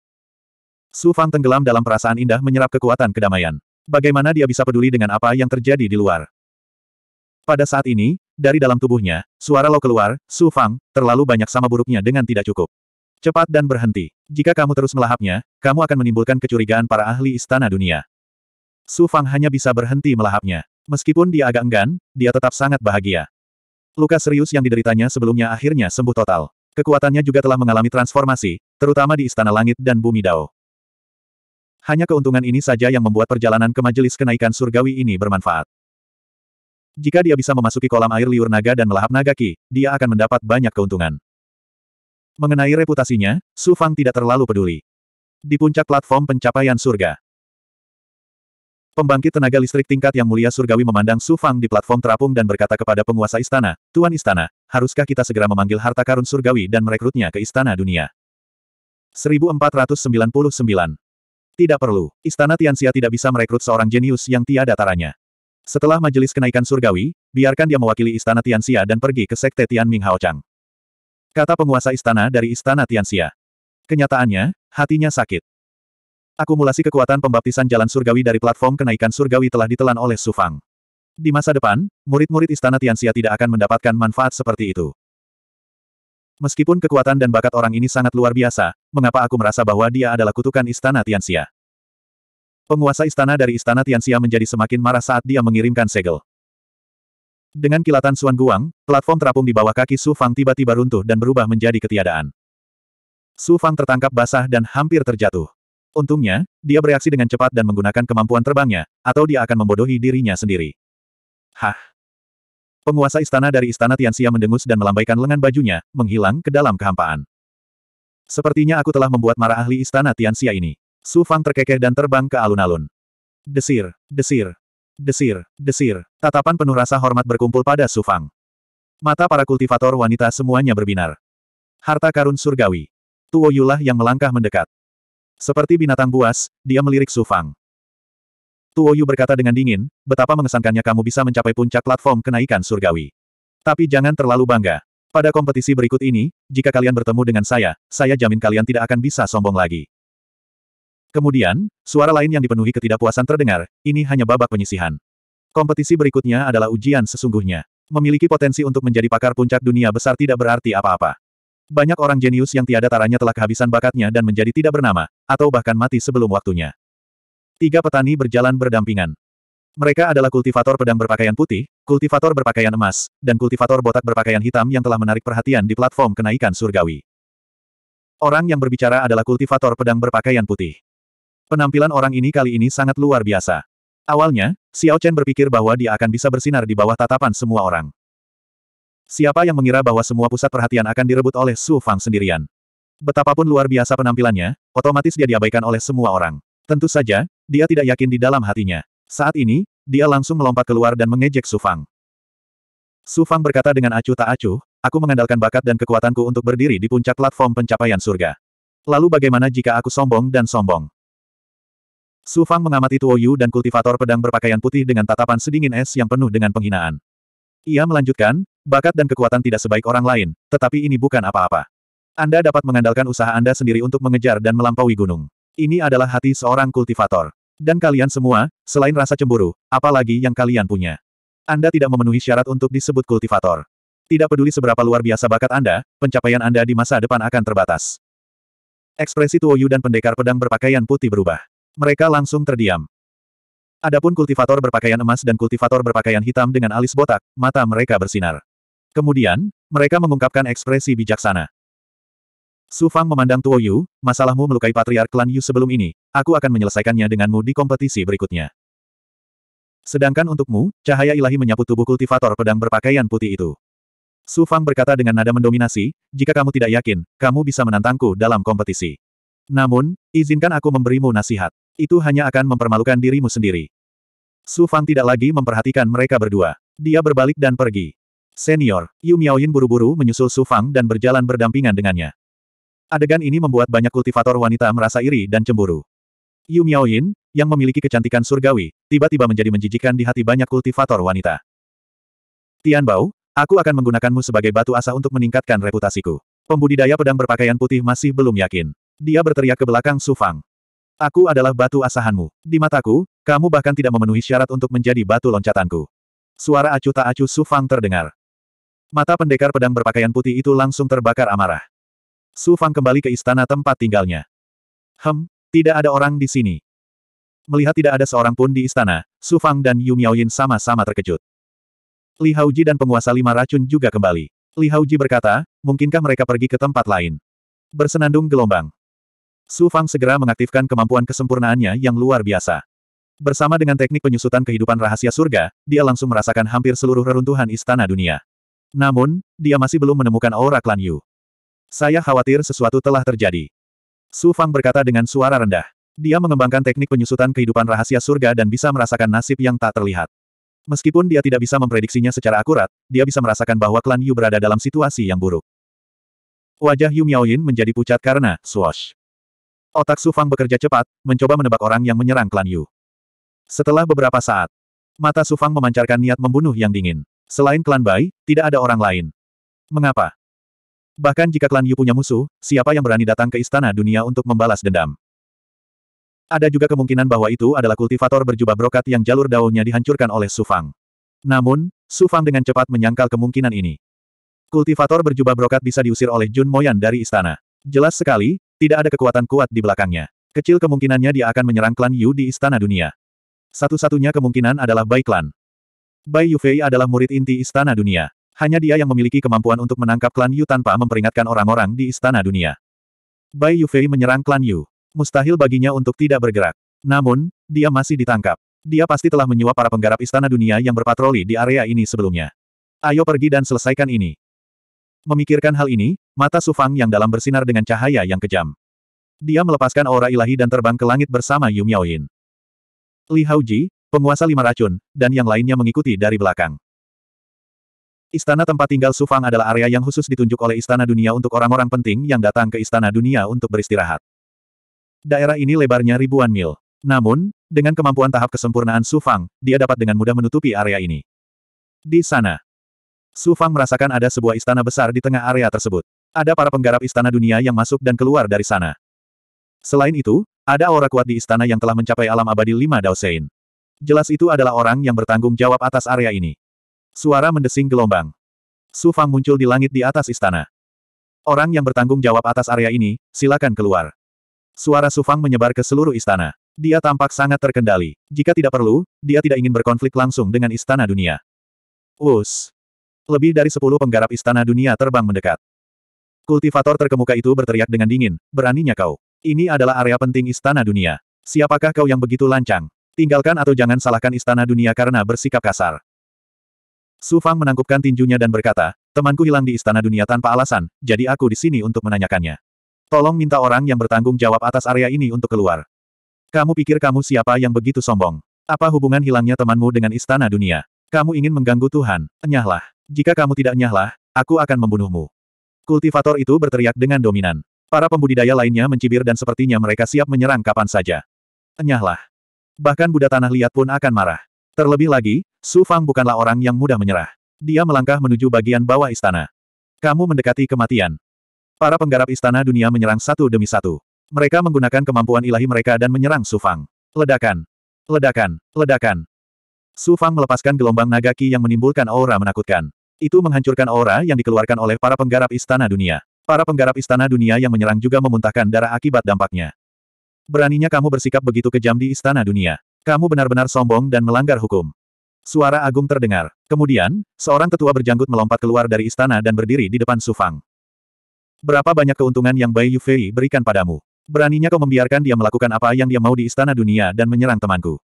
Su Fang tenggelam dalam perasaan indah menyerap kekuatan kedamaian. Bagaimana dia bisa peduli dengan apa yang terjadi di luar? Pada saat ini, dari dalam tubuhnya, suara lo keluar, Su Fang, terlalu banyak sama buruknya dengan tidak cukup. Cepat dan berhenti. Jika kamu terus melahapnya, kamu akan menimbulkan kecurigaan para ahli istana dunia. Su Fang hanya bisa berhenti melahapnya. Meskipun dia agak enggan, dia tetap sangat bahagia. Luka serius yang dideritanya sebelumnya akhirnya sembuh total. Kekuatannya juga telah mengalami transformasi, terutama di Istana Langit dan Bumi Dao. Hanya keuntungan ini saja yang membuat perjalanan ke majelis kenaikan surgawi ini bermanfaat. Jika dia bisa memasuki kolam air liur naga dan melahap naga ki, dia akan mendapat banyak keuntungan. Mengenai reputasinya, Su Fang tidak terlalu peduli. Di puncak platform pencapaian surga, Pembangkit tenaga listrik tingkat yang mulia surgawi memandang Su Fang di platform terapung dan berkata kepada penguasa istana, Tuan Istana, haruskah kita segera memanggil harta karun surgawi dan merekrutnya ke istana dunia? 1499. Tidak perlu, istana Tianxia tidak bisa merekrut seorang jenius yang tiada taranya. Setelah majelis kenaikan surgawi, biarkan dia mewakili istana Tianxia dan pergi ke sekte Tian Ming Haochang. Kata penguasa istana dari istana Tianxia. Kenyataannya, hatinya sakit. Akumulasi kekuatan pembaptisan jalan surgawi dari platform kenaikan surgawi telah ditelan oleh Sufang. Di masa depan, murid-murid istana Tianxia tidak akan mendapatkan manfaat seperti itu. Meskipun kekuatan dan bakat orang ini sangat luar biasa, mengapa aku merasa bahwa dia adalah kutukan istana Tianxia? Penguasa istana dari istana Tianxia menjadi semakin marah saat dia mengirimkan segel. Dengan kilatan Suan Guang, platform terapung di bawah kaki Su Fang tiba-tiba runtuh dan berubah menjadi ketiadaan. Su Fang tertangkap basah dan hampir terjatuh. Untungnya, dia bereaksi dengan cepat dan menggunakan kemampuan terbangnya, atau dia akan membodohi dirinya sendiri. Hah? Penguasa istana dari istana Tianxia mendengus dan melambaikan lengan bajunya, menghilang ke dalam kehampaan. Sepertinya aku telah membuat marah ahli istana Tianxia ini. Su Fang terkekeh dan terbang ke alun-alun. Desir, desir, desir, desir. Tatapan penuh rasa hormat berkumpul pada Su Fang. Mata para kultivator wanita semuanya berbinar. Harta karun surgawi. Tuo Yulah yang melangkah mendekat. Seperti binatang buas, dia melirik Su Fang. Tuo Yu berkata dengan dingin, betapa mengesankannya kamu bisa mencapai puncak platform kenaikan surgawi. Tapi jangan terlalu bangga. Pada kompetisi berikut ini, jika kalian bertemu dengan saya, saya jamin kalian tidak akan bisa sombong lagi. Kemudian, suara lain yang dipenuhi ketidakpuasan terdengar, ini hanya babak penyisihan. Kompetisi berikutnya adalah ujian sesungguhnya. Memiliki potensi untuk menjadi pakar puncak dunia besar tidak berarti apa-apa. Banyak orang jenius yang tiada taranya telah kehabisan bakatnya dan menjadi tidak bernama, atau bahkan mati sebelum waktunya. Tiga petani berjalan berdampingan. Mereka adalah kultivator pedang berpakaian putih, kultivator berpakaian emas, dan kultivator botak berpakaian hitam yang telah menarik perhatian di platform kenaikan surgawi. Orang yang berbicara adalah kultivator pedang berpakaian putih. Penampilan orang ini kali ini sangat luar biasa. Awalnya, Xiao Chen berpikir bahwa dia akan bisa bersinar di bawah tatapan semua orang. Siapa yang mengira bahwa semua pusat perhatian akan direbut oleh Su Fang sendirian? Betapapun luar biasa penampilannya, otomatis dia diabaikan oleh semua orang. Tentu saja, dia tidak yakin di dalam hatinya. Saat ini, dia langsung melompat keluar dan mengejek Su Fang. Su Fang berkata dengan acuh tak acuh, aku mengandalkan bakat dan kekuatanku untuk berdiri di puncak platform pencapaian surga. Lalu bagaimana jika aku sombong dan sombong? Su Fang mengamati Tuo Yu dan kultivator pedang berpakaian putih dengan tatapan sedingin es yang penuh dengan penghinaan. Ia melanjutkan, Bakat dan kekuatan tidak sebaik orang lain, tetapi ini bukan apa-apa. Anda dapat mengandalkan usaha Anda sendiri untuk mengejar dan melampaui gunung. Ini adalah hati seorang kultivator. Dan kalian semua, selain rasa cemburu, apalagi yang kalian punya. Anda tidak memenuhi syarat untuk disebut kultivator. Tidak peduli seberapa luar biasa bakat Anda, pencapaian Anda di masa depan akan terbatas. Ekspresi Tuoyu dan pendekar pedang berpakaian putih berubah. Mereka langsung terdiam. Adapun kultivator berpakaian emas dan kultivator berpakaian hitam dengan alis botak, mata mereka bersinar. Kemudian, mereka mengungkapkan ekspresi bijaksana. Su Fang memandang Tuo Yu, masalahmu melukai patriark klan Yu sebelum ini, aku akan menyelesaikannya denganmu di kompetisi berikutnya. Sedangkan untukmu, cahaya ilahi menyapu tubuh kultivator pedang berpakaian putih itu. Su Fang berkata dengan nada mendominasi, jika kamu tidak yakin, kamu bisa menantangku dalam kompetisi. Namun, izinkan aku memberimu nasihat. Itu hanya akan mempermalukan dirimu sendiri. Su Fang tidak lagi memperhatikan mereka berdua. Dia berbalik dan pergi. Senior, Yu Miaoyin buru-buru menyusul Su Fang dan berjalan berdampingan dengannya. Adegan ini membuat banyak kultivator wanita merasa iri dan cemburu. Yu Miaoyin, yang memiliki kecantikan surgawi, tiba-tiba menjadi menjijikan di hati banyak kultivator wanita. Tian Bao, aku akan menggunakanmu sebagai batu asa untuk meningkatkan reputasiku. Pembudidaya pedang berpakaian putih masih belum yakin. Dia berteriak ke belakang Su Fang. Aku adalah batu asahanmu. Di mataku, kamu bahkan tidak memenuhi syarat untuk menjadi batu loncatanku. Suara acuh tak acuh Su Fang terdengar. Mata pendekar pedang berpakaian putih itu langsung terbakar amarah. Su Fang kembali ke istana tempat tinggalnya. Hem, tidak ada orang di sini. Melihat tidak ada seorang pun di istana, Su Fang dan Yu Miaoyin sama-sama terkejut. Li Haoji dan penguasa lima racun juga kembali. Li Haoji berkata, mungkinkah mereka pergi ke tempat lain? Bersenandung gelombang. Su Fang segera mengaktifkan kemampuan kesempurnaannya yang luar biasa. Bersama dengan teknik penyusutan kehidupan rahasia surga, dia langsung merasakan hampir seluruh reruntuhan istana dunia. Namun, dia masih belum menemukan aura klan Yu. Saya khawatir sesuatu telah terjadi. Su Fang berkata dengan suara rendah. Dia mengembangkan teknik penyusutan kehidupan rahasia surga dan bisa merasakan nasib yang tak terlihat. Meskipun dia tidak bisa memprediksinya secara akurat, dia bisa merasakan bahwa klan Yu berada dalam situasi yang buruk. Wajah Yu Miaoyin menjadi pucat karena, swash. Otak Su Fang bekerja cepat, mencoba menebak orang yang menyerang klan Yu. Setelah beberapa saat, mata Su Fang memancarkan niat membunuh yang dingin. Selain klan Bai, tidak ada orang lain. Mengapa? Bahkan jika klan Yu punya musuh, siapa yang berani datang ke istana dunia untuk membalas dendam? Ada juga kemungkinan bahwa itu adalah kultivator berjubah brokat yang jalur daunnya dihancurkan oleh Sufang. Namun, Sufang dengan cepat menyangkal kemungkinan ini. Kultivator berjubah brokat bisa diusir oleh Jun Moyan dari istana. Jelas sekali, tidak ada kekuatan kuat di belakangnya. Kecil kemungkinannya dia akan menyerang klan Yu di istana dunia. Satu-satunya kemungkinan adalah Bai Klan. Bai Yufei adalah murid inti Istana Dunia. Hanya dia yang memiliki kemampuan untuk menangkap klan Yu tanpa memperingatkan orang-orang di Istana Dunia. Bai Yufei menyerang klan Yu. Mustahil baginya untuk tidak bergerak. Namun, dia masih ditangkap. Dia pasti telah menyuap para penggarap Istana Dunia yang berpatroli di area ini sebelumnya. Ayo pergi dan selesaikan ini. Memikirkan hal ini, mata Sufang yang dalam bersinar dengan cahaya yang kejam. Dia melepaskan aura ilahi dan terbang ke langit bersama Yu Miaoyin. Li Haoji, penguasa lima racun, dan yang lainnya mengikuti dari belakang. Istana tempat tinggal Sufang adalah area yang khusus ditunjuk oleh Istana Dunia untuk orang-orang penting yang datang ke Istana Dunia untuk beristirahat. Daerah ini lebarnya ribuan mil. Namun, dengan kemampuan tahap kesempurnaan Sufang, dia dapat dengan mudah menutupi area ini. Di sana, Sufang merasakan ada sebuah istana besar di tengah area tersebut. Ada para penggarap Istana Dunia yang masuk dan keluar dari sana. Selain itu, ada aura kuat di istana yang telah mencapai alam abadi lima Daosein jelas itu adalah orang yang bertanggung jawab atas area ini. Suara mendesing gelombang. Su Fang muncul di langit di atas istana. Orang yang bertanggung jawab atas area ini, silakan keluar. Suara Su Fang menyebar ke seluruh istana. Dia tampak sangat terkendali. Jika tidak perlu, dia tidak ingin berkonflik langsung dengan istana dunia. Us. Lebih dari sepuluh penggarap istana dunia terbang mendekat. Kultivator terkemuka itu berteriak dengan dingin, beraninya kau. Ini adalah area penting istana dunia. Siapakah kau yang begitu lancang? Tinggalkan atau jangan salahkan istana dunia karena bersikap kasar. Su Fang menangkupkan tinjunya dan berkata, temanku hilang di istana dunia tanpa alasan, jadi aku di sini untuk menanyakannya. Tolong minta orang yang bertanggung jawab atas area ini untuk keluar. Kamu pikir kamu siapa yang begitu sombong? Apa hubungan hilangnya temanmu dengan istana dunia? Kamu ingin mengganggu Tuhan, Enyahlah. Jika kamu tidak enyahlah, aku akan membunuhmu. Kultivator itu berteriak dengan dominan. Para pembudidaya lainnya mencibir dan sepertinya mereka siap menyerang kapan saja. Enyahlah. Bahkan Buddha Tanah Liat pun akan marah. Terlebih lagi, Su Fang bukanlah orang yang mudah menyerah. Dia melangkah menuju bagian bawah istana. Kamu mendekati kematian. Para penggarap istana dunia menyerang satu demi satu. Mereka menggunakan kemampuan ilahi mereka dan menyerang Su Fang. Ledakan. Ledakan. Ledakan. Su Fang melepaskan gelombang nagaki yang menimbulkan aura menakutkan. Itu menghancurkan aura yang dikeluarkan oleh para penggarap istana dunia. Para penggarap istana dunia yang menyerang juga memuntahkan darah akibat dampaknya. Beraninya kamu bersikap begitu kejam di istana dunia. Kamu benar-benar sombong dan melanggar hukum. Suara agung terdengar. Kemudian, seorang tetua berjanggut melompat keluar dari istana dan berdiri di depan Sufang. Berapa banyak keuntungan yang Bai Yufei berikan padamu? Beraninya kau membiarkan dia melakukan apa yang dia mau di istana dunia dan menyerang temanku.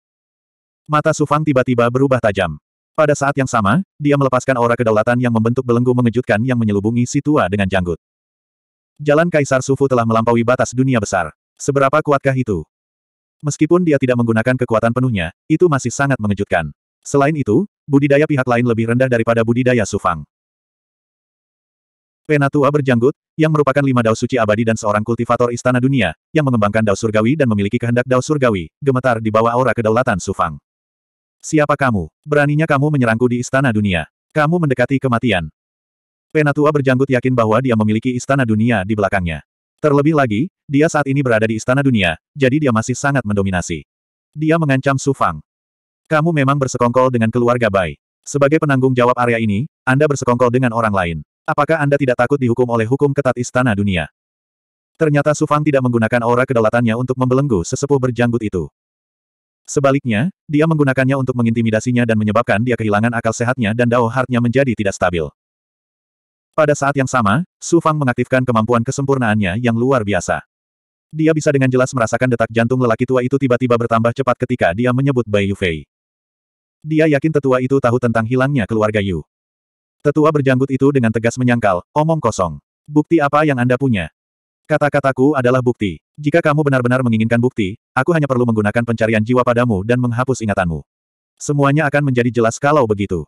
Mata Sufang tiba-tiba berubah tajam. Pada saat yang sama, dia melepaskan aura kedaulatan yang membentuk belenggu mengejutkan yang menyelubungi si tua dengan janggut. Jalan Kaisar Sufu telah melampaui batas dunia besar. Seberapa kuatkah itu? Meskipun dia tidak menggunakan kekuatan penuhnya, itu masih sangat mengejutkan. Selain itu, budidaya pihak lain lebih rendah daripada budidaya Sufang. Penatua berjanggut, yang merupakan lima dao suci abadi dan seorang kultivator istana dunia, yang mengembangkan dao surgawi dan memiliki kehendak dao surgawi, gemetar di bawah aura kedaulatan Sufang. Siapa kamu? Beraninya kamu menyerangku di istana dunia. Kamu mendekati kematian. Penatua berjanggut yakin bahwa dia memiliki istana dunia di belakangnya. Terlebih lagi, dia saat ini berada di istana dunia, jadi dia masih sangat mendominasi. Dia mengancam Su Fang. Kamu memang bersekongkol dengan keluarga Bai. Sebagai penanggung jawab area ini, Anda bersekongkol dengan orang lain. Apakah Anda tidak takut dihukum oleh hukum ketat istana dunia? Ternyata Su Fang tidak menggunakan aura kedaulatannya untuk membelenggu sesepuh berjanggut itu. Sebaliknya, dia menggunakannya untuk mengintimidasinya dan menyebabkan dia kehilangan akal sehatnya dan dao Hartnya menjadi tidak stabil. Pada saat yang sama, Su Fang mengaktifkan kemampuan kesempurnaannya yang luar biasa. Dia bisa dengan jelas merasakan detak jantung lelaki tua itu tiba-tiba bertambah cepat ketika dia menyebut Bai Yufei. Dia yakin tetua itu tahu tentang hilangnya keluarga Yu. Tetua berjanggut itu dengan tegas menyangkal, omong kosong. Bukti apa yang Anda punya? Kata-kataku adalah bukti. Jika kamu benar-benar menginginkan bukti, aku hanya perlu menggunakan pencarian jiwa padamu dan menghapus ingatanmu. Semuanya akan menjadi jelas kalau begitu.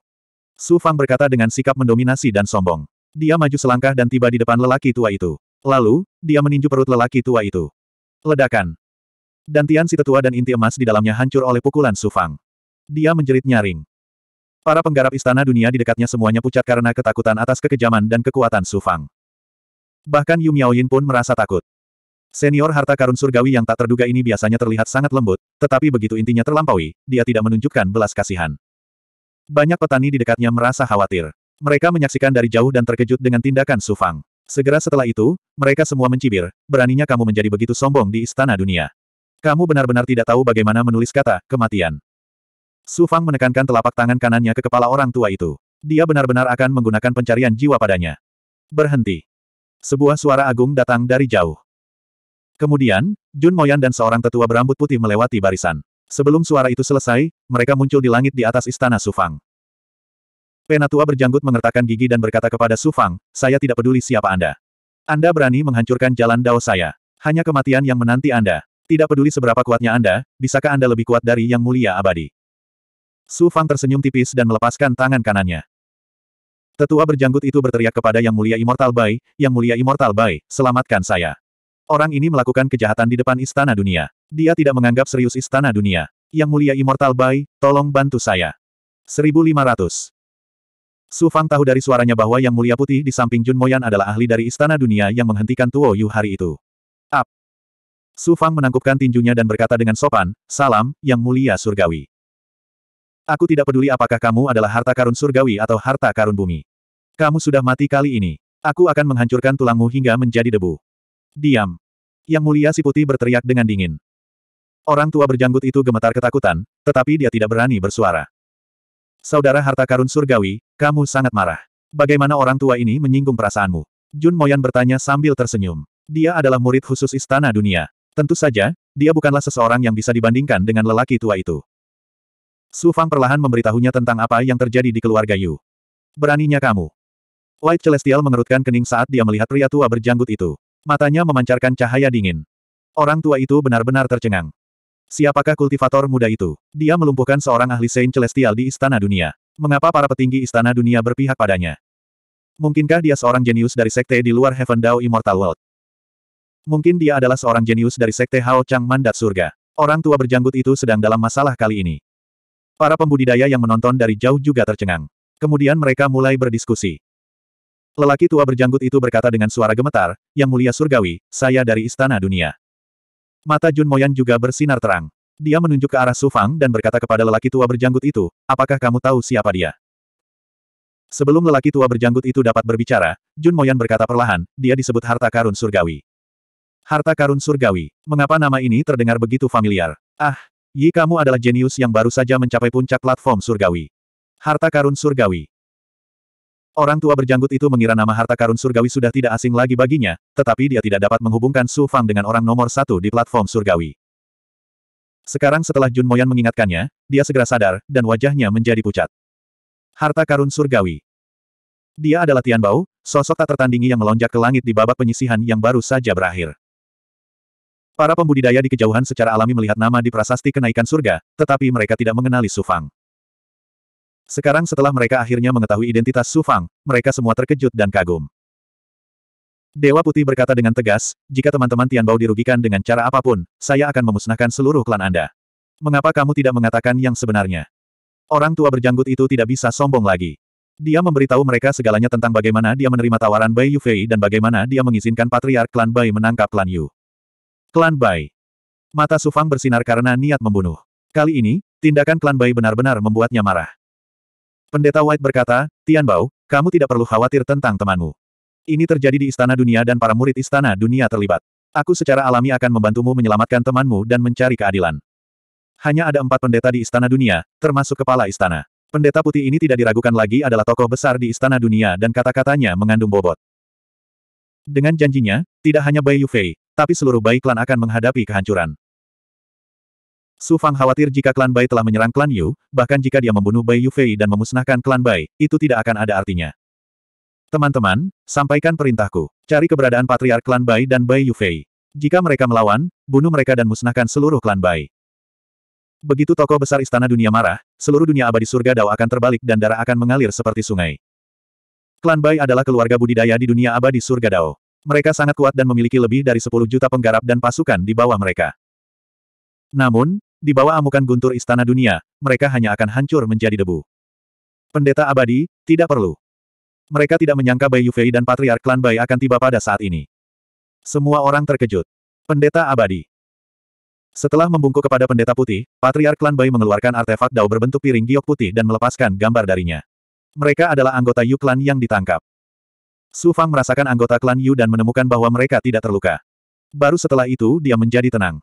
Su Fang berkata dengan sikap mendominasi dan sombong. Dia maju selangkah dan tiba di depan lelaki tua itu. Lalu, dia meninju perut lelaki tua itu. Ledakan. Dantian si tetua dan inti emas di dalamnya hancur oleh pukulan Sufang. Dia menjerit nyaring. Para penggarap istana dunia di dekatnya semuanya pucat karena ketakutan atas kekejaman dan kekuatan Sufang. Bahkan Yu Miaoyin pun merasa takut. Senior harta karun surgawi yang tak terduga ini biasanya terlihat sangat lembut, tetapi begitu intinya terlampaui, dia tidak menunjukkan belas kasihan. Banyak petani di dekatnya merasa khawatir. Mereka menyaksikan dari jauh dan terkejut dengan tindakan Su Fang. Segera setelah itu, mereka semua mencibir, beraninya kamu menjadi begitu sombong di istana dunia. Kamu benar-benar tidak tahu bagaimana menulis kata, kematian. Su Fang menekankan telapak tangan kanannya ke kepala orang tua itu. Dia benar-benar akan menggunakan pencarian jiwa padanya. Berhenti. Sebuah suara agung datang dari jauh. Kemudian, Jun Moyan dan seorang tetua berambut putih melewati barisan. Sebelum suara itu selesai, mereka muncul di langit di atas istana Sufang. Penatua berjanggut mengertakkan gigi dan berkata kepada Su Fang, saya tidak peduli siapa Anda. Anda berani menghancurkan jalan dao saya. Hanya kematian yang menanti Anda. Tidak peduli seberapa kuatnya Anda, bisakah Anda lebih kuat dari yang mulia abadi? Su Fang tersenyum tipis dan melepaskan tangan kanannya. Tetua berjanggut itu berteriak kepada Yang Mulia Immortal Bai, Yang Mulia Immortal Bai, selamatkan saya. Orang ini melakukan kejahatan di depan istana dunia. Dia tidak menganggap serius istana dunia. Yang Mulia Immortal Bai, tolong bantu saya. 1500. Su Fang tahu dari suaranya bahwa Yang Mulia Putih di samping Jun Moyan adalah ahli dari Istana Dunia yang menghentikan Tuo Yu hari itu. Up! Su Fang menangkupkan tinjunya dan berkata dengan sopan, Salam, Yang Mulia Surgawi. Aku tidak peduli apakah kamu adalah harta karun surgawi atau harta karun bumi. Kamu sudah mati kali ini. Aku akan menghancurkan tulangmu hingga menjadi debu. Diam. Yang mulia si putih berteriak dengan dingin. Orang tua berjanggut itu gemetar ketakutan, tetapi dia tidak berani bersuara. Saudara harta karun surgawi, kamu sangat marah. Bagaimana orang tua ini menyinggung perasaanmu? Jun Moyan bertanya sambil tersenyum. Dia adalah murid khusus istana dunia. Tentu saja, dia bukanlah seseorang yang bisa dibandingkan dengan lelaki tua itu. Su Fang perlahan memberitahunya tentang apa yang terjadi di keluarga Yu. Beraninya kamu. White Celestial mengerutkan kening saat dia melihat pria tua berjanggut itu. Matanya memancarkan cahaya dingin. Orang tua itu benar-benar tercengang. Siapakah kultivator muda itu? Dia melumpuhkan seorang ahli Saint Celestial di Istana Dunia. Mengapa para petinggi Istana Dunia berpihak padanya? Mungkinkah dia seorang jenius dari sekte di luar Heaven Dao Immortal World? Mungkin dia adalah seorang jenius dari sekte Hao Chang Mandat Surga. Orang tua berjanggut itu sedang dalam masalah kali ini. Para pembudidaya yang menonton dari jauh juga tercengang. Kemudian mereka mulai berdiskusi. Lelaki tua berjanggut itu berkata dengan suara gemetar, Yang mulia surgawi, saya dari Istana Dunia. Mata Jun Moyan juga bersinar terang. Dia menunjuk ke arah Sufang dan berkata kepada lelaki tua berjanggut itu, apakah kamu tahu siapa dia? Sebelum lelaki tua berjanggut itu dapat berbicara, Jun Moyan berkata perlahan, dia disebut harta karun surgawi. Harta karun surgawi, mengapa nama ini terdengar begitu familiar? Ah, Yi kamu adalah jenius yang baru saja mencapai puncak platform surgawi. Harta karun surgawi, Orang tua berjanggut itu mengira nama harta karun surgawi sudah tidak asing lagi baginya, tetapi dia tidak dapat menghubungkan Su Fang dengan orang nomor satu di platform surgawi. Sekarang setelah Jun Moyan mengingatkannya, dia segera sadar, dan wajahnya menjadi pucat. Harta karun surgawi. Dia adalah Tian Bao, sosok tak tertandingi yang melonjak ke langit di babak penyisihan yang baru saja berakhir. Para pembudidaya di kejauhan secara alami melihat nama di prasasti kenaikan surga, tetapi mereka tidak mengenali Su Fang. Sekarang setelah mereka akhirnya mengetahui identitas Su Fang, mereka semua terkejut dan kagum. Dewa Putih berkata dengan tegas, jika teman-teman Tian Bao dirugikan dengan cara apapun, saya akan memusnahkan seluruh klan Anda. Mengapa kamu tidak mengatakan yang sebenarnya? Orang tua berjanggut itu tidak bisa sombong lagi. Dia memberitahu mereka segalanya tentang bagaimana dia menerima tawaran Bai Yufei dan bagaimana dia mengizinkan patriark klan Bai menangkap klan Yu. Klan Bai. Mata Sufang bersinar karena niat membunuh. Kali ini, tindakan klan Bai benar-benar membuatnya marah. Pendeta White berkata, Tian Bao, kamu tidak perlu khawatir tentang temanmu. Ini terjadi di Istana Dunia dan para murid Istana Dunia terlibat. Aku secara alami akan membantumu menyelamatkan temanmu dan mencari keadilan. Hanya ada empat pendeta di Istana Dunia, termasuk kepala istana. Pendeta putih ini tidak diragukan lagi adalah tokoh besar di Istana Dunia dan kata-katanya mengandung bobot. Dengan janjinya, tidak hanya Bai Yufei, tapi seluruh Bai Klan akan menghadapi kehancuran. Su Fang khawatir jika klan Bai telah menyerang klan Yu, bahkan jika dia membunuh Bai Yu Fei dan memusnahkan klan Bai, itu tidak akan ada artinya. Teman-teman, sampaikan perintahku. Cari keberadaan patriark klan Bai dan Bai Yu Fei. Jika mereka melawan, bunuh mereka dan musnahkan seluruh klan Bai. Begitu tokoh besar istana dunia marah, seluruh dunia abadi surga Dao akan terbalik dan darah akan mengalir seperti sungai. Klan Bai adalah keluarga budidaya di dunia abadi surga Dao. Mereka sangat kuat dan memiliki lebih dari 10 juta penggarap dan pasukan di bawah mereka. Namun, di bawah amukan guntur istana dunia, mereka hanya akan hancur menjadi debu. Pendeta abadi, tidak perlu. Mereka tidak menyangka Bai Yufei dan Patriark Klan Bai akan tiba pada saat ini. Semua orang terkejut. Pendeta abadi. Setelah membungkuk kepada pendeta putih, Patriark Klan Bai mengeluarkan artefak dao berbentuk piring giok putih dan melepaskan gambar darinya. Mereka adalah anggota Yu Klan yang ditangkap. Su Fang merasakan anggota klan Yu dan menemukan bahwa mereka tidak terluka. Baru setelah itu dia menjadi tenang.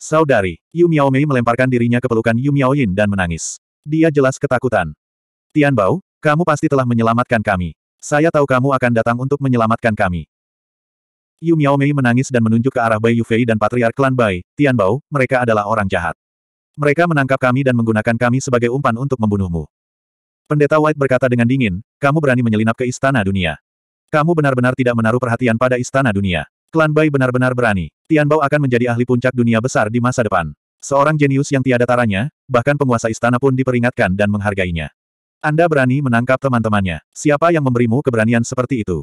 Saudari, Yu Miao Mei melemparkan dirinya ke pelukan Yu Miao Yin dan menangis. Dia jelas ketakutan. Tian Bao, kamu pasti telah menyelamatkan kami. Saya tahu kamu akan datang untuk menyelamatkan kami. Yu Miao Mei menangis dan menunjuk ke arah Bai Yufei dan Patriark Klan Bai, Tian Bao, mereka adalah orang jahat. Mereka menangkap kami dan menggunakan kami sebagai umpan untuk membunuhmu. Pendeta White berkata dengan dingin, kamu berani menyelinap ke istana dunia. Kamu benar-benar tidak menaruh perhatian pada istana dunia. Klan Bai benar-benar berani. Tian Bao akan menjadi ahli puncak dunia besar di masa depan. Seorang jenius yang tiada taranya, bahkan penguasa istana pun diperingatkan dan menghargainya. Anda berani menangkap teman-temannya. Siapa yang memberimu keberanian seperti itu?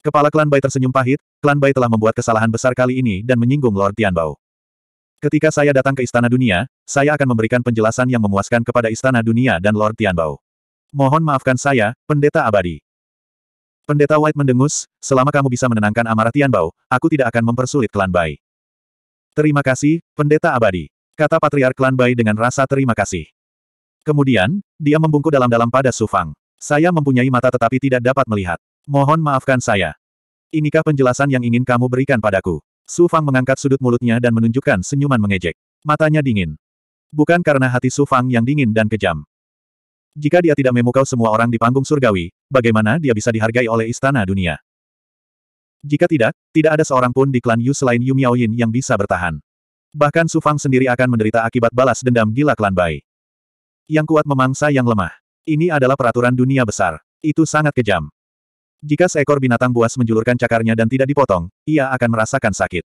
Kepala klan Bai tersenyum pahit, klan Bai telah membuat kesalahan besar kali ini dan menyinggung Lord Tian Bao. Ketika saya datang ke Istana Dunia, saya akan memberikan penjelasan yang memuaskan kepada Istana Dunia dan Lord Tian Bao. Mohon maafkan saya, Pendeta Abadi. Pendeta White mendengus, selama kamu bisa menenangkan amarah Tianbao, aku tidak akan mempersulit klan Bai. Terima kasih, pendeta abadi. Kata Patriark klan Bai dengan rasa terima kasih. Kemudian, dia membungkuk dalam-dalam pada Sufang. Saya mempunyai mata tetapi tidak dapat melihat. Mohon maafkan saya. Inikah penjelasan yang ingin kamu berikan padaku? Sufang mengangkat sudut mulutnya dan menunjukkan senyuman mengejek. Matanya dingin. Bukan karena hati Sufang yang dingin dan kejam. Jika dia tidak memukau semua orang di panggung surgawi, bagaimana dia bisa dihargai oleh istana dunia? Jika tidak, tidak ada seorang pun di klan Yu selain Yu Miaoyin yang bisa bertahan. Bahkan Su Fang sendiri akan menderita akibat balas dendam gila klan Bai. Yang kuat memangsa yang lemah. Ini adalah peraturan dunia besar. Itu sangat kejam. Jika seekor binatang buas menjulurkan cakarnya dan tidak dipotong, ia akan merasakan sakit.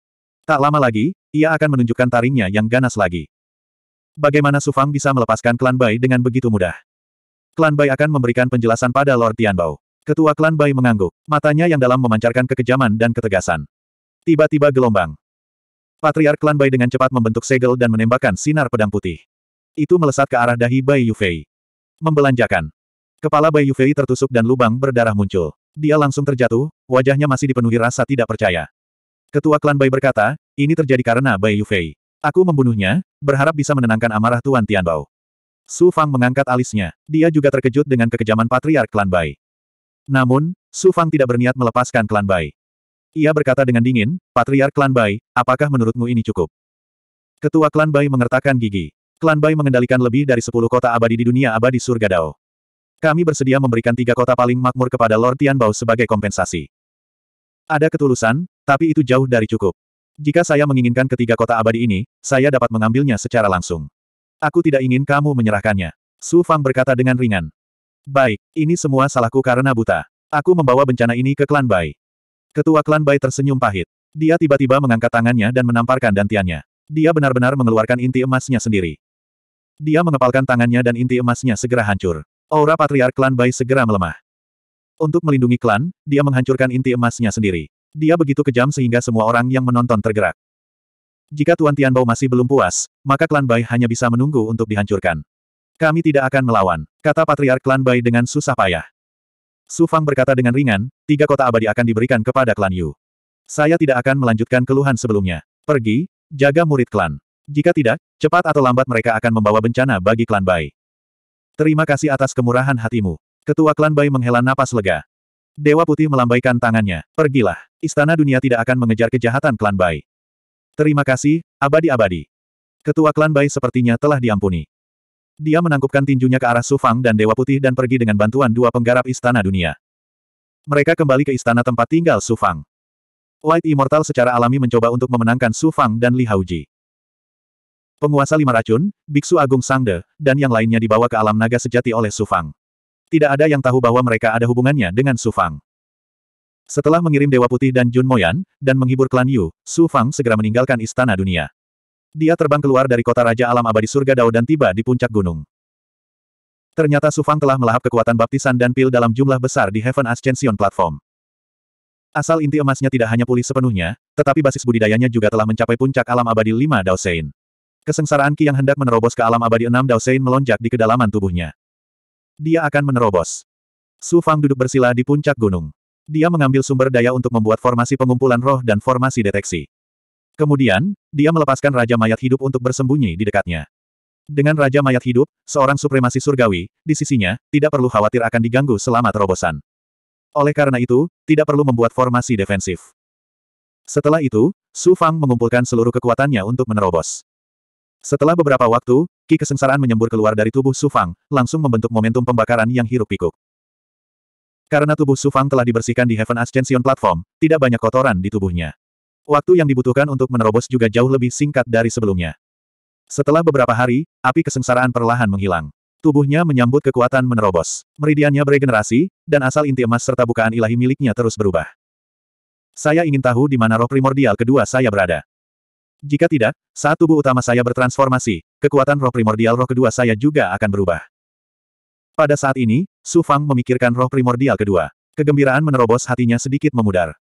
Tak lama lagi, ia akan menunjukkan taringnya yang ganas lagi. Bagaimana Su Fang bisa melepaskan klan Bai dengan begitu mudah? Klan Bai akan memberikan penjelasan pada Lord Tianbao. Ketua klan Bai mengangguk, matanya yang dalam memancarkan kekejaman dan ketegasan. Tiba-tiba gelombang. Patriark klan Bai dengan cepat membentuk segel dan menembakkan sinar pedang putih. Itu melesat ke arah dahi Bai Yufei. Membelanjakan. Kepala Bai Yufei tertusuk dan lubang berdarah muncul. Dia langsung terjatuh, wajahnya masih dipenuhi rasa tidak percaya. Ketua klan Bai berkata, ini terjadi karena Bai Yufei. Aku membunuhnya, berharap bisa menenangkan amarah Tuan Tianbao. Su Fang mengangkat alisnya. Dia juga terkejut dengan kekejaman Patriark Klan Bai. Namun, Su Fang tidak berniat melepaskan Klan Bai. Ia berkata dengan dingin, Patriark Klan Bai, apakah menurutmu ini cukup? Ketua Klan Bai mengertakkan gigi. Klan Bai mengendalikan lebih dari sepuluh kota abadi di dunia abadi surga Dao. Kami bersedia memberikan tiga kota paling makmur kepada Lord Tian Bao sebagai kompensasi. Ada ketulusan, tapi itu jauh dari cukup. Jika saya menginginkan ketiga kota abadi ini, saya dapat mengambilnya secara langsung. Aku tidak ingin kamu menyerahkannya. Su Fang berkata dengan ringan. Baik, ini semua salahku karena buta. Aku membawa bencana ini ke klan Bai. Ketua klan Bai tersenyum pahit. Dia tiba-tiba mengangkat tangannya dan menamparkan dantiannya. Dia benar-benar mengeluarkan inti emasnya sendiri. Dia mengepalkan tangannya dan inti emasnya segera hancur. Aura patriark klan Bai segera melemah. Untuk melindungi klan, dia menghancurkan inti emasnya sendiri. Dia begitu kejam sehingga semua orang yang menonton tergerak. Jika Tuan Tianbao masih belum puas, maka klan Bai hanya bisa menunggu untuk dihancurkan. Kami tidak akan melawan, kata Patriark klan Bai dengan susah payah. Su Fang berkata dengan ringan, tiga kota abadi akan diberikan kepada klan Yu. Saya tidak akan melanjutkan keluhan sebelumnya. Pergi, jaga murid klan. Jika tidak, cepat atau lambat mereka akan membawa bencana bagi klan Bai. Terima kasih atas kemurahan hatimu. Ketua klan Bai menghela napas lega. Dewa Putih melambaikan tangannya. Pergilah. Istana dunia tidak akan mengejar kejahatan klan Bai. Terima kasih, abadi-abadi. Ketua klan Bai sepertinya telah diampuni. Dia menangkupkan tinjunya ke arah Sufang dan Dewa Putih dan pergi dengan bantuan dua penggarap istana dunia. Mereka kembali ke istana tempat tinggal Sufang. White Immortal secara alami mencoba untuk memenangkan Sufang dan Li Hauji. Penguasa lima racun, Biksu Agung Sangde, dan yang lainnya dibawa ke alam naga sejati oleh Sufang. Tidak ada yang tahu bahwa mereka ada hubungannya dengan Sufang. Setelah mengirim Dewa Putih dan Jun Moyan, dan menghibur klan Yu, Su Fang segera meninggalkan istana dunia. Dia terbang keluar dari kota Raja Alam Abadi Surga Dao dan tiba di puncak gunung. Ternyata Su Fang telah melahap kekuatan baptisan dan pil dalam jumlah besar di Heaven Ascension Platform. Asal inti emasnya tidak hanya pulih sepenuhnya, tetapi basis budidayanya juga telah mencapai puncak alam abadi 5 Sein. Kesengsaraan Ki yang hendak menerobos ke alam abadi 6 Sein melonjak di kedalaman tubuhnya. Dia akan menerobos. Su Fang duduk bersila di puncak gunung. Dia mengambil sumber daya untuk membuat formasi pengumpulan roh dan formasi deteksi. Kemudian, dia melepaskan Raja Mayat Hidup untuk bersembunyi di dekatnya. Dengan Raja Mayat Hidup, seorang supremasi surgawi, di sisinya, tidak perlu khawatir akan diganggu selama terobosan. Oleh karena itu, tidak perlu membuat formasi defensif. Setelah itu, Su Fang mengumpulkan seluruh kekuatannya untuk menerobos. Setelah beberapa waktu, Ki Kesengsaraan menyembur keluar dari tubuh Su Fang, langsung membentuk momentum pembakaran yang hiruk-pikuk. Karena tubuh Sufang telah dibersihkan di Heaven Ascension Platform, tidak banyak kotoran di tubuhnya. Waktu yang dibutuhkan untuk menerobos juga jauh lebih singkat dari sebelumnya. Setelah beberapa hari, api kesengsaraan perlahan menghilang. Tubuhnya menyambut kekuatan menerobos. Meridiannya beregenerasi, dan asal inti emas serta bukaan ilahi miliknya terus berubah. Saya ingin tahu di mana roh primordial kedua saya berada. Jika tidak, saat tubuh utama saya bertransformasi, kekuatan roh primordial roh kedua saya juga akan berubah. Pada saat ini, Su Fang memikirkan roh primordial kedua. Kegembiraan menerobos hatinya sedikit memudar.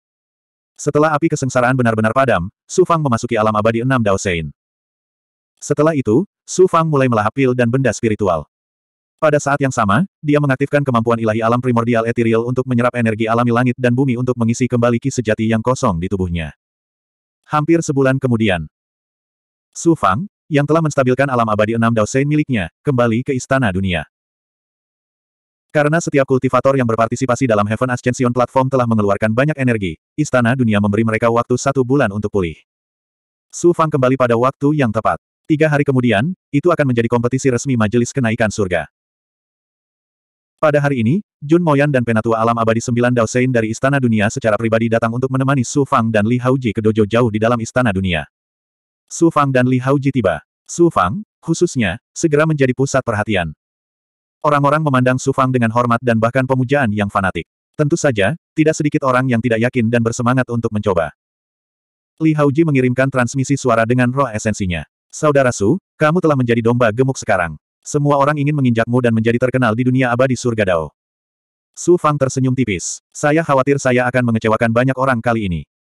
Setelah api kesengsaraan benar-benar padam, Su Fang memasuki alam abadi enam Dao Sein. Setelah itu, Su Fang mulai melahap pil dan benda spiritual. Pada saat yang sama, dia mengaktifkan kemampuan ilahi alam primordial etiril untuk menyerap energi alami langit dan bumi untuk mengisi kembali ki sejati yang kosong di tubuhnya. Hampir sebulan kemudian, Su Fang, yang telah menstabilkan alam abadi enam Dao Sein miliknya, kembali ke Istana Dunia. Karena setiap kultivator yang berpartisipasi dalam Heaven Ascension Platform telah mengeluarkan banyak energi, Istana Dunia memberi mereka waktu satu bulan untuk pulih. Su Fang kembali pada waktu yang tepat. Tiga hari kemudian, itu akan menjadi kompetisi resmi Majelis Kenaikan Surga. Pada hari ini, Jun Moyan dan Penatua Alam Abadi Sembilan Dao Sein dari Istana Dunia secara pribadi datang untuk menemani Su Fang dan Li Haoji ke dojo jauh di dalam Istana Dunia. Su Fang dan Li Haoji tiba. Su Fang, khususnya, segera menjadi pusat perhatian. Orang-orang memandang Sufang dengan hormat dan bahkan pemujaan yang fanatik. Tentu saja, tidak sedikit orang yang tidak yakin dan bersemangat untuk mencoba. Li Haoji mengirimkan transmisi suara dengan roh esensinya. Saudara Su, kamu telah menjadi domba gemuk sekarang. Semua orang ingin menginjakmu dan menjadi terkenal di dunia abadi surga Dao. Su Fang tersenyum tipis. Saya khawatir saya akan mengecewakan banyak orang kali ini.